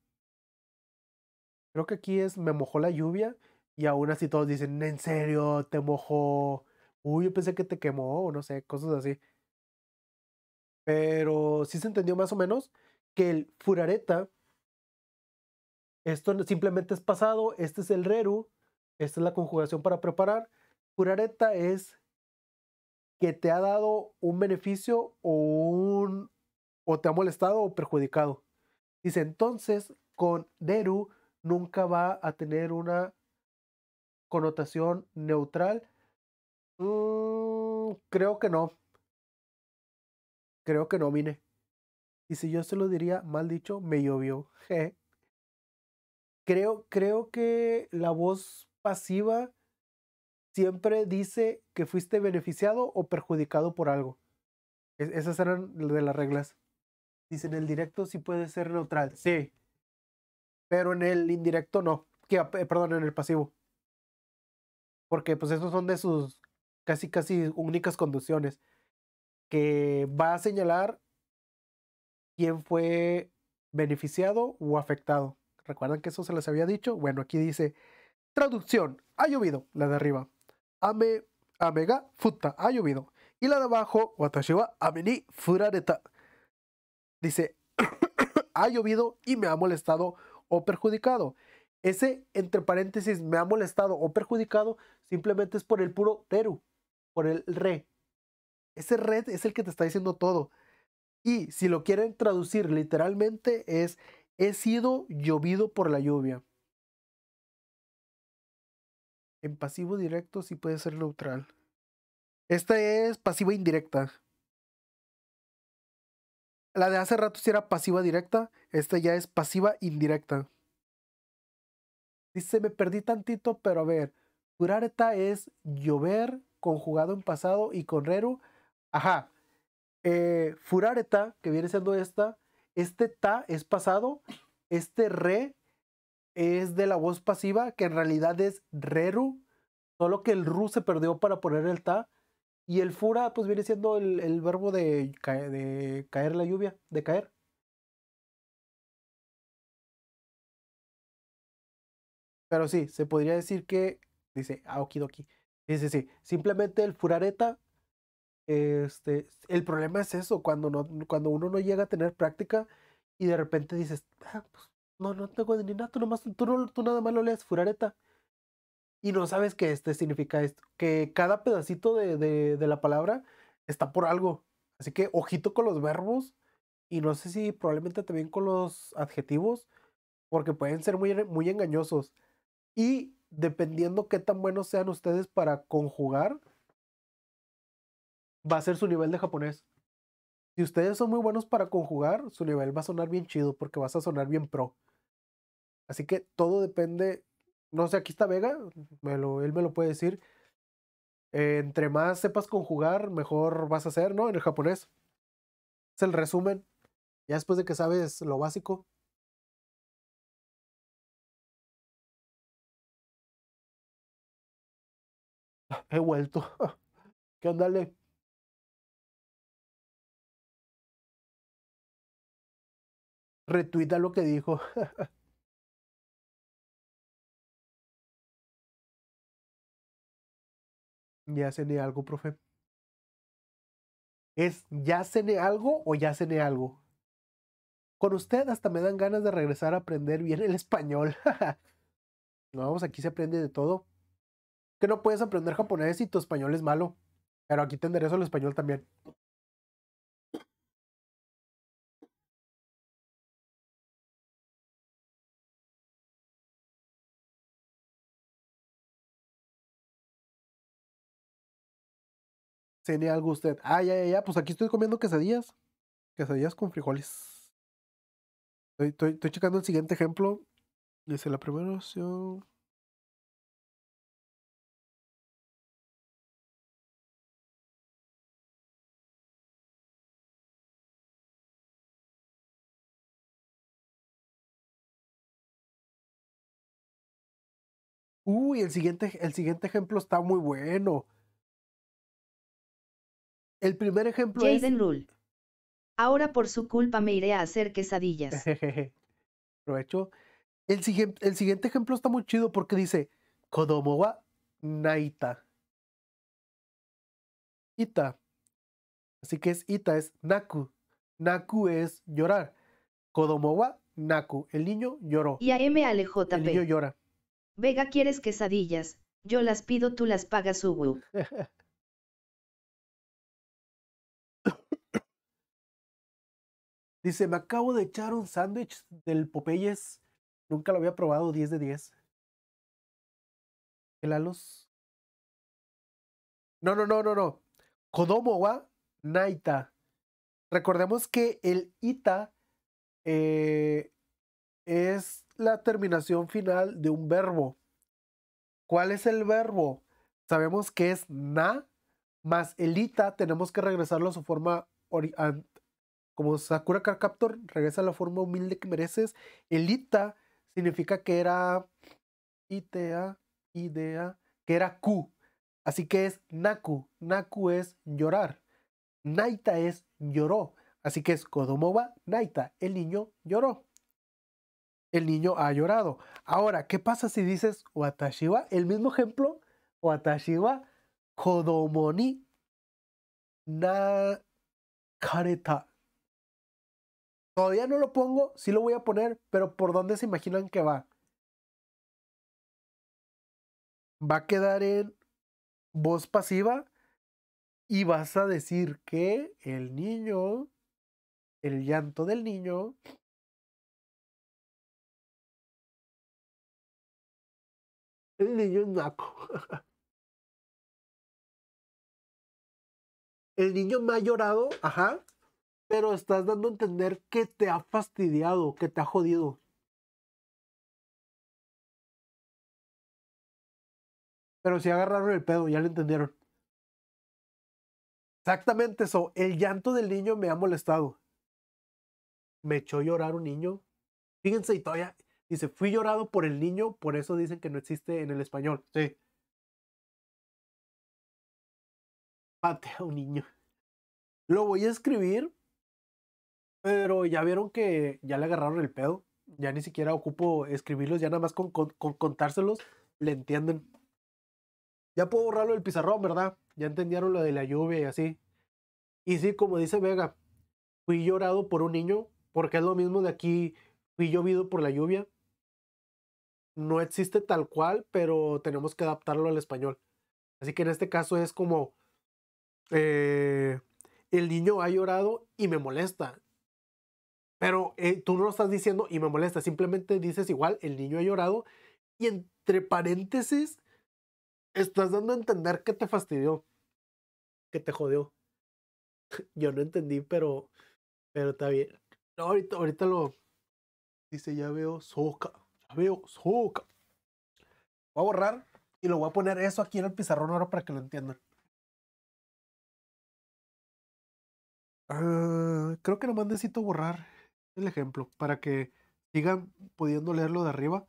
Speaker 2: Creo que aquí es me mojó la lluvia y aún así todos dicen, en serio, te mojó. Uy, yo pensé que te quemó o no sé, cosas así. Pero sí se entendió más o menos que el Furareta, esto simplemente es pasado, este es el Reru, esta es la conjugación para preparar. Furareta es que te ha dado un beneficio o un o te ha molestado o perjudicado. Dice, entonces con Deru nunca va a tener una connotación neutral. Mm, creo que no creo que no vine. Y si yo se lo diría, mal dicho, me llovió. Je. Creo, creo que la voz pasiva siempre dice que fuiste beneficiado o perjudicado por algo. esas eran de las reglas. dice en el directo sí puede ser neutral. Sí. Pero en el indirecto no. Que, eh, perdón, en el pasivo. Porque pues esos son de sus casi, casi únicas conducciones que va a señalar quién fue beneficiado o afectado. ¿Recuerdan que eso se les había dicho? Bueno, aquí dice, traducción, ha llovido, la de arriba. Ame, amega, futa, ha llovido. Y la de abajo, Watashiwa, ameni furareta. Dice, ha llovido y me ha molestado o perjudicado. Ese, entre paréntesis, me ha molestado o perjudicado, simplemente es por el puro teru, por el re. Ese red es el que te está diciendo todo. Y si lo quieren traducir literalmente es he sido llovido por la lluvia. En pasivo directo sí puede ser neutral. Esta es pasiva indirecta. La de hace rato si era pasiva directa, esta ya es pasiva indirecta. Dice, me perdí tantito, pero a ver, curareta es llover conjugado en pasado y con rero Ajá. Eh, furareta, que viene siendo esta, este ta es pasado, este re es de la voz pasiva, que en realidad es reru, solo que el ru se perdió para poner el ta, y el fura pues viene siendo el, verbo de,
Speaker 1: caer, de caer la lluvia, de caer. Pero sí, se podría decir que, dice ah,
Speaker 2: Sí sí sí, simplemente el furareta este, el problema es eso, cuando, no, cuando uno no llega a tener práctica y de repente dices, ah, pues, no, no tengo ni nada, tú, nomás, tú, tú nada más lo lees furareta. Y no sabes qué este significa esto, que cada pedacito de, de, de la palabra está por algo. Así que ojito con los verbos y no sé si probablemente también con los adjetivos, porque pueden ser muy, muy engañosos. Y dependiendo qué tan buenos sean ustedes para conjugar, va a ser su nivel de japonés. Si ustedes son muy buenos para conjugar, su nivel va a sonar bien chido porque vas a sonar bien pro. Así que todo depende. No sé, aquí está Vega, él me lo puede decir. Eh, entre más sepas conjugar, mejor vas a hacer, ¿no? En el japonés.
Speaker 1: Es el resumen. Ya después de que sabes lo básico, he vuelto. ¿Qué onda, Le? retuita lo que dijo. ya cené algo, profe. ¿Es ya cené
Speaker 2: algo o ya cené algo? Con usted hasta me dan ganas de regresar a aprender bien el español. no, vamos, pues aquí se aprende de todo. Que no puedes
Speaker 1: aprender japonés si tu español es malo. Pero aquí te enderezo el español también. Tenía algo usted. Ah, ya, ya, ya. Pues aquí estoy comiendo quesadillas. Quesadillas con frijoles. Estoy, checando el siguiente ejemplo. Dice la primera opción. Uy, el siguiente, el siguiente ejemplo está muy
Speaker 3: bueno. El primer ejemplo es... Rule. Ahora por su culpa me iré a hacer quesadillas. Aprovecho.
Speaker 2: El siguiente, ejemplo está muy chido porque dice Kodomowa naita. Ita. Así que es ita, es naku. Naku es llorar. Kodomowa naku. El niño lloró.
Speaker 3: Y a M El niño llora. Vega, ¿quieres quesadillas? Yo las pido, tú las pagas, Uwu.
Speaker 1: Dice, me acabo de echar un sándwich del Popeyes. Nunca lo había probado, 10 de 10. El alus. No, no, no, no, no. Kodomo wa Naita.
Speaker 2: Recordemos que el Ita eh, es la terminación final de un verbo. ¿Cuál es el verbo? Sabemos que es na, más el ita tenemos que regresarlo a su forma como Sakura Captor regresa a la forma humilde que mereces, el Ita significa que era itea, IDEA, que era Q. Así que es Naku. Naku es llorar. Naita es lloró. Así que es Kodomoba Naita. El niño lloró. El niño ha llorado. Ahora, ¿qué pasa si dices Watashiwa? El mismo ejemplo, Watashiwa Kodomoni na
Speaker 1: Todavía no lo pongo, sí lo voy a poner, pero ¿por dónde se imaginan que va? Va a quedar en voz pasiva y vas a decir que el niño, el llanto del niño, el niño es naco. El niño me ha llorado, ajá, pero estás dando a entender que te ha fastidiado, que te ha jodido. Pero si agarraron el pedo, ya lo entendieron. Exactamente eso. El llanto del niño me
Speaker 2: ha molestado. Me echó a llorar un niño. Fíjense, y todavía dice, fui llorado por el niño, por eso dicen que no existe en el español. Sí.
Speaker 1: Patea un niño. Lo voy a escribir pero ya vieron que ya le agarraron el pedo. Ya ni siquiera ocupo
Speaker 2: escribirlos, ya nada más con, contárselos le entienden. Ya puedo borrarlo del pizarrón, ¿verdad? Ya entendieron lo de la lluvia y así. Y sí, como dice Vega, fui llorado por un niño, porque es lo mismo de aquí, fui llovido por la lluvia. No existe tal cual, pero tenemos que adaptarlo al español. Así que en este caso es como, eh, el niño ha llorado y me molesta. Pero eh, tú no lo estás diciendo y me molesta, simplemente dices igual, el niño ha llorado y entre paréntesis estás dando a entender que te fastidió, que te jodió. Yo no entendí, pero, pero está bien. ahorita, lo dice, ya veo soca,
Speaker 1: ya veo soca. Voy a borrar y lo voy a poner eso aquí en el pizarrón ahora para que lo entiendan.
Speaker 2: Ah,
Speaker 1: creo que nomás necesito borrar el ejemplo para que sigan pudiendo leerlo de arriba.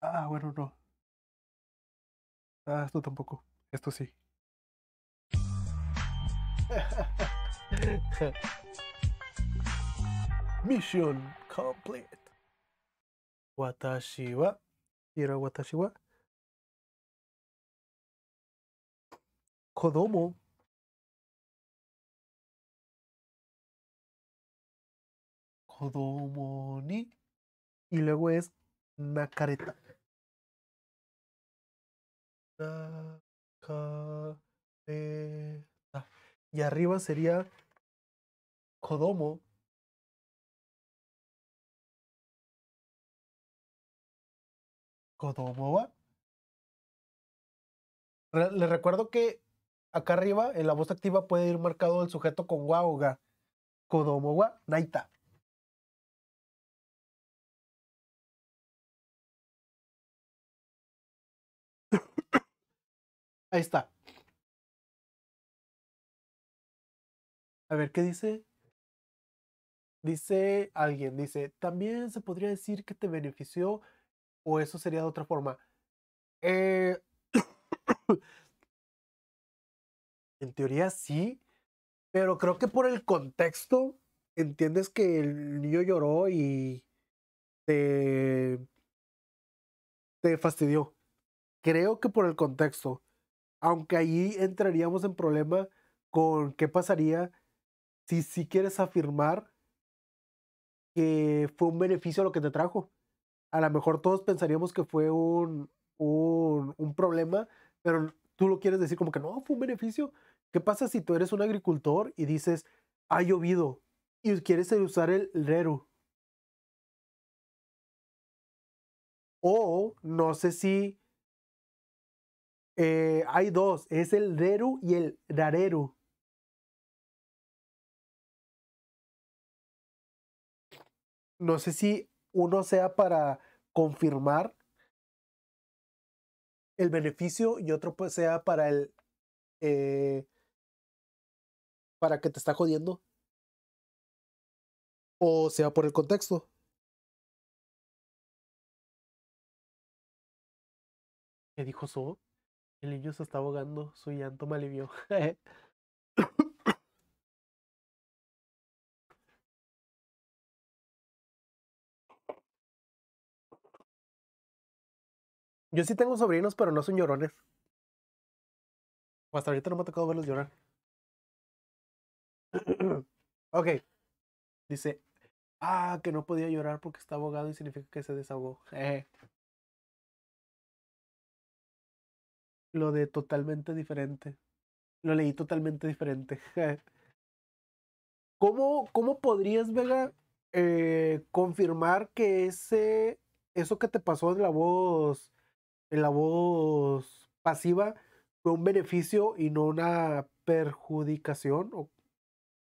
Speaker 1: Ah, bueno, no. Ah, esto tampoco. Esto sí.
Speaker 2: Mission
Speaker 1: complete. Watashi wa. Y Watashi wa. Kodomo. Kodomo ni. Y luego es Nakareta. Nakareta. Y arriba sería Kodomo le les recuerdo que acá arriba, en la voz activa, puede ir marcado el sujeto con waoga Kodomoga, naita. Ahí está. A ver, ¿qué dice? Dice alguien, dice,
Speaker 2: también se podría decir que te benefició o eso sería de otra forma. Eh, en teoría sí, pero creo que por el contexto entiendes que el niño lloró y te, te fastidió. Creo que por el contexto. Aunque ahí entraríamos en problema con qué pasaría si si quieres afirmar que fue un beneficio lo que te trajo a lo mejor todos pensaríamos que fue un, un, problema, pero tú lo quieres decir como que no, fue un beneficio. ¿Qué pasa si tú eres un agricultor y dices, ha llovido y quieres usar el reru?
Speaker 1: O no sé si eh, hay dos, es el reru y el rareru. No sé si uno sea para confirmar
Speaker 2: el beneficio y otro pues sea para el eh,
Speaker 1: para que te está jodiendo o sea por el contexto ¿Qué dijo So? El niño se está ahogando, su llanto me alivió. Yo sí tengo sobrinos, pero no son llorones. hasta ahorita no me ha tocado verlos llorar.
Speaker 2: ok. Dice, ah, que no podía llorar porque está abogado y significa que se desahogó. Lo de totalmente diferente. Lo leí totalmente diferente. ¿Cómo, ¿Cómo podrías, Vega, eh, confirmar que ese, eso que te pasó en la voz en la voz pasiva fue un beneficio y no una perjudicación o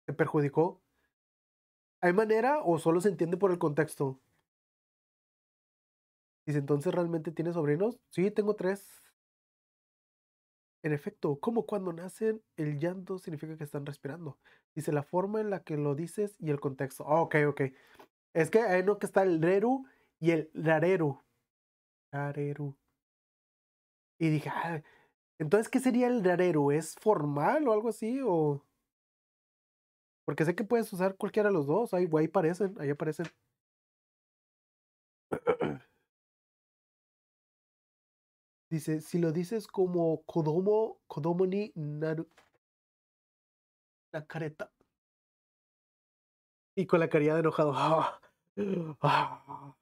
Speaker 2: se perjudicó. ¿Hay manera o solo se entiende por el contexto? Dice, entonces realmente tiene sobrinos? Sí, tengo tres. En efecto, como cuando nacen, el llanto significa que están respirando. Dice la forma en la que lo dices y el contexto. Ah, ok, ok. Es que ahí no que está el reru y el rareru. Rareru. Y dije, entonces, ¿qué sería el rarero? ¿Es formal o algo así? O...
Speaker 1: Porque sé que puedes usar cualquiera de los dos. Ahí, ahí aparecen, ahí aparecen. Dice, si lo dices como Kodomo, Kodomo ni Naru. Nakareta. Y con la caridad de enojado. Ah,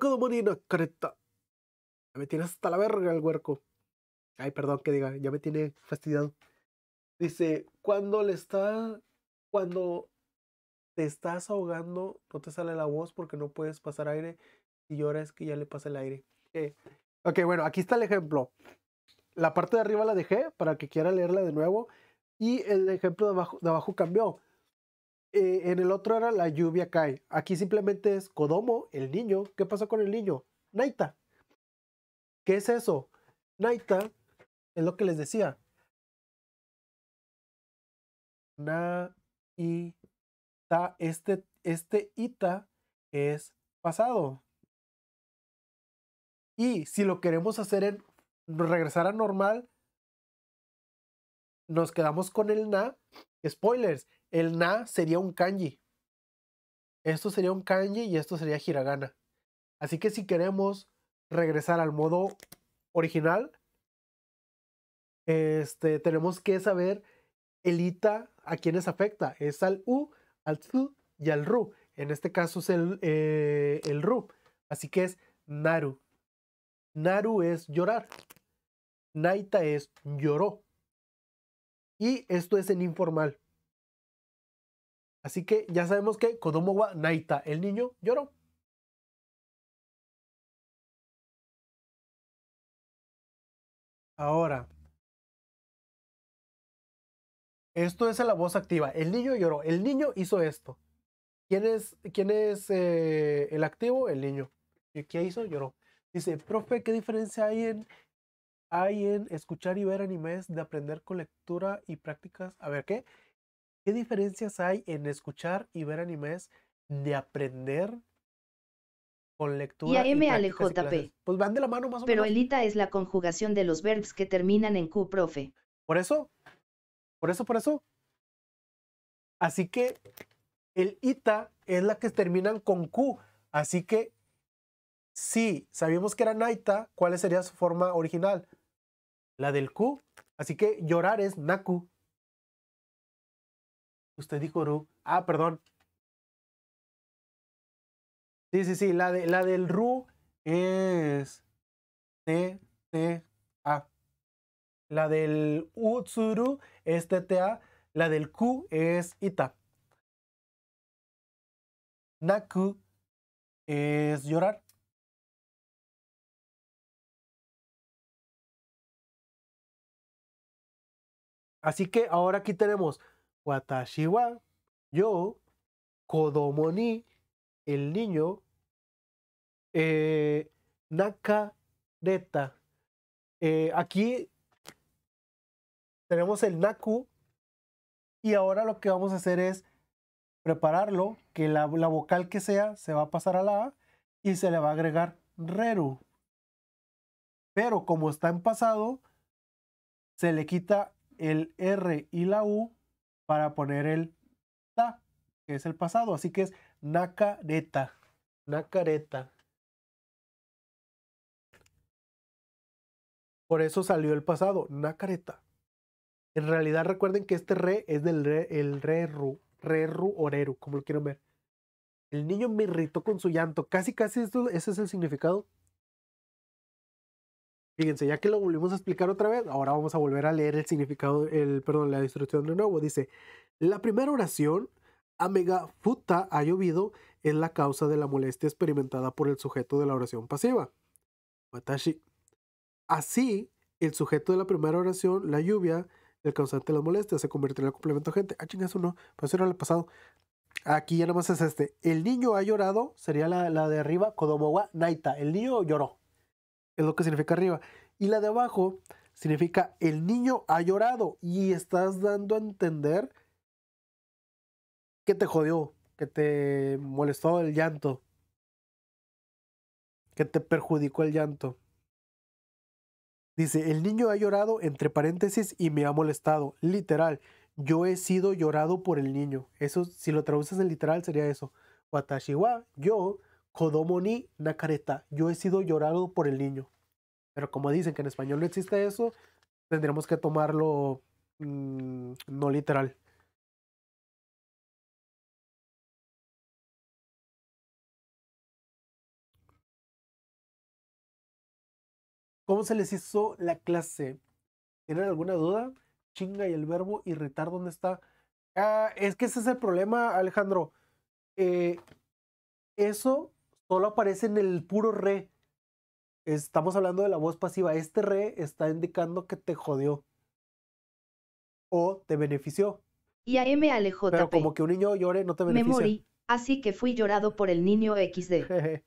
Speaker 1: Kodomo ni Nakareta!
Speaker 2: me tienes hasta la verga el huerco. Ay, perdón que diga, ya me tiene fastidiado. Dice, cuando le está, cuando te estás ahogando, no te sale la voz porque no puedes pasar aire. y lloras, que ya le pasa el aire. Eh, ok, bueno, aquí está el ejemplo. La parte de arriba la dejé para que quiera leerla de nuevo. Y el ejemplo de abajo, de abajo cambió. Eh, en el otro era la lluvia cae. Aquí simplemente es Kodomo, el niño. ¿Qué pasó con el niño? Naita.
Speaker 1: ¿Qué es eso? Naita es lo que les decía. Na, i, ta, este, este ita es pasado. Y si
Speaker 2: lo queremos hacer en regresar a normal, nos quedamos con el na. Spoilers, el na sería un kanji. Esto sería un kanji y esto sería hiragana. Así que si queremos regresar al modo original, este, tenemos que saber el ITA a quienes afecta. Es al U, al Tsu y al Ru. En este caso es el, eh, el Ru. Así que es Naru. Naru es llorar. Naita es lloró.
Speaker 1: Y esto es en informal. Así que ya sabemos que Kodomo wa Naita, el niño lloró. Ahora, esto es la voz activa. El niño lloró. El niño hizo esto. ¿Quién es,
Speaker 2: quién es eh, el activo? El niño. ¿Y qué hizo? Lloró. Dice, profe, ¿qué diferencia hay en, hay en escuchar y ver animes de aprender con lectura y prácticas? A ver, ¿qué? ¿Qué diferencias hay en escuchar y ver animes de aprender con lectura. Y a M j
Speaker 3: Pues van de la mano más o menos. Pero ita es la conjugación de los verbs que terminan en Q, profe. Por eso, por eso, por eso. Así que el ita es la
Speaker 2: que terminan con Q. Así que si sabíamos que era naita, ¿cuál sería su forma original? La del Q. Así que llorar es naku.
Speaker 1: Usted dijo ru. Ah, perdón. Sí, sí, sí. La, la del RU es
Speaker 2: T, T, A. La del Utsuru es
Speaker 1: TTA. La del Q es Ita. Naku es llorar. Así que ahora aquí tenemos Watashiwa, yo, Kodomoni,
Speaker 2: el niño eh, NAKA eh, aquí tenemos el Naku y ahora lo que vamos a hacer es prepararlo, que la, la vocal que sea se va a pasar a la A y se le va a agregar Reru. Pero como está en pasado, se le quita el R y la U para poner el Ta, que es el pasado. Así que es Nacareta. Nacareta. Por eso salió el pasado, Nacareta. En realidad recuerden que este re es del re, el re ru, re ru oreru, como lo quiero ver. El niño me irritó con su llanto. Casi, casi ese es el significado. Fíjense, ya que lo volvimos a explicar otra vez, ahora vamos a volver a leer el significado, el, perdón, la instrucción de nuevo. Dice, la primera oración futta ha llovido es la causa de la molestia experimentada por el sujeto de la oración pasiva. Watashi. Así, el sujeto de la primera oración, la lluvia, el causante de la molestia se convertirá en el complemento agente Ah, chingas uno, pues el pasado. Aquí ya nada más es este. El niño ha llorado, sería la, la de arriba, Kodomowa Naita. El niño lloró. Es lo que significa arriba. Y la de abajo significa el niño ha llorado. Y estás dando a entender que te jodió? que te molestó el llanto? que te perjudicó el llanto? Dice, el niño ha llorado entre paréntesis y me ha molestado. Literal, yo he sido llorado por el niño. Eso, si lo traduces en literal, sería eso. Watashi yo, kodomo nakareta. Yo he sido llorado por el niño. Pero como dicen que en español no existe eso, tendremos que tomarlo mm,
Speaker 1: no literal. ¿Cómo se les hizo la clase? ¿Tienen alguna duda? Chinga y el verbo
Speaker 2: irritar, ¿dónde está? Ah, es que ese es el problema, Alejandro. Eh, eso solo aparece en el puro re. Estamos hablando de la voz pasiva. Este re está indicando que te jodió o te benefició.
Speaker 3: Y a alejó, alejó Pero
Speaker 2: como que un niño llore no te benefició. Me morí,
Speaker 3: así que fui llorado por el niño XD.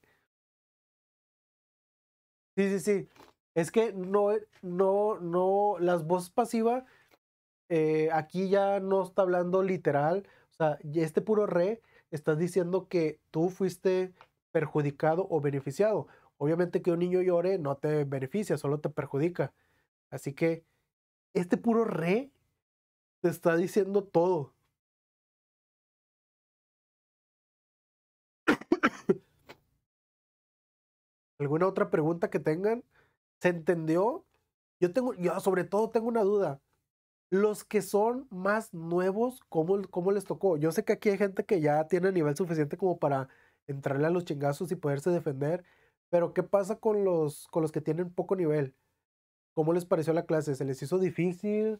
Speaker 2: sí, sí, sí. Es que no, eh, no, no, las voces pasivas, eh, aquí ya no está hablando literal, o sea, este puro re, estás diciendo que tú fuiste perjudicado o beneficiado. Obviamente que un niño llore no te
Speaker 1: beneficia, solo te perjudica. Así que este puro re te está diciendo todo. ¿Alguna otra pregunta que tengan?
Speaker 2: ¿Se entendió? Yo tengo, yo sobre todo tengo una duda. Los que son más nuevos, ¿cómo, ¿cómo les tocó? Yo sé que aquí hay gente que ya tiene nivel suficiente como para entrarle a los chingazos y poderse defender, pero ¿qué pasa con los, con los que tienen poco nivel? ¿Cómo les pareció la clase? ¿Se les hizo difícil?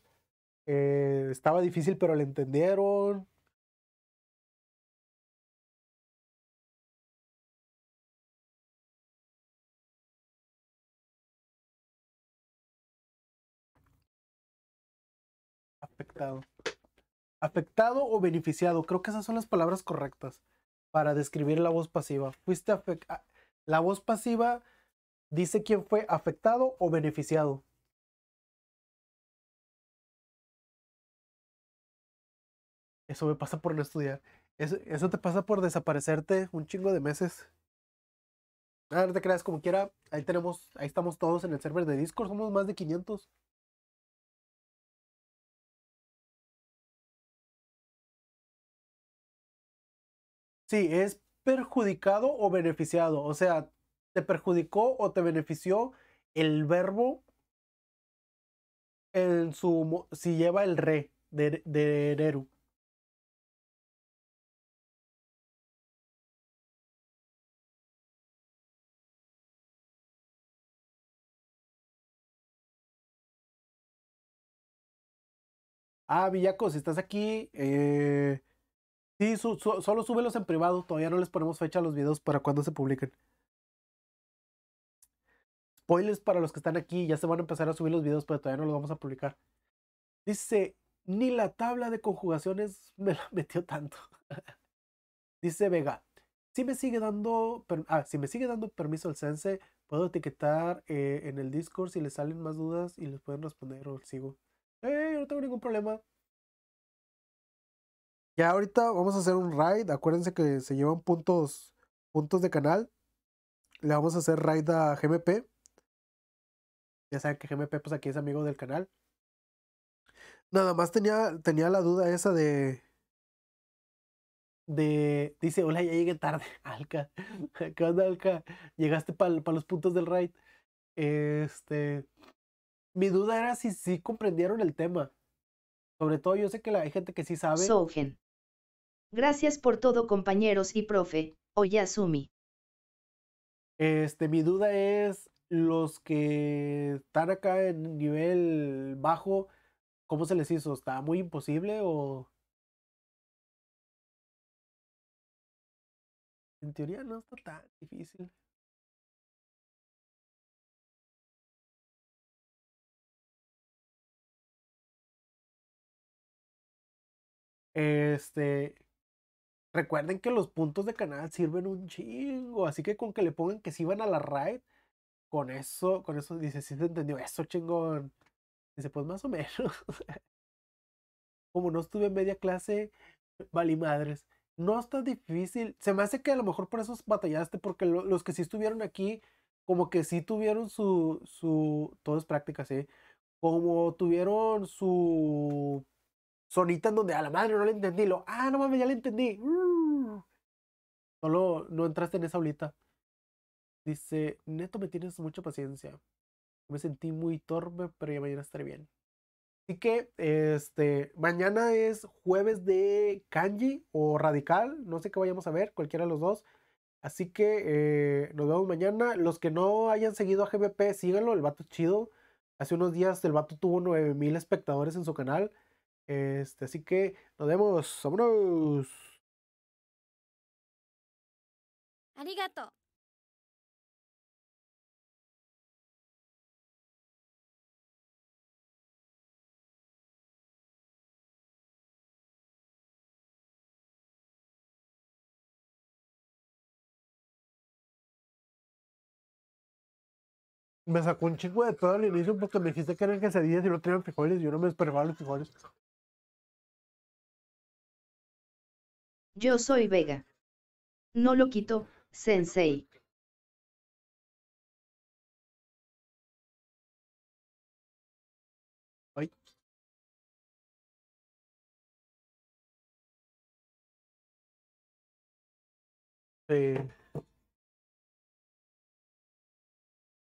Speaker 2: Eh,
Speaker 1: ¿Estaba difícil pero le entendieron? afectado. Afectado o beneficiado, creo que esas son las palabras correctas para describir
Speaker 2: la voz pasiva. Fuiste afectado. Ah, la voz pasiva dice quién fue afectado
Speaker 1: o beneficiado. Eso me pasa por no estudiar. Eso, te pasa por desaparecerte
Speaker 2: un chingo de meses. A ah, no te creas como quiera. Ahí tenemos, ahí estamos todos
Speaker 1: en el server de Discord. Somos más de 500. Sí, es perjudicado o beneficiado. O sea, te perjudicó o te benefició el verbo en su si lleva el re de, de Ah, Villaco, si estás aquí, eh, Sí, solo súbelos en privado. Todavía no les
Speaker 2: ponemos fecha a los videos para cuando se publiquen. Spoilers para los que están aquí. Ya se van a empezar a subir los videos, pero todavía no los vamos a publicar. Dice, ni la tabla de conjugaciones me la metió tanto. Dice Vega, si me sigue dando, ah, si me sigue dando permiso al sense, puedo etiquetar eh, en el Discord si les salen más dudas y les pueden responder o sigo. ¡Ey! Eh, no tengo ningún problema. Ya ahorita vamos a hacer un raid. Acuérdense que se llevan puntos, puntos de canal. Le vamos a hacer raid a GMP. Ya saben que GMP pues aquí es amigo del canal. Nada más tenía, tenía la duda esa de... De... Dice, hola, ya llegué tarde, Alca. ¿Qué onda, Alca? Llegaste para los puntos del raid.
Speaker 3: Este... Mi duda era si sí comprendieron el tema. Sobre todo yo sé que hay gente que sí sabe. Gracias por todo compañeros y profe, Oyasumi.
Speaker 2: Este, mi duda es, los que están acá en nivel bajo, ¿cómo se les hizo? ¿Está muy
Speaker 1: imposible o...? En teoría no está tan difícil. Este, Recuerden que los puntos de canal
Speaker 2: sirven un chingo, así que con que le pongan que si van a la raid, con eso, con eso dice, si se entendió, eso chingón. Dice, pues más o menos. Como no estuve en media clase, valí madres. No está difícil. Se me hace que a lo mejor por eso batallaste, porque los que sí estuvieron aquí, como que sí tuvieron su, su, todo es práctica, sí. Como tuvieron su Sonita en donde a la madre no le entendí, ah, no mames, ya le entendí. solo no entraste en esa aulita. Dice, neto, me tienes mucha paciencia. Me sentí muy torpe, pero ya mañana estaré bien. Así que, este, mañana es jueves de kanji o radical, no sé qué vayamos a ver, cualquiera de los dos. Así que eh, nos vemos mañana. Los que no hayan seguido a GBP, síganlo, el vato chido. Hace unos días el vato tuvo 9000 espectadores en su canal. Este,
Speaker 1: así que nos vemos. ¡Vámonos! gato. Me sacó un chingo de todo al inicio porque me dijiste que eran quesadillas y no tenían frijoles. Yo no me esperaba los frijoles.
Speaker 3: Yo soy Vega. No
Speaker 1: lo quito, Sensei.